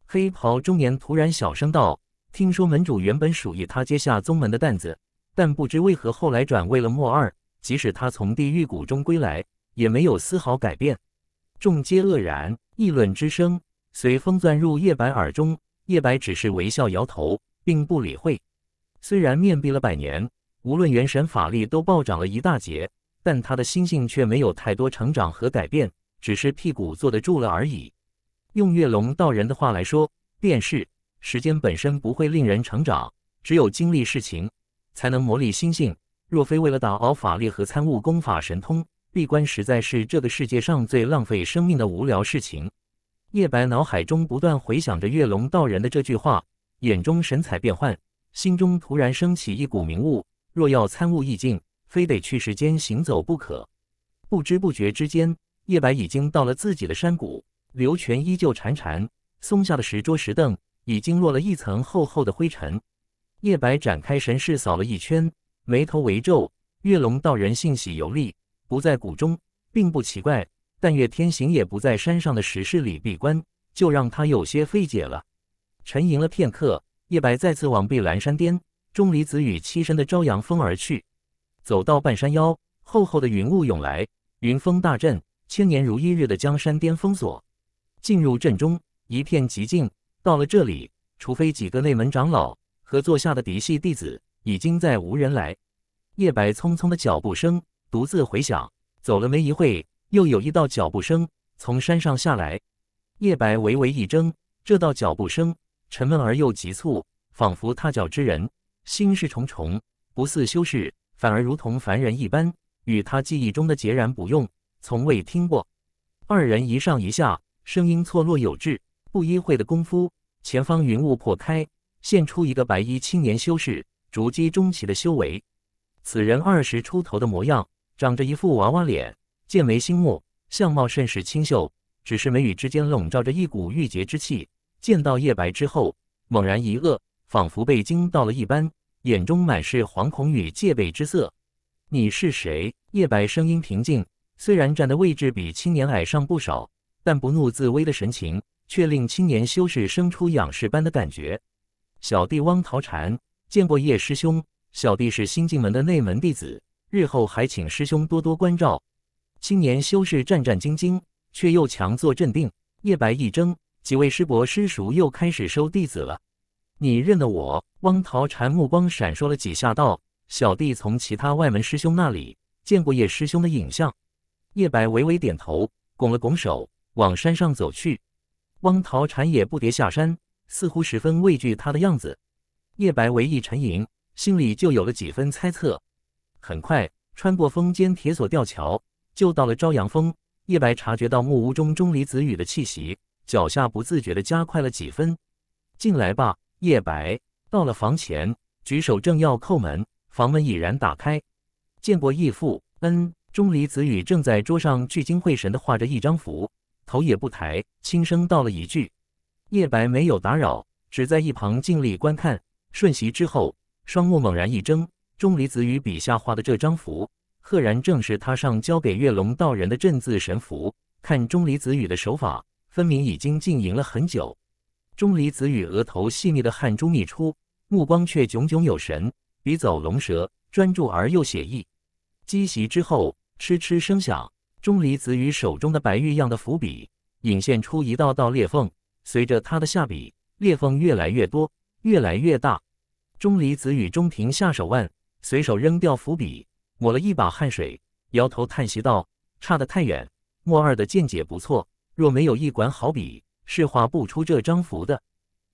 黑袍中年突然小声道：“听说门主原本属于他，接下宗门的担子，但不知为何后来转为了莫二。即使他从地狱谷中归来，也没有丝毫改变。”众皆愕然，议论之声随风钻入叶白耳中。叶白只是微笑摇头，并不理会。虽然面壁了百年，无论元神法力都暴涨了一大截，但他的心性却没有太多成长和改变，只是屁股坐得住了而已。用月龙道人的话来说，便是：时间本身不会令人成长，只有经历事情，才能磨砺心性。若非为了打熬法力和参悟功法神通，闭关实在是这个世界上最浪费生命的无聊事情。叶白脑海中不断回想着月龙道人的这句话，眼中神采变幻，心中突然升起一股明悟：若要参悟意境，非得去世间行走不可。不知不觉之间，叶白已经到了自己的山谷，流泉依旧潺潺，松下的石桌石凳已经落了一层厚厚的灰尘。叶白展开神视扫了一圈，眉头微皱。月龙道人信喜游历。不在谷中，并不奇怪，但月天行也不在山上的石室里闭关，就让他有些费解了。沉吟了片刻，叶白再次往碧蓝山巅、钟离子与栖身的朝阳峰而去。走到半山腰，厚厚的云雾涌来，云峰大阵，千年如一日的将山巅封锁。进入阵中，一片寂静。到了这里，除非几个内门长老和座下的嫡系弟子，已经在无人来。叶白匆匆的脚步声。独自回想，走了没一会，又有一道脚步声从山上下来。叶白微微一怔，这道脚步声沉闷而又急促，仿佛踏脚之人心事重重，不似修士，反而如同凡人一般，与他记忆中的截然不用，从未听过。二人一上一下，声音错落有致。不一会的功夫，前方云雾破开，现出一个白衣青年修士，逐击中期的修为。此人二十出头的模样。长着一副娃娃脸，剑眉星目，相貌甚是清秀，只是眉宇之间笼罩着一股郁结之气。见到叶白之后，猛然一愕，仿佛被惊到了一般，眼中满是惶恐与戒备之色。你是谁？叶白声音平静，虽然站的位置比青年矮上不少，但不怒自威的神情却令青年修士生出仰视般的感觉。小弟汪桃禅，见过叶师兄。小弟是新进门的内门弟子。日后还请师兄多多关照。青年修士战战兢兢，却又强作镇定。叶白一怔，几位师伯师叔又开始收弟子了。你认得我？汪桃禅目光闪烁了几下，道：“小弟从其他外门师兄那里见过叶师兄的影像。”叶白微微点头，拱了拱手，往山上走去。汪桃禅也不迭下山，似乎十分畏惧他的样子。叶白为一沉吟，心里就有了几分猜测。很快穿过风间铁索吊桥，就到了朝阳峰。叶白察觉到木屋中钟离子羽的气息，脚下不自觉的加快了几分。进来吧，叶白。到了房前，举手正要叩门，房门已然打开。见过义父。嗯，钟离子羽正在桌上聚精会神地画着一张符，头也不抬，轻声道了一句。叶白没有打扰，只在一旁静立观看。瞬息之后，双目猛然一睁。钟离子羽笔下画的这张符，赫然正是他上交给月龙道人的镇字神符。看钟离子羽的手法，分明已经静营了很久。钟离子羽额头细腻的汗珠密出，目光却炯炯有神，笔走龙蛇，专注而又写意。击袭之后，嗤嗤声响，钟离子羽手中的白玉样的符笔隐现出一道道裂缝，随着他的下笔，裂缝越来越多，越来越大。钟离子羽中庭下手腕。随手扔掉伏笔，抹了一把汗水，摇头叹息道：“差得太远。”莫二的见解不错，若没有一管好笔，是画不出这张符的。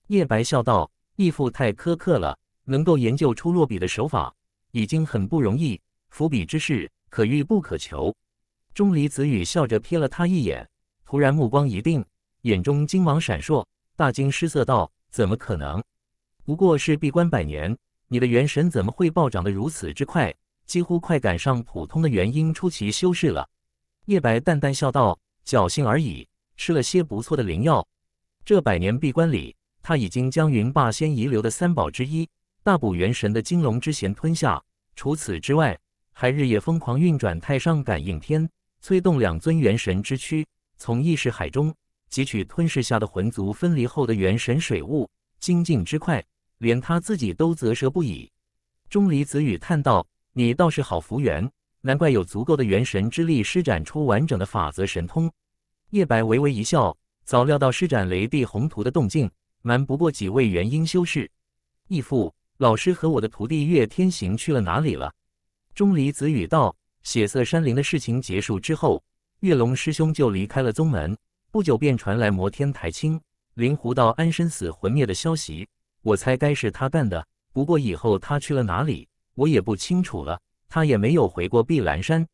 叶白笑道：“义父太苛刻了，能够研究出落笔的手法，已经很不容易。伏笔之事，可遇不可求。”钟离子羽笑着瞥了他一眼，突然目光一定，眼中金芒闪烁，大惊失色道：“怎么可能？不过是闭关百年。”你的元神怎么会暴涨的如此之快，几乎快赶上普通的元婴初期修士了？叶白淡淡笑道：“侥幸而已，吃了些不错的灵药。这百年闭关里，他已经将云霸仙遗留的三宝之一，大补元神的金龙之涎吞下。除此之外，还日夜疯狂运转太上感应天，催动两尊元神之躯，从意识海中汲取吞噬下的魂族分离后的元神水雾，精进之快。”连他自己都啧舌不已。钟离子语叹道：“你倒是好福缘，难怪有足够的元神之力施展出完整的法则神通。”叶白微微一笑，早料到施展雷帝宏图的动静瞒不过几位元婴修士。义父、老师和我的徒弟岳天行去了哪里了？钟离子语道：“血色山林的事情结束之后，月龙师兄就离开了宗门，不久便传来摩天台清灵狐道安生死魂灭的消息。”我猜该是他干的，不过以后他去了哪里，我也不清楚了。他也没有回过碧兰山。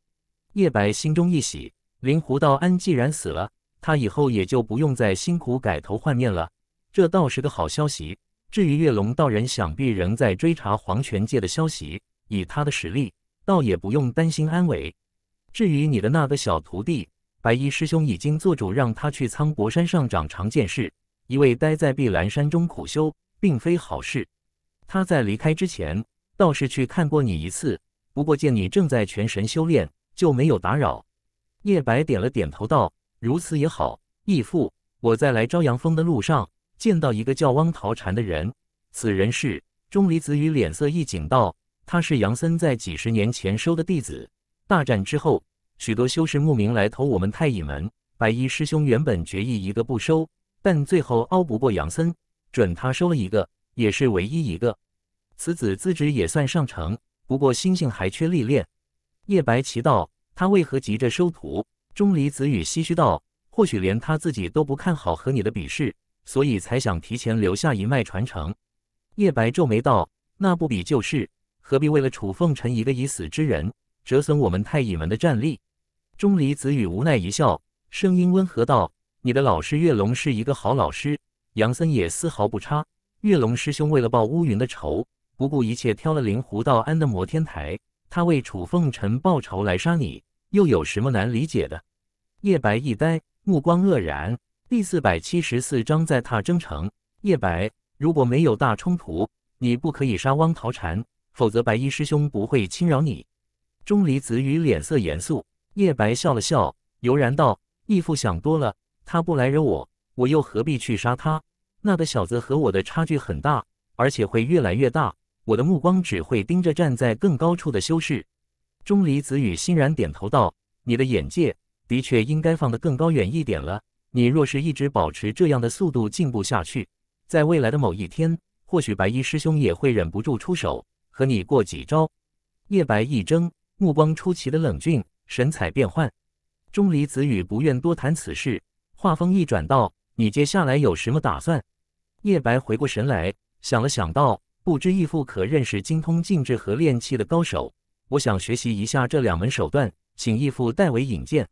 叶白心中一喜，灵狐道安既然死了，他以后也就不用再辛苦改头换面了，这倒是个好消息。至于月龙道人，想必仍在追查黄泉界的消息，以他的实力，倒也不用担心安危。至于你的那个小徒弟，白衣师兄已经做主让他去苍柏山上长长见识，一位待在碧蓝山中苦修。并非好事。他在离开之前倒是去看过你一次，不过见你正在全神修炼，就没有打扰。叶白点了点头，道：“如此也好，义父，我在来朝阳峰的路上见到一个叫汪桃禅的人。此人是……”钟离子羽脸色一紧，道：“他是杨森在几十年前收的弟子。大战之后，许多修士慕名来投我们太乙门。白衣师兄原本决意一个不收，但最后拗不过杨森。”准他收了一个，也是唯一一个。此子资质也算上乘，不过心性还缺历练。叶白奇道：“他为何急着收徒？”钟离子羽唏嘘道：“或许连他自己都不看好和你的比试，所以才想提前留下一脉传承。”叶白皱眉道：“那不比就是？何必为了楚凤臣一个已死之人，折损我们太乙门的战力？”钟离子羽无奈一笑，声音温和道：“你的老师月龙是一个好老师。”杨森也丝毫不差。月龙师兄为了报乌云的仇，不顾一切挑了灵狐到安的摩天台。他为楚凤臣报仇来杀你，又有什么难理解的？叶白一呆，目光愕然。第四百七十四章在踏征程。叶白，如果没有大冲突，你不可以杀汪桃禅，否则白衣师兄不会轻饶你。钟离子羽脸色严肃。叶白笑了笑，悠然道：“义父想多了，他不来惹我。”我又何必去杀他？那个小子和我的差距很大，而且会越来越大。我的目光只会盯着站在更高处的修士。钟离子羽欣然点头道：“你的眼界的确应该放得更高远一点了。你若是一直保持这样的速度进步下去，在未来的某一天，或许白衣师兄也会忍不住出手和你过几招。”叶白一怔，目光出奇的冷峻，神采变幻。钟离子羽不愿多谈此事，话锋一转道。你接下来有什么打算？叶白回过神来，想了想道：“不知义父可认识精通静制和炼器的高手？我想学习一下这两门手段，请义父代为引荐。”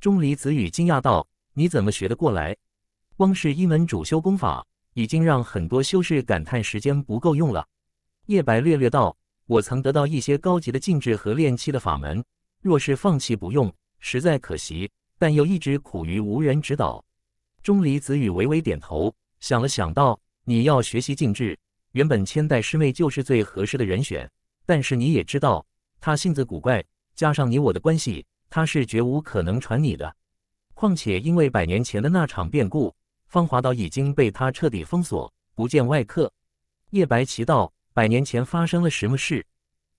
钟离子羽惊讶道：“你怎么学得过来？光是一门主修功法，已经让很多修士感叹时间不够用了。”叶白略略道：“我曾得到一些高级的禁制和炼器的法门，若是放弃不用，实在可惜，但又一直苦于无人指导。”钟离子雨微微点头，想了想道：“你要学习静志，原本千代师妹就是最合适的人选。但是你也知道，她性子古怪，加上你我的关系，她是绝无可能传你的。况且因为百年前的那场变故，芳华岛已经被她彻底封锁，不见外客。”叶白奇道：“百年前发生了什么事？”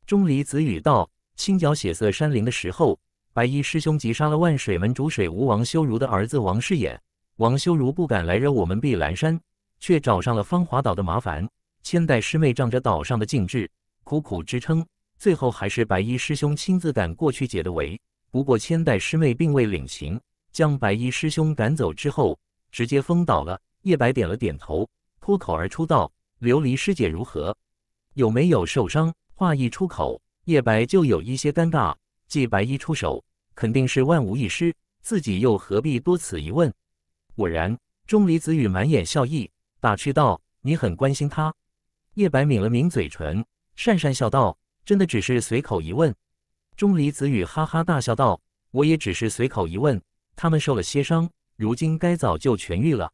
钟离子雨道：“清剿血色山林的时候，白衣师兄击杀了万水门主水无王修儒的儿子王世衍。”王修如不敢来惹我们碧兰山，却找上了芳华岛的麻烦。千代师妹仗着岛上的禁制，苦苦支撑，最后还是白衣师兄亲自赶过去解的围。不过，千代师妹并未领情，将白衣师兄赶走之后，直接封岛了。叶白点了点头，脱口而出道：“琉璃师姐如何？有没有受伤？”话一出口，叶白就有一些尴尬。既白衣出手，肯定是万无一失，自己又何必多此一问？果然，钟离子羽满眼笑意，打趣道：“你很关心他。”叶白抿了抿嘴唇，讪讪笑道：“真的只是随口一问。”钟离子羽哈哈大笑道：“我也只是随口一问。他们受了些伤，如今该早就痊愈了。”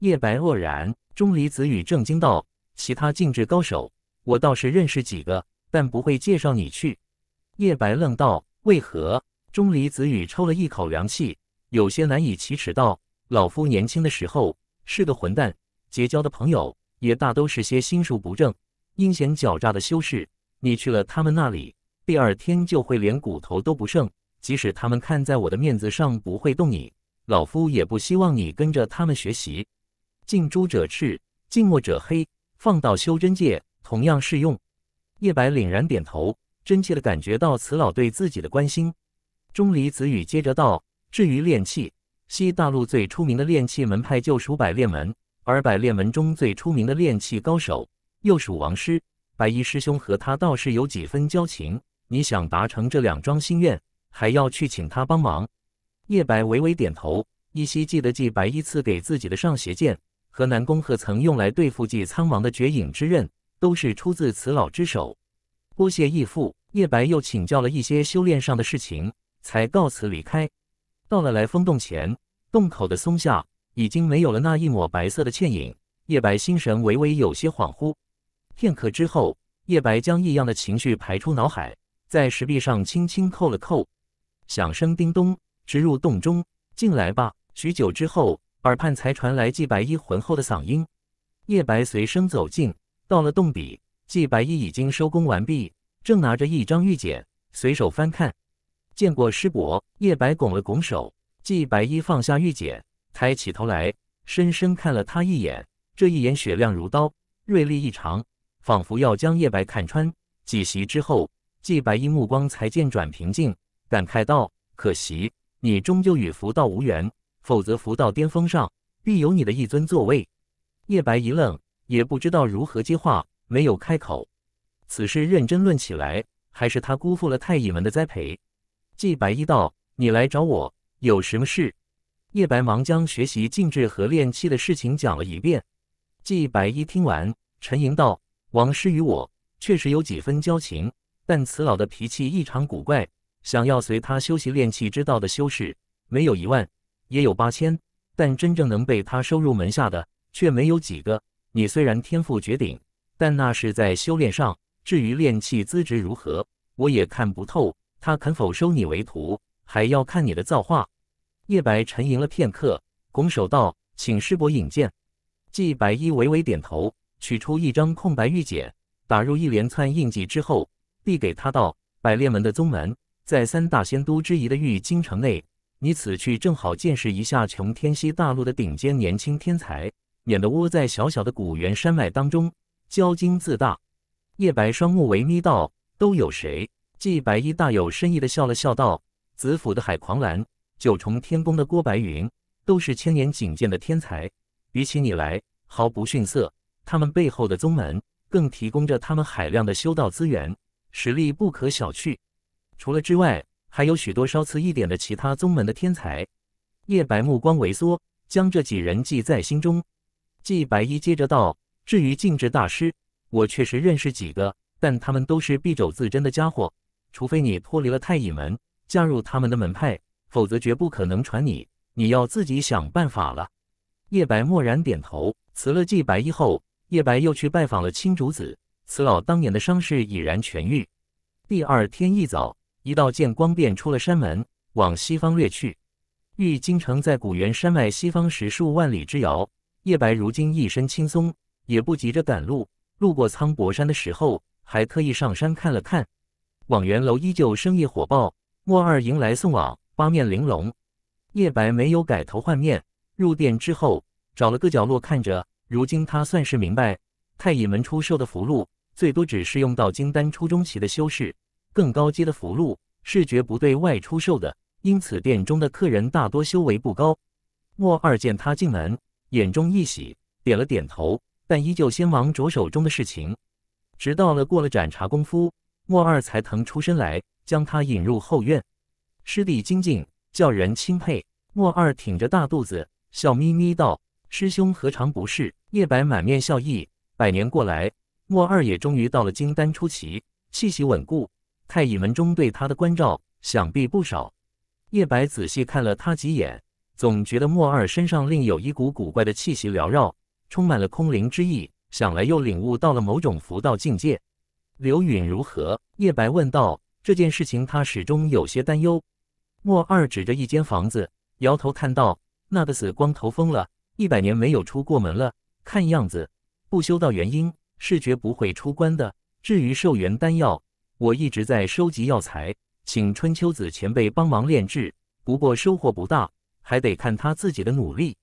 叶白愕然，钟离子羽震惊道：“其他禁制高手，我倒是认识几个，但不会介绍你去。”叶白愣道：“为何？”钟离子羽抽了一口凉气，有些难以启齿道。老夫年轻的时候是个混蛋，结交的朋友也大都是些心术不正、阴险狡诈的修士。你去了他们那里，第二天就会连骨头都不剩。即使他们看在我的面子上不会动你，老夫也不希望你跟着他们学习。近朱者赤，近墨者黑，放到修真界同样适用。叶白凛然点头，真切地感觉到此老对自己的关心。钟离子羽接着道：“至于练气。”西大陆最出名的炼器门派就属百炼门，而百炼门中最出名的炼器高手又属王师。白衣师兄和他倒是有几分交情。你想达成这两桩心愿，还要去请他帮忙。叶白微微点头，依稀记得纪白衣赐给自己的上邪剑，和南宫鹤曾用来对付纪苍王的绝影之刃，都是出自此老之手。多谢义父，叶白又请教了一些修炼上的事情，才告辞离开。到了来风洞前。洞口的松下已经没有了那一抹白色的倩影，叶白心神微微有些恍惚。片刻之后，叶白将异样的情绪排出脑海，在石壁上轻轻扣了扣，响声叮咚，直入洞中。进来吧。许久之后，耳畔才传来季白衣浑厚的嗓音。叶白随声走近，到了洞底，季白衣已经收工完毕，正拿着一张玉简，随手翻看。见过师伯。叶白拱了拱手。季白衣放下玉简，抬起头来，深深看了他一眼。这一眼雪亮如刀，锐利异常，仿佛要将叶白看穿。几席之后，季白衣目光才渐转平静，感慨道：“可惜你终究与福道无缘，否则福道巅峰上必有你的一尊座位。”叶白一愣，也不知道如何接话，没有开口。此事认真论起来，还是他辜负了太乙门的栽培。季白衣道：“你来找我。”有什么事？叶白忙将学习静制和炼气的事情讲了一遍。季白衣听完，沉吟道：“王师与我确实有几分交情，但此老的脾气异常古怪。想要随他修习炼气之道的修士，没有一万也有八千，但真正能被他收入门下的却没有几个。你虽然天赋绝顶，但那是在修炼上，至于炼气资质如何，我也看不透。他肯否收你为徒，还要看你的造化。”叶白沉吟了片刻，拱手道：“请师伯引荐。”季白衣微微点头，取出一张空白玉简，打入一连串印记之后，递给他道：“百炼门的宗门在三大仙都之一的玉京城内，你此去正好见识一下穷天西大陆的顶尖年轻天才，免得窝在小小的古猿山脉当中骄矜自大。”叶白双目微眯道：“都有谁？”季白衣大有深意的笑了笑道：“紫府的海狂澜。”九重天宫的郭白云都是千年仅见的天才，比起你来毫不逊色。他们背后的宗门更提供着他们海量的修道资源，实力不可小觑。除了之外，还有许多稍次一点的其他宗门的天才。叶白目光萎缩，将这几人记在心中。季白衣接着道：“至于禁制大师，我确实认识几个，但他们都是敝帚自珍的家伙。除非你脱离了太乙门，加入他们的门派。”否则绝不可能传你，你要自己想办法了。叶白默然点头，辞了季白衣后，叶白又去拜访了青竹子。此老当年的伤势已然痊愈。第二天一早，一道剑光便出了山门，往西方掠去。玉京城在古猿山脉西方十数万里之遥。叶白如今一身轻松，也不急着赶路。路过苍柏山的时候，还特意上山看了看。往元楼依旧生意火爆，莫二迎来送往。八面玲珑，叶白没有改头换面。入店之后，找了个角落看着。如今他算是明白，太乙门出售的符箓，最多只是用到金丹初中期的修士。更高阶的符箓是绝不对外出售的。因此，店中的客人大多修为不高。莫二见他进门，眼中一喜，点了点头，但依旧先忙着手中的事情。直到了过了盏茶功夫，莫二才腾出身来，将他引入后院。师弟精进，叫人钦佩。莫二挺着大肚子，笑眯眯道：“师兄何尝不是？”叶白满面笑意。百年过来，莫二也终于到了金丹初期，气息稳固。太乙门中对他的关照，想必不少。叶白仔细看了他几眼，总觉得莫二身上另有一股古怪的气息缭绕，充满了空灵之意，想来又领悟到了某种佛道境界。刘允如何？叶白问道。这件事情他始终有些担忧。莫二指着一间房子，摇头叹道：“那个死光头疯了，一百年没有出过门了。看样子，不修道原因，是绝不会出关的。至于寿元丹药，我一直在收集药材，请春秋子前辈帮忙炼制。不过收获不大，还得看他自己的努力。”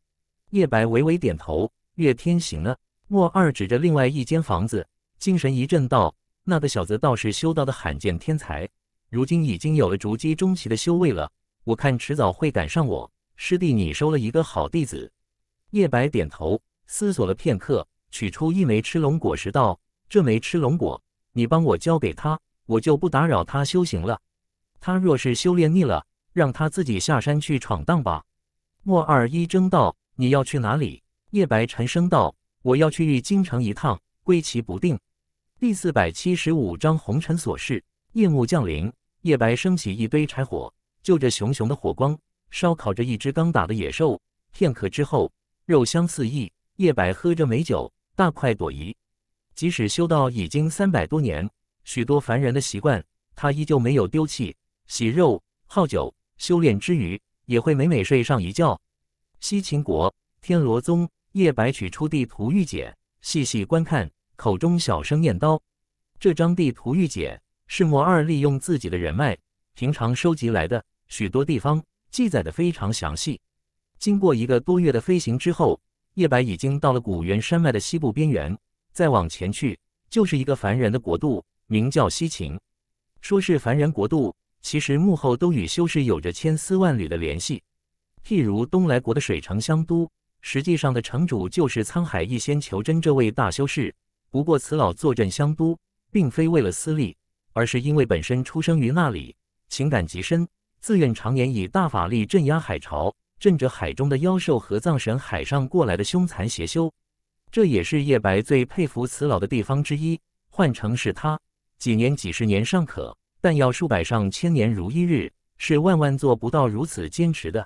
叶白微微点头。月天行呢？莫二指着另外一间房子，精神一振道：“那个小子倒是修道的罕见天才。”如今已经有了竹基中期的修为了，我看迟早会赶上我。师弟，你收了一个好弟子。叶白点头，思索了片刻，取出一枚赤龙果实，道：“这枚赤龙果，你帮我交给他，我就不打扰他修行了。他若是修炼腻了，让他自己下山去闯荡吧。”莫二一争道：“你要去哪里？”叶白沉声道：“我要去玉京城一趟，归期不定。”第四百七十五章红尘琐事。夜幕降临。叶白升起一堆柴火，就着熊熊的火光，烧烤着一只刚打的野兽。片刻之后，肉香四溢。叶白喝着美酒，大快朵颐。即使修道已经三百多年，许多凡人的习惯，他依旧没有丢弃。洗肉好酒，修炼之余，也会每每睡上一觉。西秦国天罗宗，叶白取出地图御简，细细观看，口中小声念叨：“这张地图御简。”是摩二利用自己的人脉，平常收集来的许多地方记载的非常详细。经过一个多月的飞行之后，叶白已经到了古原山脉的西部边缘。再往前去，就是一个凡人的国度，名叫西秦。说是凡人国度，其实幕后都与修士有着千丝万缕的联系。譬如东来国的水城香都，实际上的城主就是沧海一仙求真这位大修士。不过此老坐镇香都，并非为了私利。而是因为本身出生于那里，情感极深，自愿常年以大法力镇压海潮，镇着海中的妖兽和藏神，海上过来的凶残邪修。这也是叶白最佩服此老的地方之一。换成是他，几年、几十年尚可，但要数百上千年如一日，是万万做不到如此坚持的。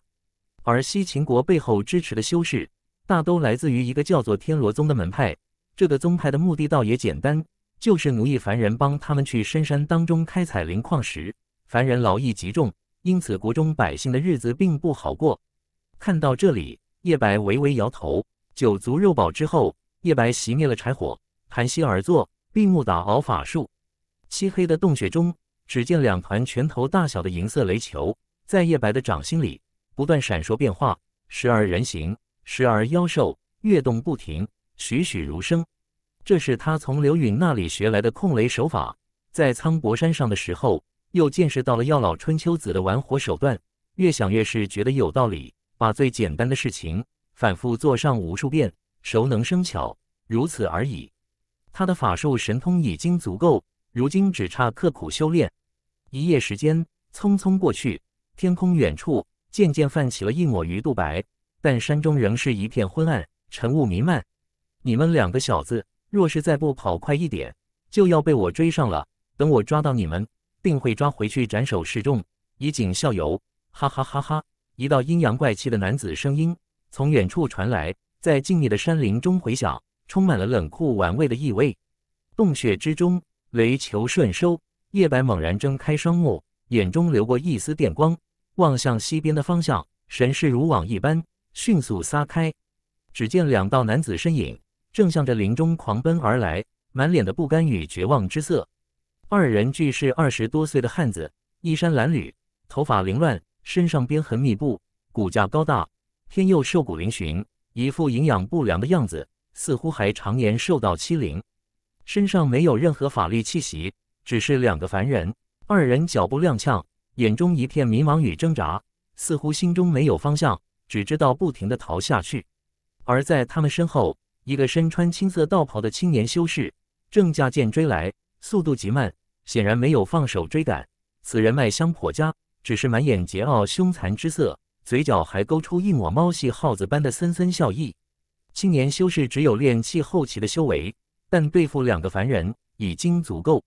而西秦国背后支持的修士，大都来自于一个叫做天罗宗的门派。这个宗派的目的倒也简单。就是奴役凡人，帮他们去深山当中开采灵矿石。凡人劳役极重，因此国中百姓的日子并不好过。看到这里，叶白微微摇头。酒足肉饱之后，叶白熄灭了柴火，盘膝而坐，闭目打熬法术。漆黑的洞穴中，只见两团拳头大小的银色雷球在叶白的掌心里不断闪烁变化，时而人形，时而妖兽，跃动不停，栩栩如生。这是他从刘允那里学来的控雷手法，在苍柏山上的时候又见识到了药老春秋子的玩火手段，越想越是觉得有道理。把最简单的事情反复做上无数遍，熟能生巧，如此而已。他的法术神通已经足够，如今只差刻苦修炼。一夜时间匆匆过去，天空远处渐渐泛起了一抹鱼肚白，但山中仍是一片昏暗，晨雾弥漫。你们两个小子！若是再不跑快一点，就要被我追上了。等我抓到你们，定会抓回去斩首示众，以儆效尤。哈哈哈哈！一道阴阳怪气的男子声音从远处传来，在静谧的山林中回响，充满了冷酷玩味的意味。洞穴之中，雷球顺收，叶白猛然睁开双目，眼中流过一丝电光，望向西边的方向，神识如网一般迅速撒开。只见两道男子身影。正向着林中狂奔而来，满脸的不甘与绝望之色。二人俱是二十多岁的汉子，衣衫褴褛，头发凌乱，身上鞭痕密布，骨架高大，偏又瘦骨嶙峋，一副营养不良的样子，似乎还常年受到欺凌。身上没有任何法力气息，只是两个凡人。二人脚步踉跄，眼中一片迷茫与挣扎，似乎心中没有方向，只知道不停地逃下去。而在他们身后。一个身穿青色道袍的青年修士正驾剑追来，速度极慢，显然没有放手追赶。此人脉相颇佳，只是满眼桀骜凶残之色，嘴角还勾出一抹猫系耗子般的森森笑意。青年修士只有炼气后期的修为，但对付两个凡人已经足够。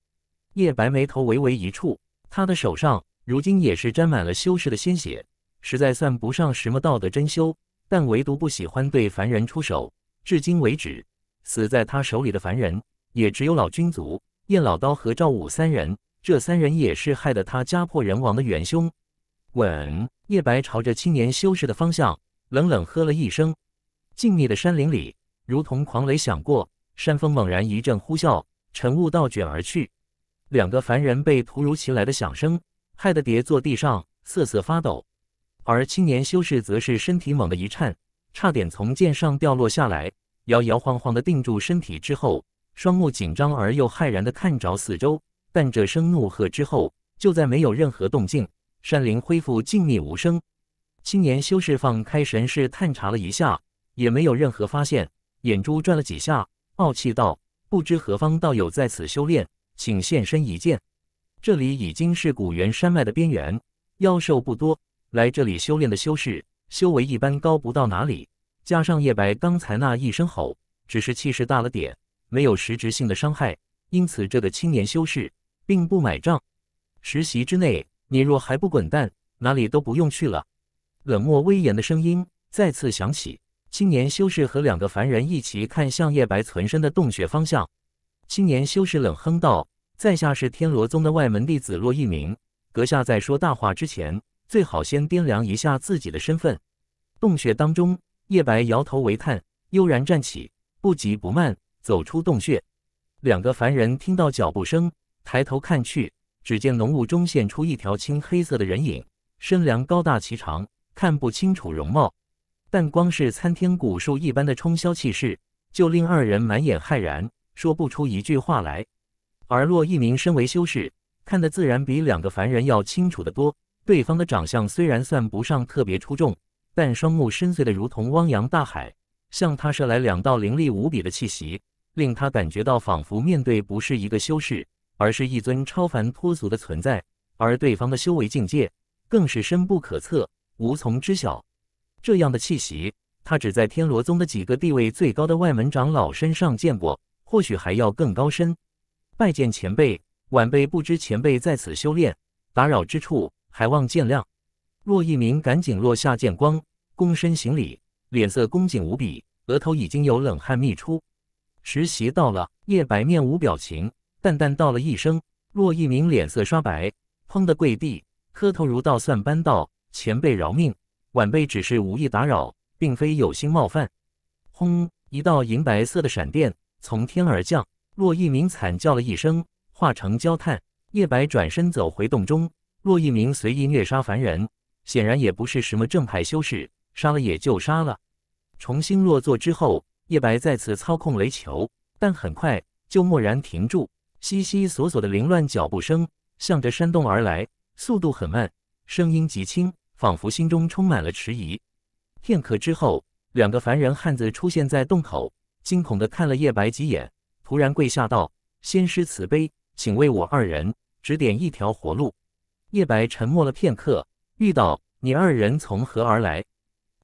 叶白眉头微微一蹙，他的手上如今也是沾满了修士的鲜血，实在算不上什么道德真修，但唯独不喜欢对凡人出手。至今为止，死在他手里的凡人也只有老君族、燕老刀和赵武三人。这三人也是害得他家破人亡的元凶。稳！叶白朝着青年修士的方向冷冷喝了一声。静谧的山林里，如同狂雷响过，山峰猛然一阵呼啸，晨雾倒卷而去。两个凡人被突如其来的响声害得跌坐地上，瑟瑟发抖。而青年修士则是身体猛地一颤，差点从剑上掉落下来。摇摇晃晃地定住身体之后，双目紧张而又骇然地看着四周。但这声怒喝之后，就在没有任何动静，山林恢复静谧无声。青年修士放开神识探查了一下，也没有任何发现，眼珠转了几下，傲气道：“不知何方道友在此修炼，请现身一见。”这里已经是古猿山脉的边缘，妖兽不多，来这里修炼的修士修为一般，高不到哪里。加上叶白刚才那一声吼，只是气势大了点，没有实质性的伤害，因此这个青年修士并不买账。实习之内，你若还不滚蛋，哪里都不用去了。冷漠威严的声音再次响起。青年修士和两个凡人一起看向叶白存身的洞穴方向。青年修士冷哼道：“在下是天罗宗的外门弟子洛一鸣，阁下在说大话之前，最好先掂量一下自己的身份。”洞穴当中。叶白摇头为叹，悠然站起，不急不慢走出洞穴。两个凡人听到脚步声，抬头看去，只见浓雾中现出一条青黑色的人影，身量高大颀长，看不清楚容貌，但光是参天古树一般的冲霄气势，就令二人满眼骇然，说不出一句话来。而洛一鸣身为修士，看的自然比两个凡人要清楚得多。对方的长相虽然算不上特别出众。但双目深邃的如同汪洋大海，向他射来两道凌厉无比的气息，令他感觉到仿佛面对不是一个修士，而是一尊超凡脱俗的存在。而对方的修为境界更是深不可测，无从知晓。这样的气息，他只在天罗宗的几个地位最高的外门长老身上见过，或许还要更高深。拜见前辈，晚辈不知前辈在此修炼，打扰之处，还望见谅。骆一鸣赶紧落下剑光，躬身行礼，脸色恭敬无比，额头已经有冷汗密出。实习到了，叶白面无表情，淡淡道了一声。骆一鸣脸色刷白，砰的跪地，磕头如捣蒜般道：“前辈饶命，晚辈只是无意打扰，并非有心冒犯。”轰！一道银白色的闪电从天而降，骆一鸣惨叫了一声，化成焦炭。叶白转身走回洞中，骆一鸣随意虐杀凡人。显然也不是什么正派修士，杀了也就杀了。重新落座之后，叶白再次操控雷球，但很快就蓦然停住。悉悉索索的凌乱脚步声，向着山洞而来，速度很慢，声音极轻，仿佛心中充满了迟疑。片刻之后，两个凡人汉子出现在洞口，惊恐地看了叶白几眼，突然跪下道：“仙师慈悲，请为我二人指点一条活路。”叶白沉默了片刻。遇到你二人从何而来？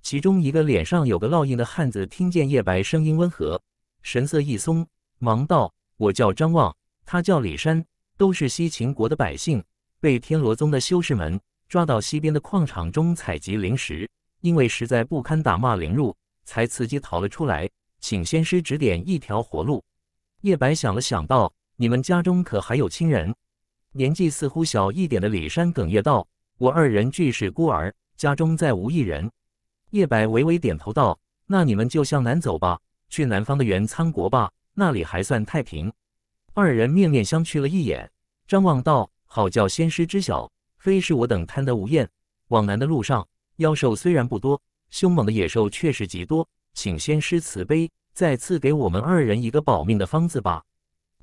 其中一个脸上有个烙印的汉子听见叶白声音温和，神色一松，忙道：“我叫张望，他叫李山，都是西秦国的百姓，被天罗宗的修士们抓到西边的矿场中采集灵石，因为实在不堪打骂凌辱，才伺机逃了出来，请仙师指点一条活路。”叶白想了想道：“你们家中可还有亲人？”年纪似乎小一点的李山哽咽道。我二人俱是孤儿，家中再无一人。叶白微微点头道：“那你们就向南走吧，去南方的元苍国吧，那里还算太平。”二人面面相觑了一眼，张望道：“好叫仙师知晓，非是我等贪得无厌。往南的路上，妖兽虽然不多，凶猛的野兽却是极多，请仙师慈悲，再赐给我们二人一个保命的方子吧。”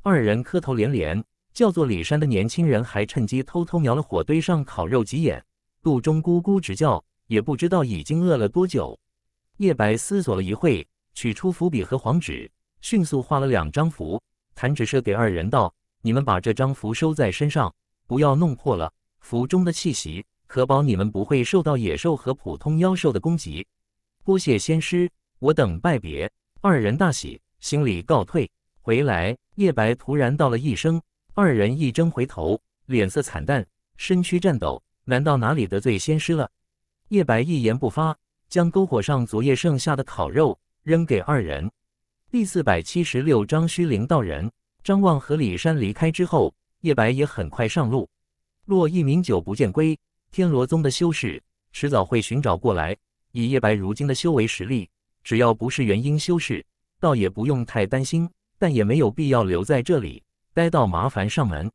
二人磕头连连。叫做李山的年轻人还趁机偷偷瞄了火堆上烤肉几眼，肚中咕咕直叫，也不知道已经饿了多久。叶白思索了一会，取出符笔和黄纸，迅速画了两张符，弹指射给二人道：“你们把这张符收在身上，不要弄破了。符中的气息可保你们不会受到野兽和普通妖兽的攻击。”多谢仙师，我等拜别。二人大喜，心里告退。回来，叶白突然道了一声。二人一争回头，脸色惨淡，身躯颤抖。难道哪里得罪仙师了？叶白一言不发，将篝火上昨夜剩下的烤肉扔给二人。第四百七十六章虚灵道人。张望和李山离开之后，叶白也很快上路。若一鸣久不见归，天罗宗的修士迟早会寻找过来。以叶白如今的修为实力，只要不是元婴修士，倒也不用太担心。但也没有必要留在这里。待到麻烦上门，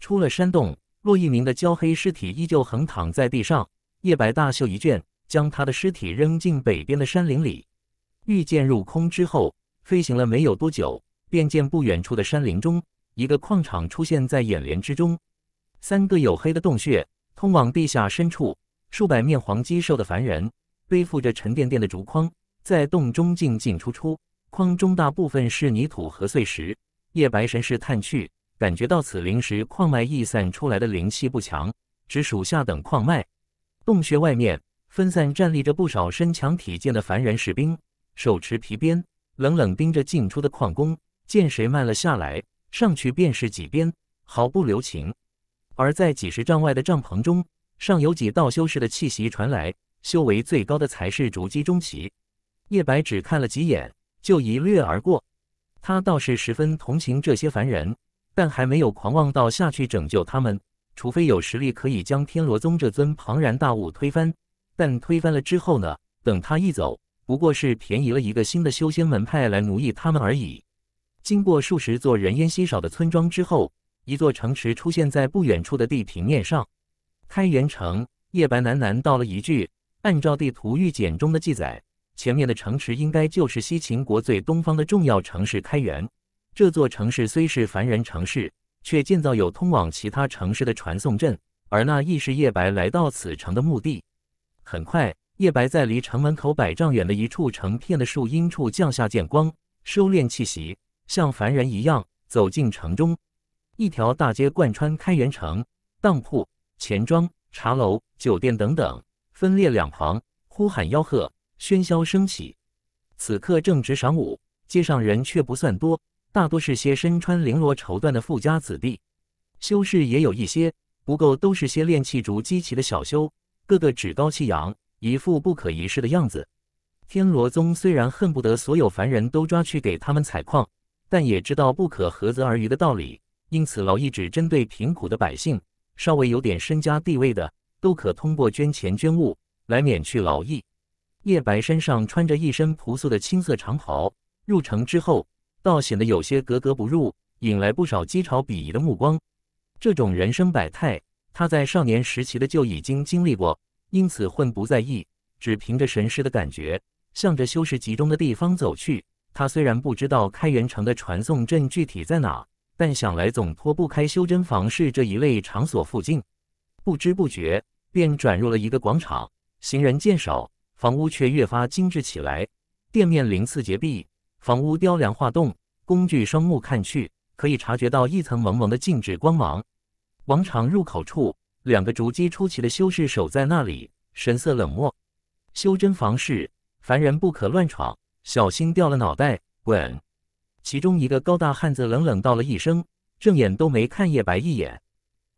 出了山洞，骆一鸣的焦黑尸体依旧横躺在地上。叶白大袖一卷，将他的尸体扔进北边的山林里。御剑入空之后，飞行了没有多久，便见不远处的山林中，一个矿场出现在眼帘之中。三个黝黑的洞穴通往地下深处，数百面黄肌瘦的凡人背负着沉甸甸的竹筐，在洞中进进出出，筐中大部分是泥土和碎石。叶白神士探去，感觉到此灵石矿脉溢散出来的灵气不强，只属下等矿脉。洞穴外面分散站立着不少身强体健的凡人士兵，手持皮鞭，冷冷盯着进出的矿工，见谁慢了下来，上去便是几鞭，毫不留情。而在几十丈外的帐篷中，尚有几道修士的气息传来，修为最高的才是竹基中期。叶白只看了几眼，就一掠而过。他倒是十分同情这些凡人，但还没有狂妄到下去拯救他们。除非有实力可以将天罗宗这尊庞然大物推翻，但推翻了之后呢？等他一走，不过是便宜了一个新的修仙门派来奴役他们而已。经过数十座人烟稀少的村庄之后，一座城池出现在不远处的地平面上。开元城，夜白喃喃道了一句：“按照地图预简中的记载。”前面的城池应该就是西秦国最东方的重要城市——开元。这座城市虽是凡人城市，却建造有通往其他城市的传送阵。而那亦是叶白来到此城的目的。很快，叶白在离城门口百丈远的一处成片的树荫处降下剑光，收敛气息，像凡人一样走进城中。一条大街贯穿开元城，当铺、钱庄、茶楼、酒店等等分列两旁，呼喊吆喝。喧嚣升起，此刻正值晌午，街上人却不算多，大多是些身穿绫罗绸缎的富家子弟，修士也有一些，不过都是些炼气、竹基期的小修，个个趾高气扬，一副不可一世的样子。天罗宗虽然恨不得所有凡人都抓去给他们采矿，但也知道不可涸泽而渔的道理，因此劳役只针对贫苦的百姓，稍微有点身家地位的，都可通过捐钱捐物来免去劳役。叶白身上穿着一身朴素的青色长袍，入城之后倒显得有些格格不入，引来不少讥嘲鄙夷的目光。这种人生百态，他在少年时期的就已经经历过，因此混不在意，只凭着神识的感觉，向着修士集中的地方走去。他虽然不知道开元城的传送阵具体在哪，但想来总脱不开修真房室这一类场所附近。不知不觉便转入了一个广场，行人见少。房屋却越发精致起来，店面鳞次栉比，房屋雕梁画栋，工具双目看去，可以察觉到一层蒙蒙的静止光芒。王场入口处，两个竹机出奇的修士守在那里，神色冷漠。修真房事，凡人不可乱闯，小心掉了脑袋。滚！其中一个高大汉子冷冷道了一声，正眼都没看叶白一眼。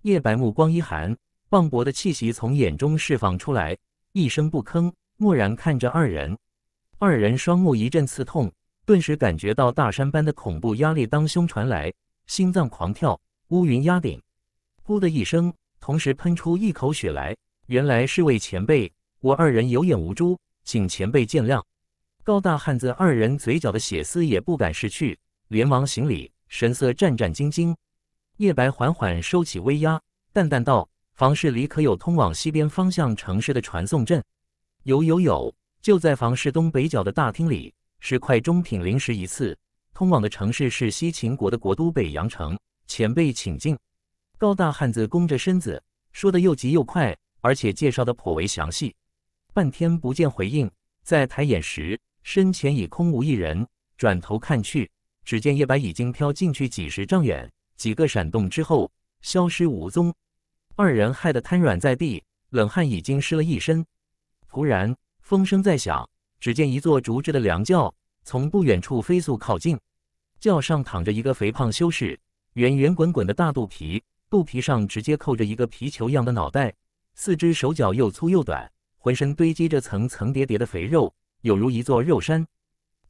叶白目光一寒，磅礴的气息从眼中释放出来，一声不吭。蓦然看着二人，二人双目一阵刺痛，顿时感觉到大山般的恐怖压力当胸传来，心脏狂跳，乌云压顶，噗的一声，同时喷出一口血来。原来是位前辈，我二人有眼无珠，请前辈见谅。高大汉子二人嘴角的血丝也不敢拭去，连忙行礼，神色战战兢兢。叶白缓缓收起威压，淡淡道：“房市里可有通往西边方向城市的传送阵？”有有有！就在房市东北角的大厅里，是块中品灵石一次。通往的城市是西秦国的国都北阳城。前辈，请进。高大汉子弓着身子，说的又急又快，而且介绍的颇为详细。半天不见回应，在抬眼时，身前已空无一人。转头看去，只见叶白已经飘进去几十丈远，几个闪动之后，消失无踪。二人害得瘫软在地，冷汗已经湿了一身。忽然，风声在响。只见一座竹制的凉轿从不远处飞速靠近，轿上躺着一个肥胖修士，圆圆滚滚的大肚皮，肚皮上直接扣着一个皮球样的脑袋，四肢手脚又粗又短，浑身堆积着层层叠叠的肥肉，有如一座肉山。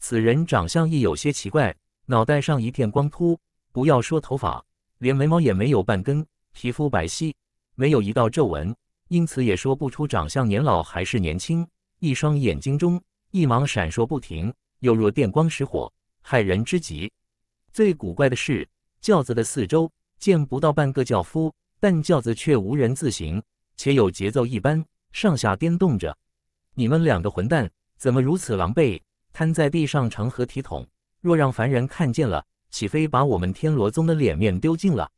此人长相亦有些奇怪，脑袋上一片光秃，不要说头发，连眉毛也没有半根，皮肤白皙，没有一道皱纹。因此也说不出长相年老还是年轻，一双眼睛中一芒闪烁不停，又若电光石火，骇人之极。最古怪的是轿子的四周见不到半个轿夫，但轿子却无人自行，且有节奏一般上下颠动着。你们两个混蛋，怎么如此狼狈，瘫在地上，成何体统？若让凡人看见了，岂非把我们天罗宗的脸面丢尽了？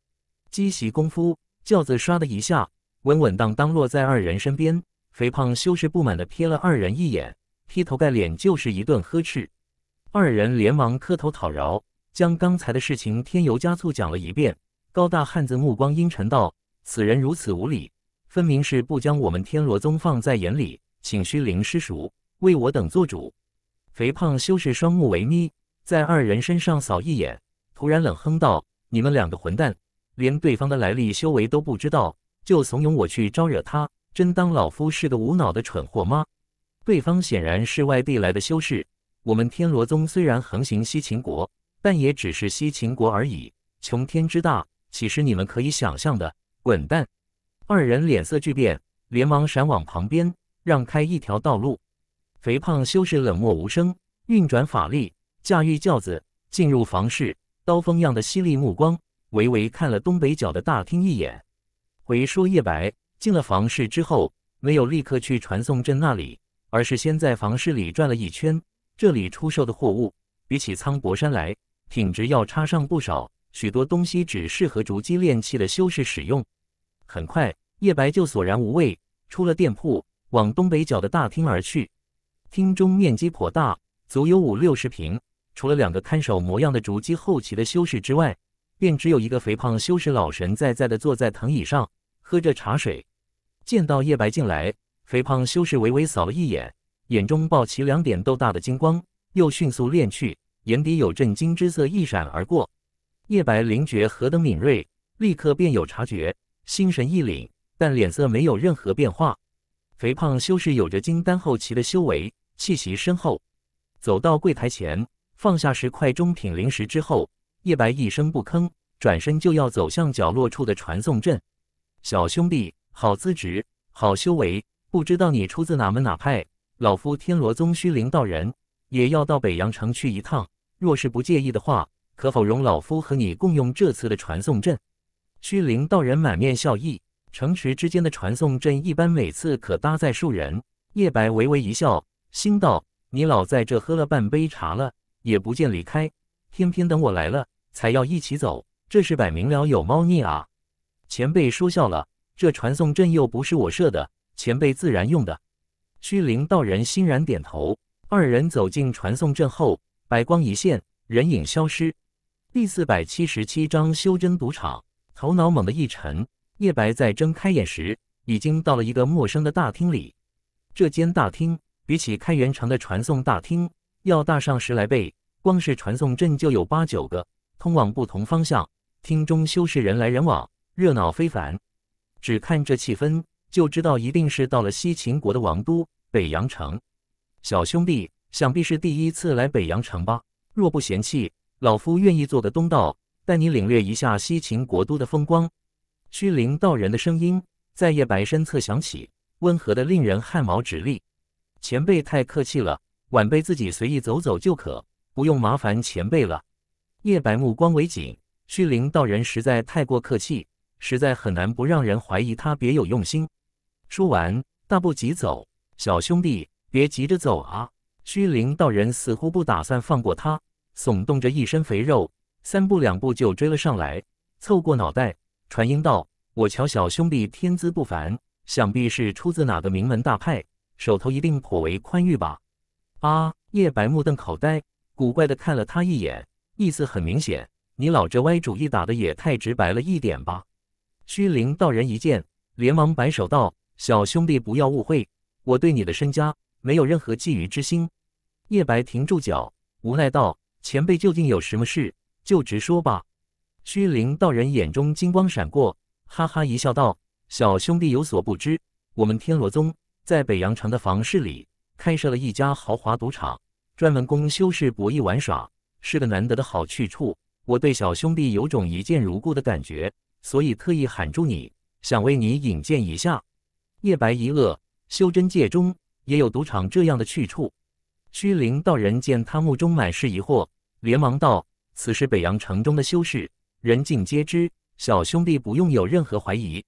鸡袭功夫，轿子唰的一下。稳稳当当落在二人身边，肥胖修士不满地瞥了二人一眼，劈头盖脸就是一顿呵斥。二人连忙磕头讨饶，将刚才的事情添油加醋讲了一遍。高大汉子目光阴沉道：“此人如此无礼，分明是不将我们天罗宗放在眼里，请虚灵师叔为我等做主。”肥胖修士双目微眯，在二人身上扫一眼，突然冷哼道：“你们两个混蛋，连对方的来历、修为都不知道。”就怂恿我去招惹他，真当老夫是个无脑的蠢货吗？对方显然是外地来的修士。我们天罗宗虽然横行西秦国，但也只是西秦国而已。穷天之大，岂是你们可以想象的？滚蛋！二人脸色巨变，连忙闪往旁边，让开一条道路。肥胖修士冷漠无声，运转法力驾驭轿子进入房室，刀锋样的犀利目光微微看了东北角的大厅一眼。回说，叶白进了房室之后，没有立刻去传送阵那里，而是先在房室里转了一圈。这里出售的货物，比起苍柏山来，品质要差上不少。许多东西只适合逐机炼器的修士使用。很快，叶白就索然无味，出了店铺，往东北角的大厅而去。厅中面积颇大，足有五六十平。除了两个看守模样的逐机后期的修士之外，便只有一个肥胖修士，老神在在的坐在藤椅上。喝着茶水，见到叶白进来，肥胖修士微微扫了一眼，眼中爆起两点豆大的金光，又迅速敛去，眼底有震惊之色一闪而过。叶白灵觉何等敏锐，立刻便有察觉，心神一凛，但脸色没有任何变化。肥胖修士有着金丹后期的修为，气息深厚，走到柜台前放下十块中品灵石之后，叶白一声不吭，转身就要走向角落处的传送阵。小兄弟，好资质，好修为，不知道你出自哪门哪派？老夫天罗宗虚灵道人，也要到北阳城去一趟。若是不介意的话，可否容老夫和你共用这次的传送阵？虚灵道人满面笑意。城池之间的传送阵一般每次可搭载数人。叶白微微一笑，心道：你老在这喝了半杯茶了，也不见离开，偏偏等我来了才要一起走，这是摆明了有猫腻啊！前辈说笑了，这传送阵又不是我设的，前辈自然用的。虚灵道人欣然点头。二人走进传送阵后，白光一现，人影消失。第四百七十七章修真赌场。头脑猛地一沉，叶白在睁开眼时，已经到了一个陌生的大厅里。这间大厅比起开元城的传送大厅要大上十来倍，光是传送阵就有八九个，通往不同方向。厅中修士人来人往。热闹非凡，只看这气氛就知道一定是到了西秦国的王都北阳城。小兄弟，想必是第一次来北阳城吧？若不嫌弃，老夫愿意做个东道，带你领略一下西秦国都的风光。虚灵道人的声音在叶白身侧响起，温和的令人汗毛直立。前辈太客气了，晚辈自己随意走走就可，不用麻烦前辈了。叶白目光为紧，虚灵道人实在太过客气。实在很难不让人怀疑他别有用心。说完，大步疾走。小兄弟，别急着走啊！虚灵道人似乎不打算放过他，耸动着一身肥肉，三步两步就追了上来，凑过脑袋传音道：“我瞧小兄弟天资不凡，想必是出自哪个名门大派，手头一定颇为宽裕吧？”啊！叶白目瞪口呆，古怪的看了他一眼，意思很明显：你老这歪主意打的也太直白了一点吧！虚灵道人一见，连忙摆手道：“小兄弟，不要误会，我对你的身家没有任何觊觎之心。”叶白停住脚，无奈道：“前辈究竟有什么事，就直说吧。”虚灵道人眼中金光闪过，哈哈一笑道：“小兄弟有所不知，我们天罗宗在北阳城的房市里开设了一家豪华赌场，专门供修士博弈玩耍，是个难得的好去处。我对小兄弟有种一见如故的感觉。”所以特意喊住你，想为你引荐一下。叶白一乐，修真界中也有赌场这样的去处。虚灵道人见他目中满是疑惑，连忙道：“此是北洋城中的修士，人尽皆知，小兄弟不用有任何怀疑。”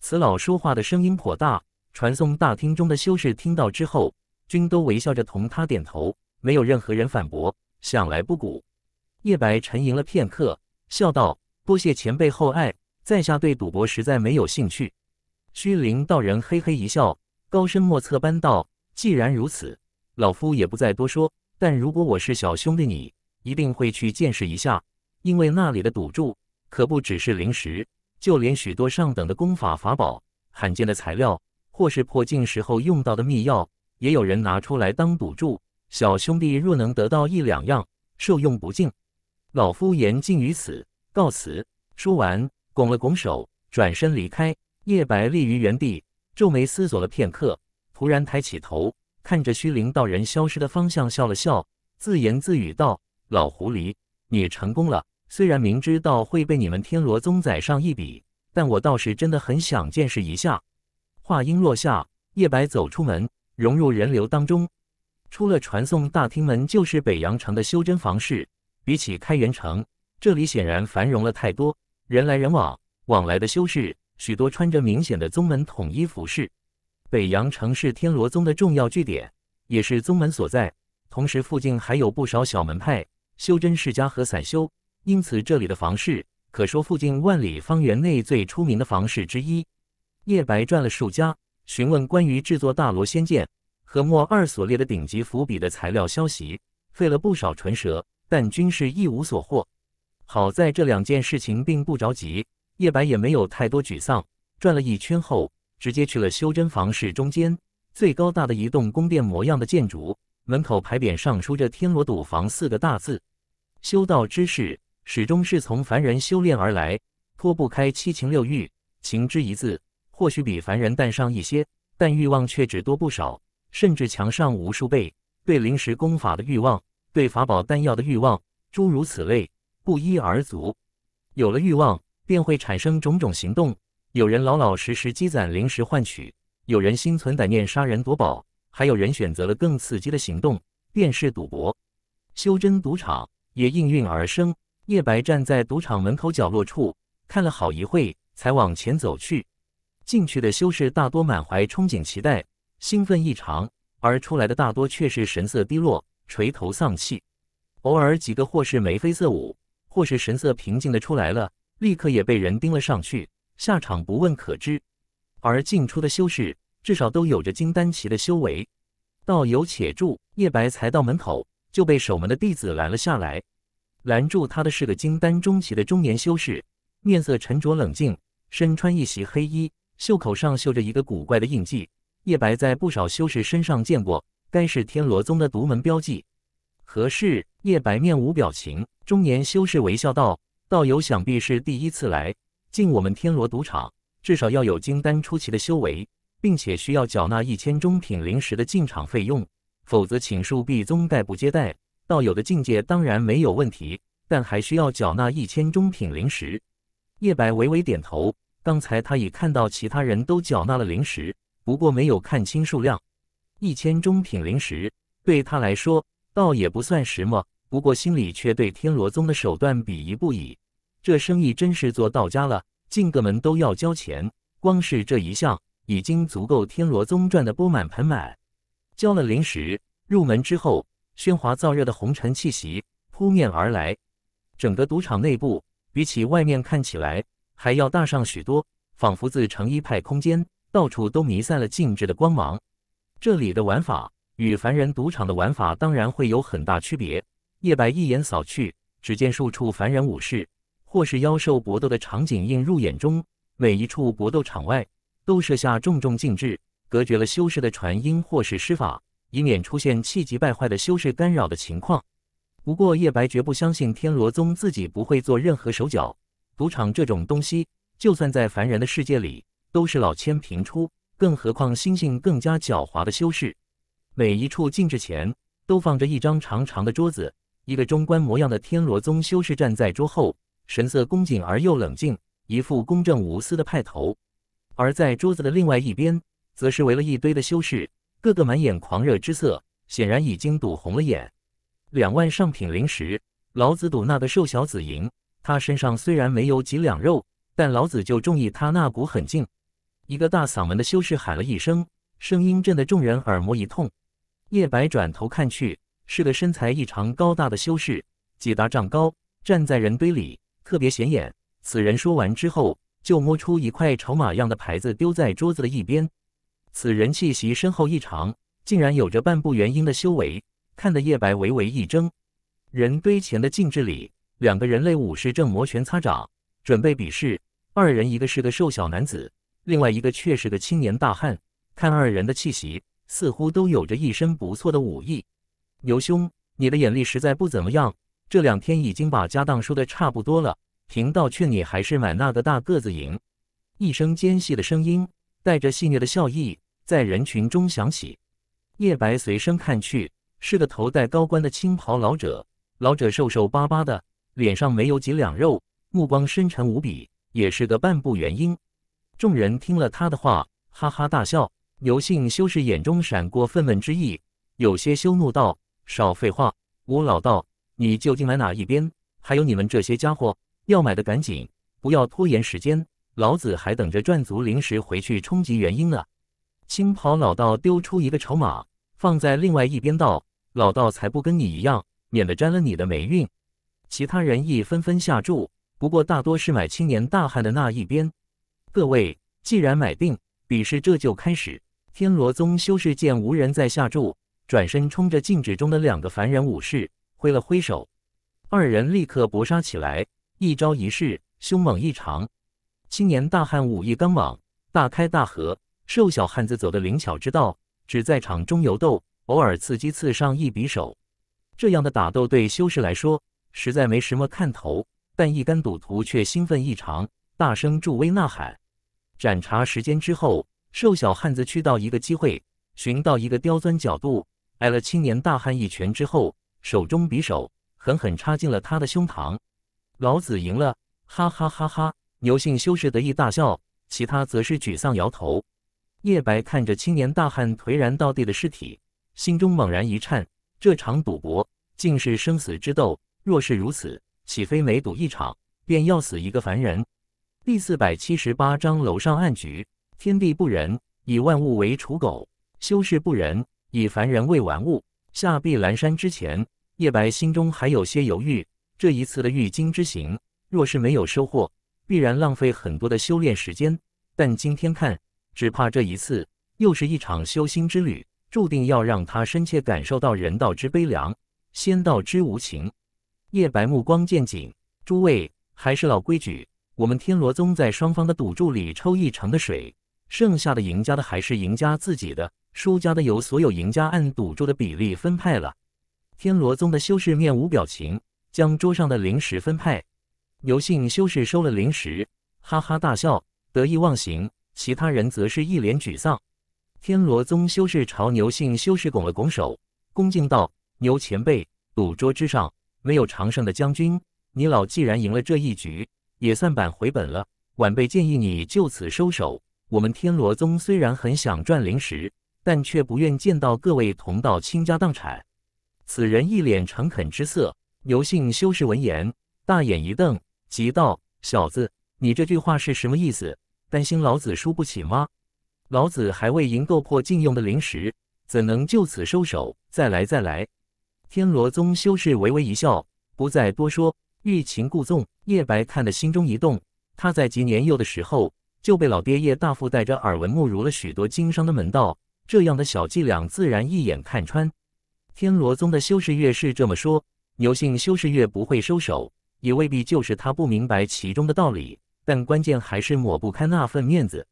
此老说话的声音颇大，传送大厅中的修士听到之后，均都微笑着同他点头，没有任何人反驳。想来不古。叶白沉吟了片刻，笑道：“多谢前辈厚爱。”在下对赌博实在没有兴趣。虚灵道人嘿嘿一笑，高深莫测般道：“既然如此，老夫也不再多说。但如果我是小兄弟，你一定会去见识一下，因为那里的赌注可不只是灵石，就连许多上等的功法、法宝、罕见的材料，或是破境时候用到的秘药，也有人拿出来当赌注。小兄弟若能得到一两样，受用不尽。老夫言尽于此，告辞。”说完。拱了拱手，转身离开。叶白立于原地，皱眉思索了片刻，突然抬起头，看着虚灵道人消失的方向笑了笑，自言自语道：“老狐狸，你成功了。虽然明知道会被你们天罗宗宰上一笔，但我倒是真的很想见识一下。”话音落下，叶白走出门，融入人流当中。出了传送大厅门，就是北阳城的修真房室。比起开元城，这里显然繁荣了太多。人来人往，往来的修士许多穿着明显的宗门统一服饰。北洋城是天罗宗的重要据点，也是宗门所在。同时，附近还有不少小门派、修真世家和散修，因此这里的房市可说附近万里方圆内最出名的房市之一。叶白转了数家，询问关于制作大罗仙剑和墨二所列的顶级伏笔的材料消息，费了不少唇舌，但均是一无所获。好在这两件事情并不着急，叶白也没有太多沮丧。转了一圈后，直接去了修真房室中间最高大的一栋宫殿模样的建筑，门口牌匾上书着“天罗赌房”四个大字。修道之事始终是从凡人修炼而来，脱不开七情六欲。情之一字，或许比凡人淡上一些，但欲望却只多不少，甚至强上无数倍。对灵石功法的欲望，对法宝丹药的欲望，诸如此类。不一而足，有了欲望，便会产生种种行动。有人老老实实积攒零食换取，有人心存歹念杀人夺宝，还有人选择了更刺激的行动，便是赌博。修真赌场也应运而生。叶白站在赌场门口角落处看了好一会，才往前走去。进去的修士大多满怀憧憬期待，兴奋异常，而出来的大多却是神色低落，垂头丧气。偶尔几个或是眉飞色舞。或是神色平静的出来了，立刻也被人盯了上去，下场不问可知。而进出的修士，至少都有着金丹期的修为。道友且住，叶白才到门口，就被守门的弟子拦了下来。拦住他的是个金丹中期的中年修士，面色沉着冷静，身穿一袭黑衣，袖口上绣着一个古怪的印记。叶白在不少修士身上见过，该是天罗宗的独门标记。何事？叶白面无表情。中年修士微笑道：“道友想必是第一次来进我们天罗赌场，至少要有金丹初期的修为，并且需要缴纳一千中品灵石的进场费用，否则请恕毕宗代不接待。道友的境界当然没有问题，但还需要缴纳一千中品灵石。”叶白微微点头。刚才他已看到其他人都缴纳了灵石，不过没有看清数量。一千中品灵石对他来说。倒也不算什么，不过心里却对天罗宗的手段鄙夷不已。这生意真是做到家了，进个门都要交钱，光是这一项已经足够天罗宗赚得钵满盆满。交了灵石，入门之后，喧哗燥热的红尘气息扑面而来。整个赌场内部比起外面看起来还要大上许多，仿佛自成一派空间，到处都弥散了静止的光芒。这里的玩法。与凡人赌场的玩法当然会有很大区别。叶白一眼扫去，只见数处凡人武士或是妖兽搏斗的场景映入眼中。每一处搏斗场外，都设下重重禁制，隔绝了修士的传音或是施法，以免出现气急败坏的修士干扰的情况。不过，叶白绝不相信天罗宗自己不会做任何手脚。赌场这种东西，就算在凡人的世界里都是老千频出，更何况心性更加狡猾的修士。每一处静制前都放着一张长长的桌子，一个中官模样的天罗宗修士站在桌后，神色恭敬而又冷静，一副公正无私的派头。而在桌子的另外一边，则是围了一堆的修士，个个满眼狂热之色，显然已经赌红了眼。两万上品灵石，老子赌那个瘦小子赢。他身上虽然没有几两肉，但老子就中意他那股狠劲。一个大嗓门的修士喊了一声，声音震得众人耳膜一痛。叶白转头看去，是个身材异常高大的修士，几大丈高，站在人堆里特别显眼。此人说完之后，就摸出一块筹码样的牌子丢在桌子的一边。此人气息深厚异常，竟然有着半步元婴的修为，看得叶白微微一怔。人堆前的静置里，两个人类武士正摩拳擦掌，准备比试。二人一个是个瘦小男子，另外一个却是个青年大汉。看二人的气息。似乎都有着一身不错的武艺，牛兄，你的眼力实在不怎么样。这两天已经把家当输的差不多了，贫道劝你还是买那个大个子赢。一声尖细的声音，带着戏谑的笑意，在人群中响起。叶白随声看去，是个头戴高冠的青袍老者。老者瘦瘦巴巴的，脸上没有几两肉，目光深沉无比，也是个半步元婴。众人听了他的话，哈哈大笑。牛姓修士眼中闪过愤懑之意，有些羞怒道：“少废话，吴老道，你究竟买哪一边？还有你们这些家伙，要买的赶紧，不要拖延时间，老子还等着赚足零食回去冲击元婴呢。”青袍老道丢出一个筹码，放在另外一边道：“老道才不跟你一样，免得沾了你的霉运。”其他人亦纷纷下注，不过大多是买青年大汉的那一边。各位既然买定，比试这就开始。天罗宗修士见无人在下注，转身冲着静止中的两个凡人武士挥了挥手，二人立刻搏杀起来，一招一式凶猛异常。青年大汉武艺刚猛，大开大合；瘦小汉子走的灵巧之道，只在场中游斗，偶尔刺激刺上一匕首。这样的打斗对修士来说实在没什么看头，但一干赌徒却兴奋异常，大声助威呐喊。盏茶时间之后。瘦小汉子去到一个机会，寻到一个刁钻角度，挨了青年大汉一拳之后，手中匕首狠狠插进了他的胸膛。老子赢了，哈哈哈哈！牛姓修士得意大笑，其他则是沮丧摇头。叶白看着青年大汉颓然倒地的尸体，心中猛然一颤。这场赌博竟是生死之斗，若是如此，岂非每赌一场便要死一个凡人？第四百七十八章楼上暗局。天地不仁，以万物为刍狗；修士不仁，以凡人为玩物。下碧兰山之前，叶白心中还有些犹豫。这一次的玉京之行，若是没有收获，必然浪费很多的修炼时间。但今天看，只怕这一次又是一场修心之旅，注定要让他深切感受到人道之悲凉，仙道之无情。叶白目光渐紧：“诸位，还是老规矩，我们天罗宗在双方的赌注里抽一成的水。”剩下的赢家的还是赢家自己的，输家的由所有赢家按赌注的比例分派了。天罗宗的修士面无表情，将桌上的零食分派。牛姓修士收了零食，哈哈大笑，得意忘形。其他人则是一脸沮丧。天罗宗修士朝牛姓修士拱了拱手，恭敬道：“牛前辈，赌桌之上没有常胜的将军。你老既然赢了这一局，也算扳回本了。晚辈建议你就此收手。”我们天罗宗虽然很想赚灵石，但却不愿见到各位同道倾家荡产。此人一脸诚恳之色。刘姓修士闻言，大眼一瞪，急道：“小子，你这句话是什么意思？担心老子输不起吗？老子还未赢够破禁用的灵石，怎能就此收手？再来，再来！”天罗宗修士微微一笑，不再多说，欲擒故纵。叶白看得心中一动，他在极年幼的时候。就被老爹叶大富带着耳闻目濡了许多经商的门道，这样的小伎俩自然一眼看穿。天罗宗的修士越是这么说，牛姓修士越不会收手，也未必就是他不明白其中的道理，但关键还是抹不开那份面子。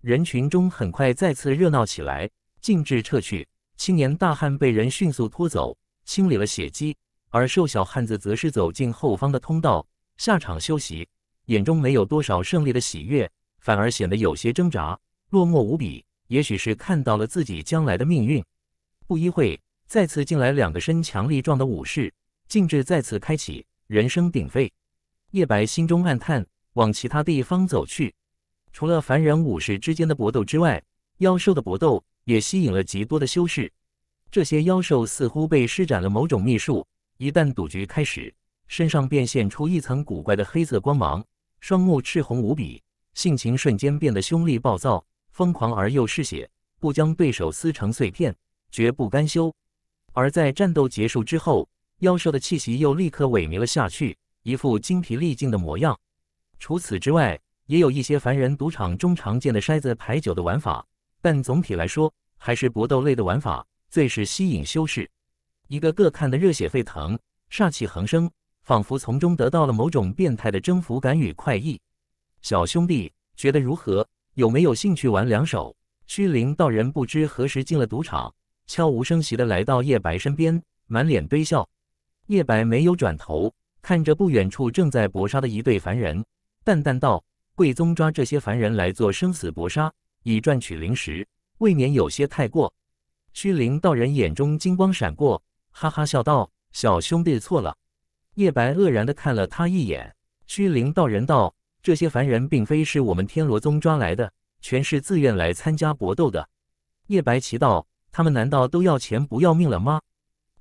人群中很快再次热闹起来，径制撤去，青年大汉被人迅速拖走，清理了血迹，而瘦小汉子则是走进后方的通道下场休息，眼中没有多少胜利的喜悦。反而显得有些挣扎，落寞无比。也许是看到了自己将来的命运。不一会，再次进来两个身强力壮的武士，径直再次开启，人声鼎沸。叶白心中暗叹，往其他地方走去。除了凡人武士之间的搏斗之外，妖兽的搏斗也吸引了极多的修士。这些妖兽似乎被施展了某种秘术，一旦赌局开始，身上便现出一层古怪的黑色光芒，双目赤红无比。性情瞬间变得凶戾暴躁，疯狂而又嗜血，不将对手撕成碎片绝不甘休。而在战斗结束之后，妖兽的气息又立刻萎靡了下去，一副精疲力尽的模样。除此之外，也有一些凡人赌场中常见的筛子牌九的玩法，但总体来说，还是搏斗类的玩法最是吸引修士，一个个看得热血沸腾，煞气横生，仿佛从中得到了某种变态的征服感与快意。小兄弟，觉得如何？有没有兴趣玩两手？虚灵道人不知何时进了赌场，悄无声息地来到叶白身边，满脸堆笑。叶白没有转头，看着不远处正在搏杀的一对凡人，淡淡道：“贵宗抓这些凡人来做生死搏杀，以赚取灵石，未免有些太过。”虚灵道人眼中金光闪过，哈哈笑道：“小兄弟错了。”叶白愕然地看了他一眼。虚灵道人道。这些凡人并非是我们天罗宗抓来的，全是自愿来参加搏斗的。叶白奇道：“他们难道都要钱不要命了吗？”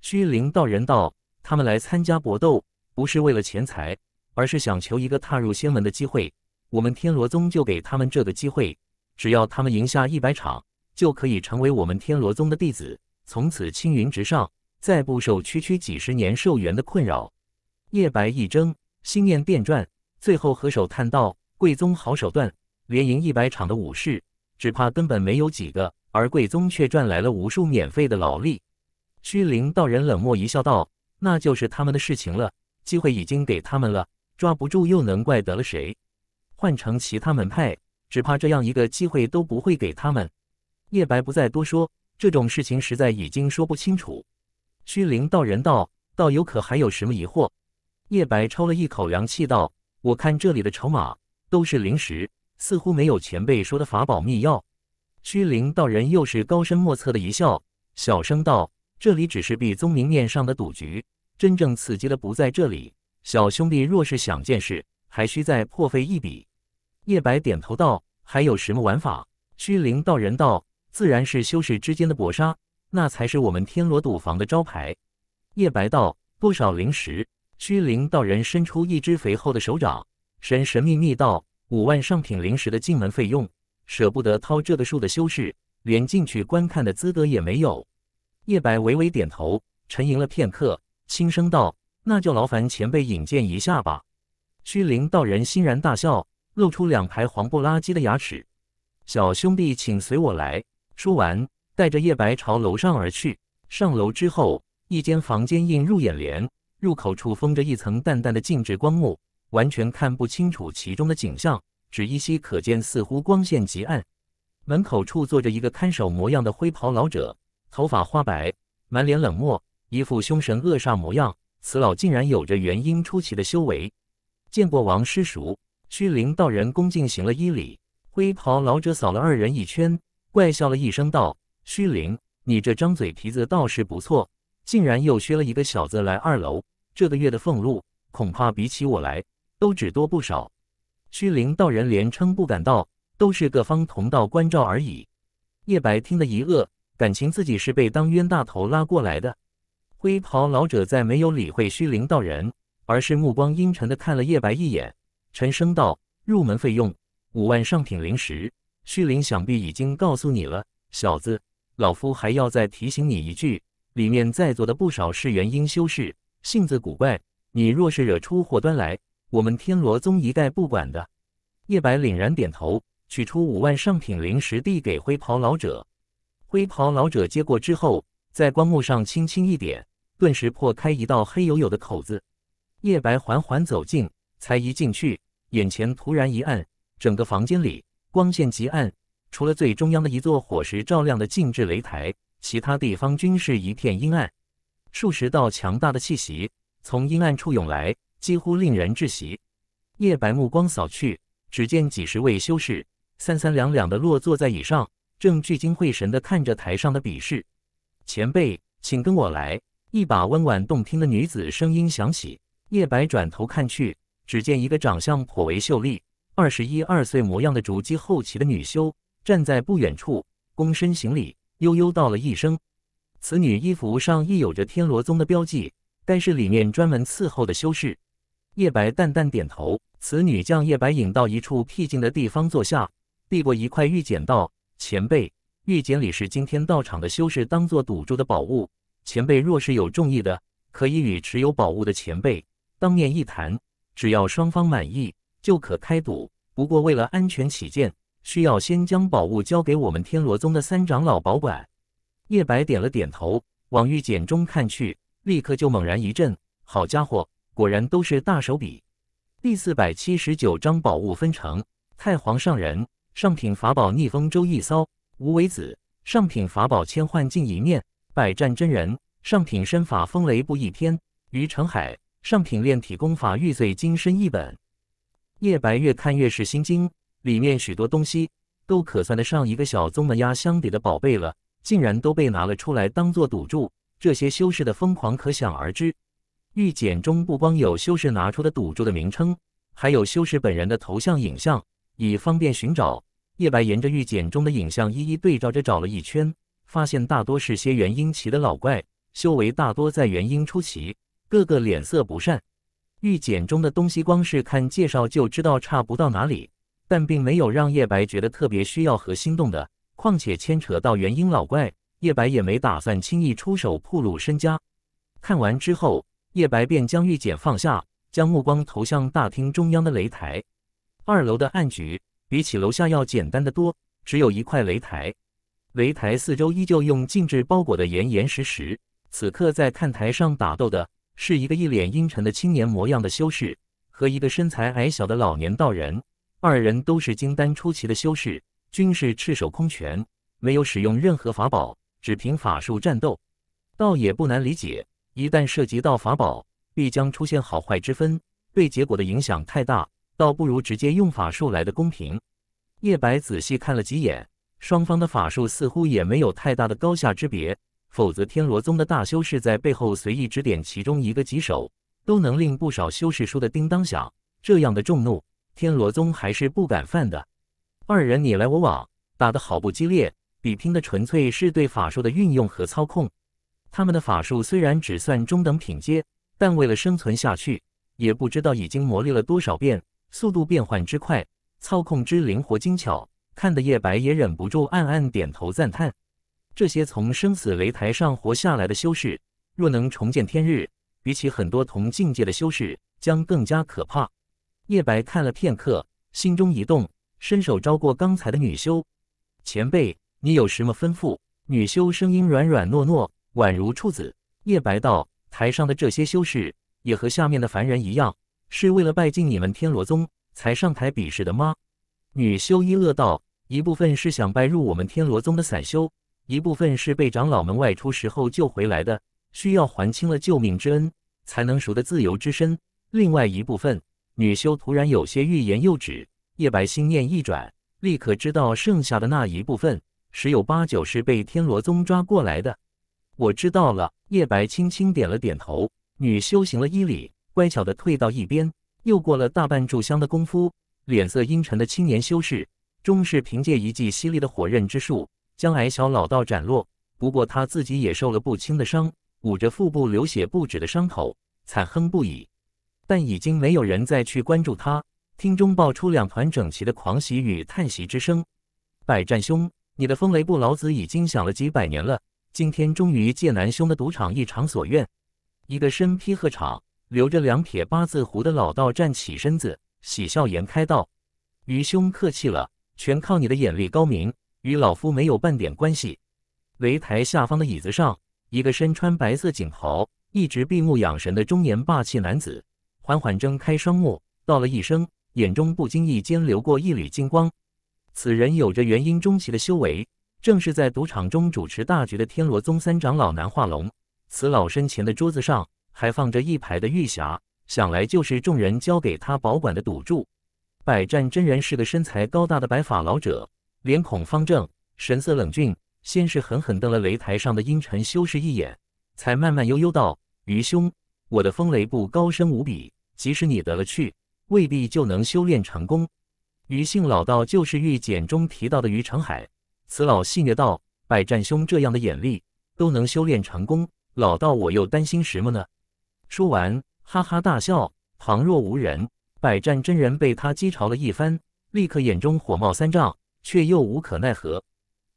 虚灵道人道：“他们来参加搏斗，不是为了钱财，而是想求一个踏入仙门的机会。我们天罗宗就给他们这个机会，只要他们赢下一百场，就可以成为我们天罗宗的弟子，从此青云直上，再不受区区几十年寿元的困扰。”叶白一怔，心念电转。最后，何首叹道：“贵宗好手段，连赢一百场的武士，只怕根本没有几个。而贵宗却赚来了无数免费的劳力。”虚灵道人冷漠一笑，道：“那就是他们的事情了。机会已经给他们了，抓不住又能怪得了谁？换成其他门派，只怕这样一个机会都不会给他们。”叶白不再多说，这种事情实在已经说不清楚。虚灵道人道：“道友可还有什么疑惑？”叶白抽了一口凉气，道：我看这里的筹码都是灵石，似乎没有前辈说的法宝秘钥。虚灵道人又是高深莫测的一笑，小声道：“这里只是毕宗明面上的赌局，真正刺激的不在这里。小兄弟若是想见识，还需再破费一笔。”叶白点头道：“还有什么玩法？”虚灵道人道：“自然是修士之间的搏杀，那才是我们天罗赌坊的招牌。”叶白道：“多少灵石？”虚灵道人伸出一只肥厚的手掌，神神秘秘道：“五万上品灵石的进门费用，舍不得掏这个数的修士，连进去观看的资格也没有。”叶白微微点头，沉吟了片刻，轻声道：“那就劳烦前辈引荐一下吧。”虚灵道人欣然大笑，露出两排黄不拉几的牙齿：“小兄弟，请随我来。”说完，带着叶白朝楼上而去。上楼之后，一间房间映入眼帘。入口处封着一层淡淡的静止光幕，完全看不清楚其中的景象，只依稀可见，似乎光线极暗。门口处坐着一个看守模样的灰袍老者，头发花白，满脸冷漠，一副凶神恶煞模样。此老竟然有着元婴出奇的修为。见过王师叔，虚灵道人恭敬行了一礼。灰袍老者扫了二人一圈，怪笑了一声道：“虚灵，你这张嘴皮子倒是不错，竟然又削了一个小子来二楼。”这个月的俸禄恐怕比起我来都只多不少。虚灵道人连称不敢道，都是各方同道关照而已。叶白听得一愕，感情自己是被当冤大头拉过来的。灰袍老者再没有理会虚灵道人，而是目光阴沉的看了叶白一眼，沉声道：“入门费用五万上品灵石。虚灵想必已经告诉你了，小子，老夫还要再提醒你一句，里面在座的不少是元婴修士。”性子古怪，你若是惹出祸端来，我们天罗宗一概不管的。叶白凛然点头，取出五万上品灵石递给灰袍老者。灰袍老者接过之后，在光幕上轻轻一点，顿时破开一道黑黝黝的口子。叶白缓缓走近，才一进去，眼前突然一暗，整个房间里光线极暗，除了最中央的一座火石照亮的静置擂台，其他地方均是一片阴暗。数十道强大的气息从阴暗处涌来，几乎令人窒息。叶白目光扫去，只见几十位修士三三两两的落坐在椅上，正聚精会神的看着台上的比试。前辈，请跟我来。”一把温婉动听的女子声音响起。叶白转头看去，只见一个长相颇为秀丽、二十一二岁模样的竹姬后期的女修站在不远处，躬身行礼，悠悠道了一声。此女衣服上亦有着天罗宗的标记，但是里面专门伺候的修士。叶白淡淡点头，此女将叶白引到一处僻静的地方坐下，递过一块玉简道：“前辈，玉简里是今天到场的修士当做赌注的宝物。前辈若是有中意的，可以与持有宝物的前辈当面一谈，只要双方满意，就可开赌。不过为了安全起见，需要先将宝物交给我们天罗宗的三长老保管。”叶白点了点头，往玉简中看去，立刻就猛然一震。好家伙，果然都是大手笔！第四百七十九章宝物分成。太皇上人上品法宝逆风舟一艘，无为子上品法宝千幻镜一面，百战真人上品身法风雷步一篇，于澄海上品炼体功法玉碎金身一本。叶白越看越是心惊，里面许多东西都可算得上一个小宗门压箱底的宝贝了。竟然都被拿了出来当做赌注，这些修士的疯狂可想而知。玉简中不光有修士拿出的赌注的名称，还有修士本人的头像影像，以方便寻找。叶白沿着玉简中的影像一一对照着找了一圈，发现大多是些元婴期的老怪，修为大多在元婴初期，个个脸色不善。玉简中的东西，光是看介绍就知道差不到哪里，但并没有让叶白觉得特别需要和心动的。况且牵扯到元婴老怪，叶白也没打算轻易出手暴露身家。看完之后，叶白便将玉简放下，将目光投向大厅中央的擂台。二楼的暗局比起楼下要简单的多，只有一块擂台，擂台四周依旧用禁制包裹的严严实实。此刻在看台上打斗的是一个一脸阴沉的青年模样的修士和一个身材矮小的老年道人，二人都是金丹出奇的修士。均是赤手空拳，没有使用任何法宝，只凭法术战斗，倒也不难理解。一旦涉及到法宝，必将出现好坏之分，对结果的影响太大，倒不如直接用法术来的公平。叶白仔细看了几眼，双方的法术似乎也没有太大的高下之别，否则天罗宗的大修士在背后随意指点其中一个棘手，都能令不少修士输得叮当响。这样的众怒，天罗宗还是不敢犯的。二人你来我往，打得好不激烈，比拼的纯粹是对法术的运用和操控。他们的法术虽然只算中等品阶，但为了生存下去，也不知道已经磨砺了多少遍，速度变换之快，操控之灵活精巧，看得叶白也忍不住暗暗点头赞叹。这些从生死擂台上活下来的修士，若能重见天日，比起很多同境界的修士将更加可怕。叶白看了片刻，心中一动。伸手招过刚才的女修，前辈，你有什么吩咐？女修声音软软糯糯，宛如处子。叶白道：“台上的这些修士，也和下面的凡人一样，是为了拜进你们天罗宗才上台比试的吗？”女修一乐道：“一部分是想拜入我们天罗宗的散修，一部分是被长老们外出时候救回来的，需要还清了救命之恩，才能赎得自由之身。另外一部分……”女修突然有些欲言又止。叶白心念一转，立刻知道剩下的那一部分，十有八九是被天罗宗抓过来的。我知道了，叶白轻轻点了点头。女修行了一礼，乖巧地退到一边。又过了大半炷香的功夫，脸色阴沉的青年修士终是凭借一记犀利的火刃之术，将矮小老道斩落。不过他自己也受了不轻的伤，捂着腹部流血不止的伤口，惨哼不已。但已经没有人再去关注他。厅中爆出两团整齐的狂喜与叹息之声。百战兄，你的风雷布老子已经想了几百年了，今天终于借南兄的赌场一偿所愿。一个身披鹤氅、留着两撇八字胡的老道站起身子，喜笑颜开道：“余兄客气了，全靠你的眼力高明，与老夫没有半点关系。”擂台下方的椅子上，一个身穿白色锦袍、一直闭目养神的中年霸气男子缓缓睁开双目，道了一声。眼中不经意间流过一缕金光，此人有着元婴中期的修为，正是在赌场中主持大局的天罗宗三长老南化龙。此老身前的桌子上还放着一排的玉匣，想来就是众人交给他保管的赌注。百战真人是个身材高大的白发老者，脸孔方正，神色冷峻，先是狠狠瞪了擂台上的阴沉修士一眼，才慢慢悠悠道：“余兄，我的风雷步高深无比，即使你得了去。”未必就能修炼成功。余姓老道就是玉简中提到的余长海，此老戏谑道：“百战兄这样的眼力都能修炼成功，老道我又担心什么呢？”说完哈哈大笑，旁若无人。百战真人被他讥嘲了一番，立刻眼中火冒三丈，却又无可奈何。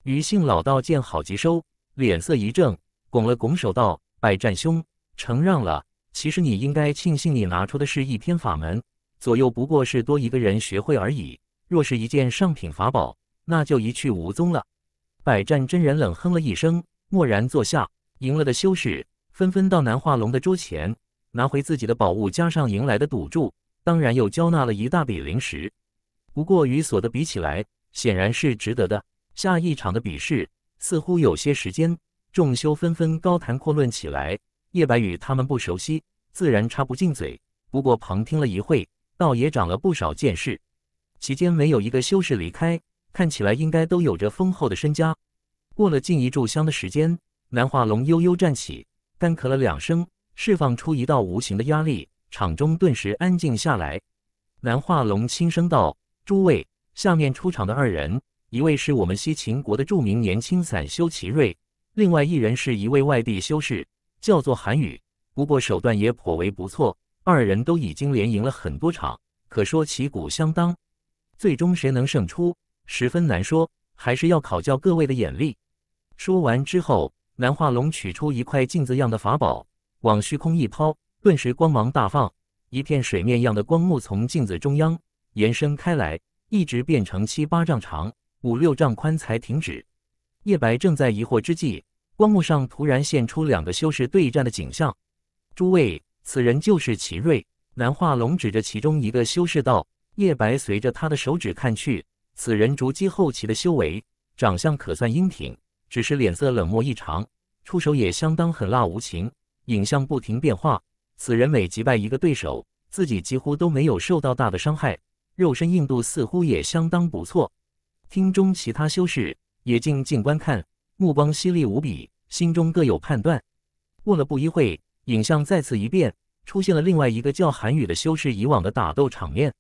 余姓老道见好即收，脸色一正，拱了拱手道：“百战兄，承让了。其实你应该庆幸，你拿出的是一篇法门。”左右不过是多一个人学会而已。若是一件上品法宝，那就一去无踪了。百战真人冷哼了一声，默然坐下。赢了的修士纷纷到南化龙的桌前拿回自己的宝物，加上赢来的赌注，当然又交纳了一大笔灵石。不过与所得比起来，显然是值得的。下一场的比试似乎有些时间，众修纷纷高谈阔论起来。叶白羽他们不熟悉，自然插不进嘴，不过旁听了一会。倒也长了不少见识，其间没有一个修士离开，看起来应该都有着丰厚的身家。过了近一炷香的时间，南化龙悠悠站起，干咳了两声，释放出一道无形的压力，场中顿时安静下来。南化龙轻声道：“诸位，下面出场的二人，一位是我们西秦国的著名年轻散修齐瑞，另外一人是一位外地修士，叫做韩宇，不过手段也颇为不错。”二人都已经连赢了很多场，可说旗鼓相当，最终谁能胜出，十分难说，还是要考教各位的眼力。说完之后，南化龙取出一块镜子样的法宝，往虚空一抛，顿时光芒大放，一片水面样的光幕从镜子中央延伸开来，一直变成七八丈长、五六丈宽才停止。叶白正在疑惑之际，光幕上突然现出两个修士对战的景象，诸位。此人就是祁瑞南化龙，指着其中一个修士道：“叶白，随着他的手指看去，此人逐基后期的修为，长相可算英挺，只是脸色冷漠异常，出手也相当狠辣无情。影像不停变化，此人每击败一个对手，自己几乎都没有受到大的伤害，肉身硬度似乎也相当不错。”厅中其他修士也静静观看，目光犀利无比，心中各有判断。过了不一会。影像再次一变，出现了另外一个叫韩宇的修士。以往的打斗场面，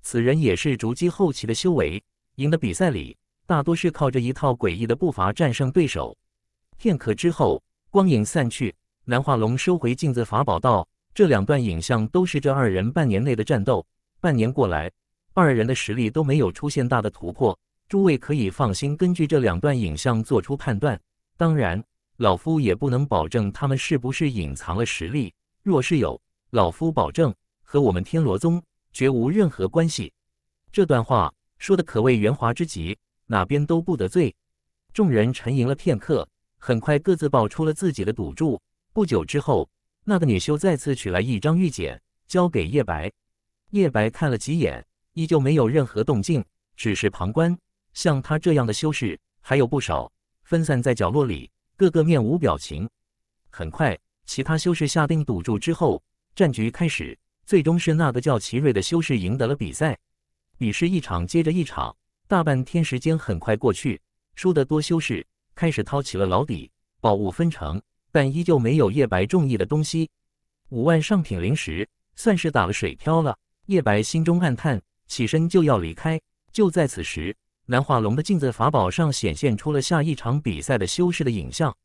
此人也是逐基后期的修为。赢得比赛里，大多是靠着一套诡异的步伐战胜对手。片刻之后，光影散去，南化龙收回镜子法宝，道：“这两段影像都是这二人半年内的战斗。半年过来，二人的实力都没有出现大的突破。诸位可以放心，根据这两段影像做出判断。当然。”老夫也不能保证他们是不是隐藏了实力，若是有，老夫保证和我们天罗宗绝无任何关系。这段话说的可谓圆滑之极，哪边都不得罪。众人沉吟了片刻，很快各自报出了自己的赌注。不久之后，那个女修再次取来一张玉简，交给叶白。叶白看了几眼，依旧没有任何动静，只是旁观。像他这样的修士还有不少，分散在角落里。个个面无表情。很快，其他修士下定赌注之后，战局开始。最终是那个叫奇瑞的修士赢得了比赛。比试一场接着一场，大半天时间很快过去。输得多修士开始掏起了老底，宝物分成，但依旧没有叶白中意的东西。五万上品灵石算是打了水漂了。叶白心中暗叹，起身就要离开。就在此时，南化龙的镜子法宝上显现出了下一场比赛的修士的影像，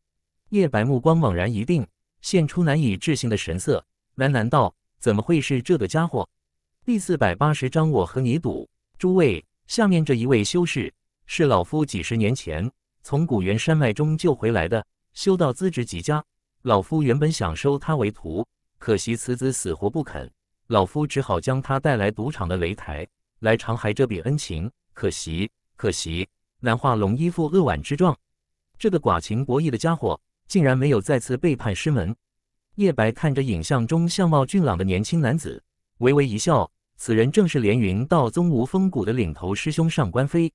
叶白目光猛然一定，现出难以置信的神色，喃喃道：“怎么会是这个家伙？”第四百八十章，我和你赌。诸位，下面这一位修士是老夫几十年前从古原山脉中救回来的，修道资质极佳。老夫原本想收他为徒，可惜此子死活不肯，老夫只好将他带来赌场的擂台来偿还这笔恩情。可惜。可惜，南化龙一副恶婉之状，这个寡情薄义的家伙竟然没有再次背叛师门。叶白看着影像中相貌俊朗的年轻男子，微微一笑。此人正是连云道宗无风谷的领头师兄上官飞。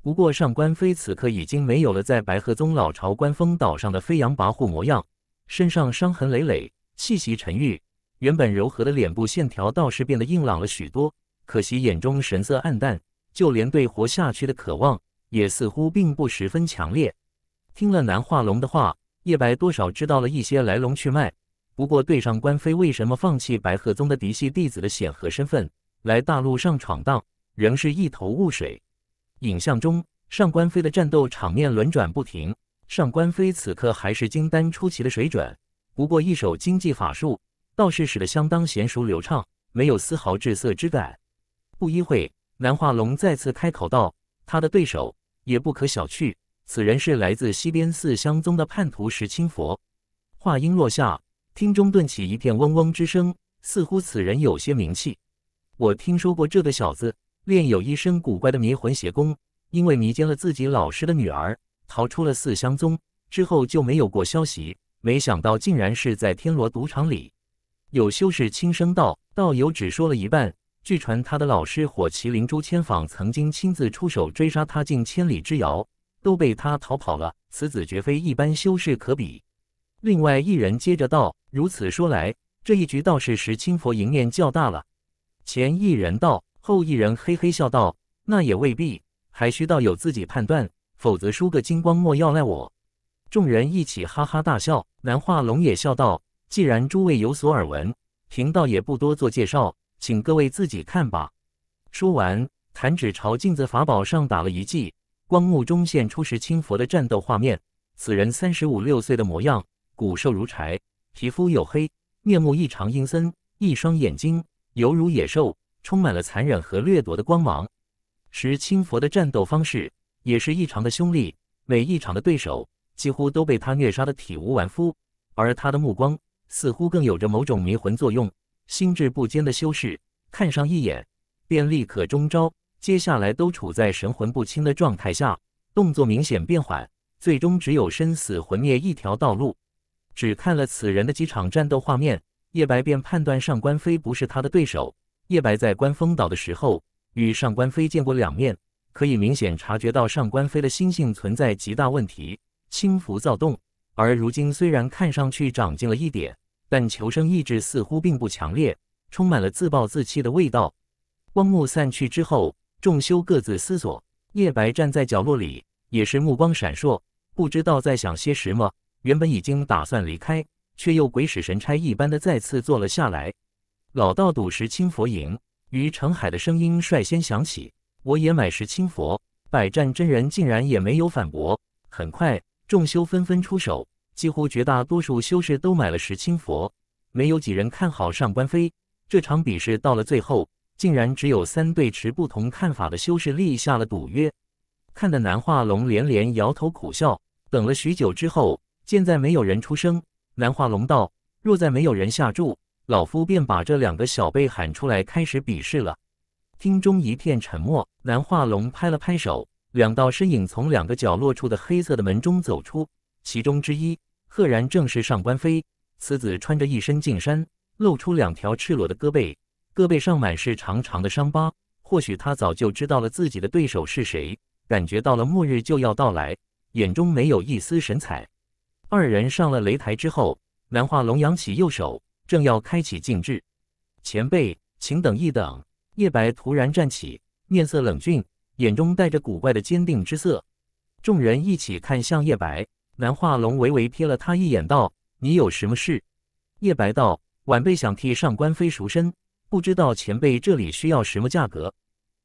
不过，上官飞此刻已经没有了在白鹤宗老巢观风岛上的飞扬跋扈模样，身上伤痕累累，气息沉郁，原本柔和的脸部线条倒是变得硬朗了许多。可惜，眼中神色暗淡。就连对活下去的渴望也似乎并不十分强烈。听了南化龙的话，叶白多少知道了一些来龙去脉。不过，对上官飞为什么放弃白鹤宗的嫡系弟子的显赫身份，来大陆上闯荡，仍是一头雾水。影像中，上官飞的战斗场面轮转不停。上官飞此刻还是金丹出奇的水准，不过一手经济法术倒是使得相当娴熟流畅，没有丝毫滞涩之感。不一会。南化龙再次开口道：“他的对手也不可小觑，此人是来自西边四香宗的叛徒石青佛。”话音落下，厅中顿起一片嗡嗡之声，似乎此人有些名气。我听说过这个小子，练有一身古怪的迷魂邪功，因为迷奸了自己老师的女儿，逃出了四香宗之后就没有过消息。没想到竟然是在天罗赌场里。有修士轻声道：“道友只说了一半。”据传，他的老师火麒麟朱千舫曾经亲自出手追杀他近千里之遥，都被他逃跑了。此子绝非一般修士可比。另外一人接着道：“如此说来，这一局倒是石清佛赢面较大了。”前一人道，后一人嘿嘿笑道：“那也未必，还需道友自己判断，否则输个精光莫要赖我。”众人一起哈哈大笑。南化龙也笑道：“既然诸位有所耳闻，贫道也不多做介绍。”请各位自己看吧。说完，弹指朝镜子法宝上打了一记，光幕中现出石青佛的战斗画面。此人三十五六岁的模样，骨瘦如柴，皮肤黝黑，面目异常阴森，一双眼睛犹如野兽，充满了残忍和掠夺的光芒。石青佛的战斗方式也是异常的凶厉，每一场的对手几乎都被他虐杀的体无完肤，而他的目光似乎更有着某种迷魂作用。心智不坚的修士，看上一眼便立刻中招，接下来都处在神魂不清的状态下，动作明显变缓，最终只有生死魂灭一条道路。只看了此人的几场战斗画面，叶白便判断上官飞不是他的对手。叶白在观风岛的时候与上官飞见过两面，可以明显察觉到上官飞的心性存在极大问题，轻浮躁动，而如今虽然看上去长进了一点。但求生意志似乎并不强烈，充满了自暴自弃的味道。光幕散去之后，众修各自思索。叶白站在角落里，也是目光闪烁，不知道在想些什么。原本已经打算离开，却又鬼使神差一般的再次坐了下来。老道赌石清佛营于澄海的声音率先响起：“我也买石清佛。”百战真人竟然也没有反驳。很快，众修纷纷出手。几乎绝大多数修士都买了石青佛，没有几人看好上官飞。这场比试到了最后，竟然只有三对持不同看法的修士立下了赌约，看得南化龙连连摇头苦笑。等了许久之后，见在没有人出声，南化龙道：“若再没有人下注，老夫便把这两个小辈喊出来开始比试了。”厅中一片沉默。南化龙拍了拍手，两道身影从两个角落处的黑色的门中走出。其中之一赫然正是上官飞，此子穿着一身净衫，露出两条赤裸的胳膊，胳膊上满是长长的伤疤。或许他早就知道了自己的对手是谁，感觉到了末日就要到来，眼中没有一丝神采。二人上了擂台之后，南化龙扬起右手，正要开启禁制，前辈，请等一等！叶白突然站起，面色冷峻，眼中带着古怪的坚定之色。众人一起看向叶白。南化龙微微瞥了他一眼，道：“你有什么事？”叶白道：“晚辈想替上官飞赎身，不知道前辈这里需要什么价格。”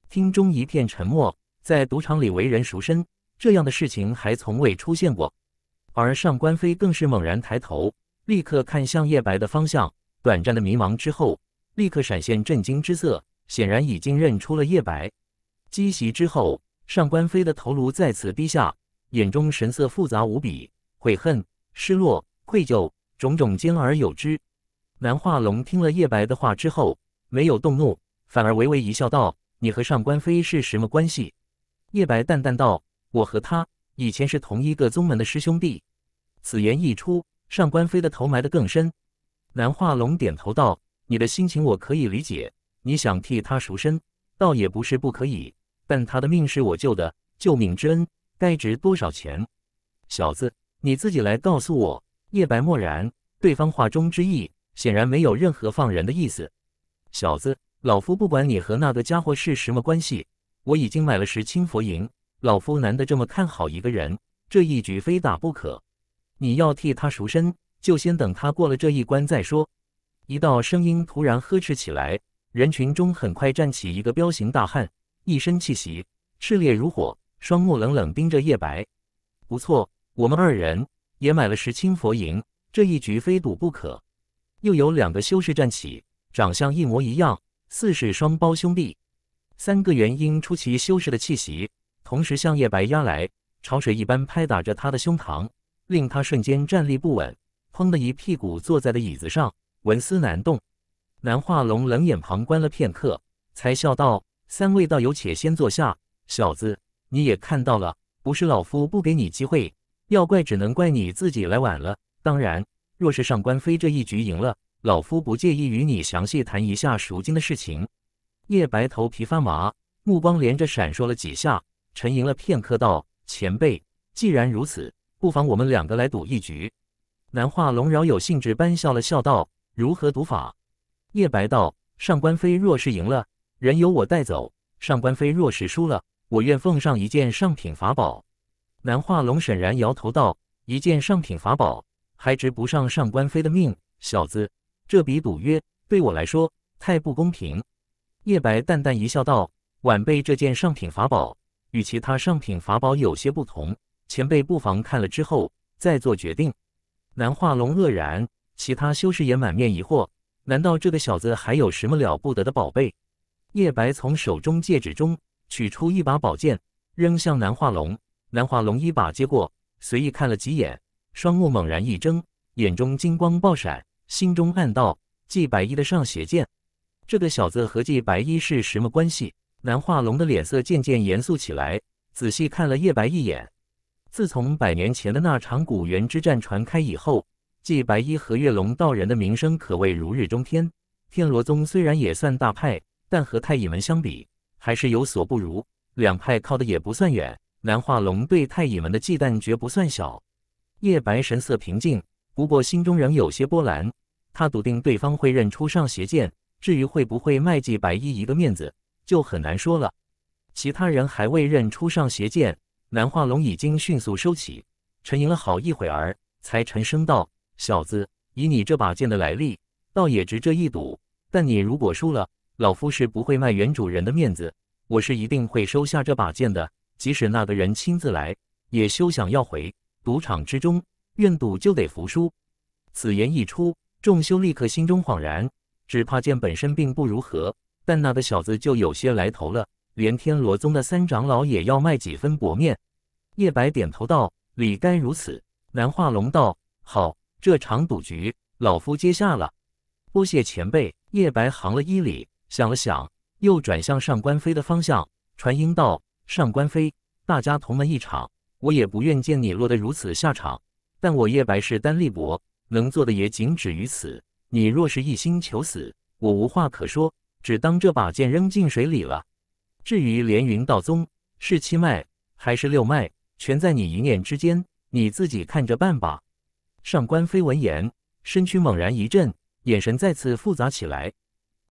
厅中一片沉默，在赌场里为人赎身这样的事情还从未出现过。而上官飞更是猛然抬头，立刻看向叶白的方向。短暂的迷茫之后，立刻闪现震惊之色，显然已经认出了叶白。击袭之后，上官飞的头颅再次低下。眼中神色复杂无比，悔恨、失落、愧疚，种种兼而有之。南化龙听了叶白的话之后，没有动怒，反而微微一笑，道：“你和上官飞是什么关系？”叶白淡淡道：“我和他以前是同一个宗门的师兄弟。”此言一出，上官飞的头埋得更深。南化龙点头道：“你的心情我可以理解，你想替他赎身，倒也不是不可以，但他的命是我救的，救命之恩。”该值多少钱？小子，你自己来告诉我。叶白默然，对方话中之意显然没有任何放人的意思。小子，老夫不管你和那个家伙是什么关系，我已经买了十千佛银，老夫难得这么看好一个人，这一局非打不可。你要替他赎身，就先等他过了这一关再说。一道声音突然呵斥起来，人群中很快站起一个彪形大汉，一身气息炽烈如火。双目冷冷盯着叶白。不错，我们二人也买了十青佛银，这一局非赌不可。又有两个修士站起，长相一模一样，似是双胞兄弟。三个元婴出奇修士的气息，同时向叶白压来，潮水一般拍打着他的胸膛，令他瞬间站立不稳，砰的一屁股坐在了椅子上，纹丝难动。南化龙冷眼旁观了片刻，才笑道：“三位道友且先坐下，小子。”你也看到了，不是老夫不给你机会，要怪只能怪你自己来晚了。当然，若是上官飞这一局赢了，老夫不介意与你详细谈一下赎金的事情。叶白头皮发麻，目光连着闪烁了几下，沉吟了片刻，道：“前辈，既然如此，不妨我们两个来赌一局。”南化龙饶有兴致般笑了笑道：“如何赌法？”叶白道：“上官飞若是赢了，人由我带走；上官飞若是输了。”我愿奉上一件上品法宝。南化龙沈然摇头道：“一件上品法宝，还值不上上官飞的命。小子，这笔赌约对我来说太不公平。”叶白淡淡一笑，道：“晚辈这件上品法宝与其他上品法宝有些不同，前辈不妨看了之后再做决定。”南化龙愕然，其他修士也满面疑惑：“难道这个小子还有什么了不得的宝贝？”叶白从手中戒指中。取出一把宝剑，扔向南化龙。南化龙一把接过，随意看了几眼，双目猛然一睁，眼中金光爆闪，心中暗道：“季白衣的上血剑，这个小子和季白衣是什么关系？”南化龙的脸色渐渐严肃起来，仔细看了叶白一眼。自从百年前的那场古猿之战传开以后，季白衣和月龙道人的名声可谓如日中天。天罗宗虽然也算大派，但和太乙门相比，还是有所不如，两派靠的也不算远。南化龙对太乙门的忌惮绝不算小。叶白神色平静，不过心中仍有些波澜。他笃定对方会认出上邪剑，至于会不会卖祭白衣一个面子，就很难说了。其他人还未认出上邪剑，南化龙已经迅速收起，沉吟了好一会儿，才沉声道：“小子，以你这把剑的来历，倒也值这一赌。但你如果输了……”老夫是不会卖原主人的面子，我是一定会收下这把剑的。即使那个人亲自来，也休想要回。赌场之中，愿赌就得服输。此言一出，众修立刻心中恍然，只怕剑本身并不如何，但那个小子就有些来头了，连天罗宗的三长老也要卖几分薄面。叶白点头道：“理该如此。”南化龙道：“好，这场赌局，老夫接下了，多谢前辈。”叶白行了一礼。想了想，又转向上官飞的方向，传音道：“上官飞，大家同门一场，我也不愿见你落得如此下场。但我叶白是单力薄，能做的也仅止于此。你若是一心求死，我无话可说，只当这把剑扔进水里了。至于连云道宗是七脉还是六脉，全在你一念之间，你自己看着办吧。”上官飞闻言，身躯猛然一震，眼神再次复杂起来。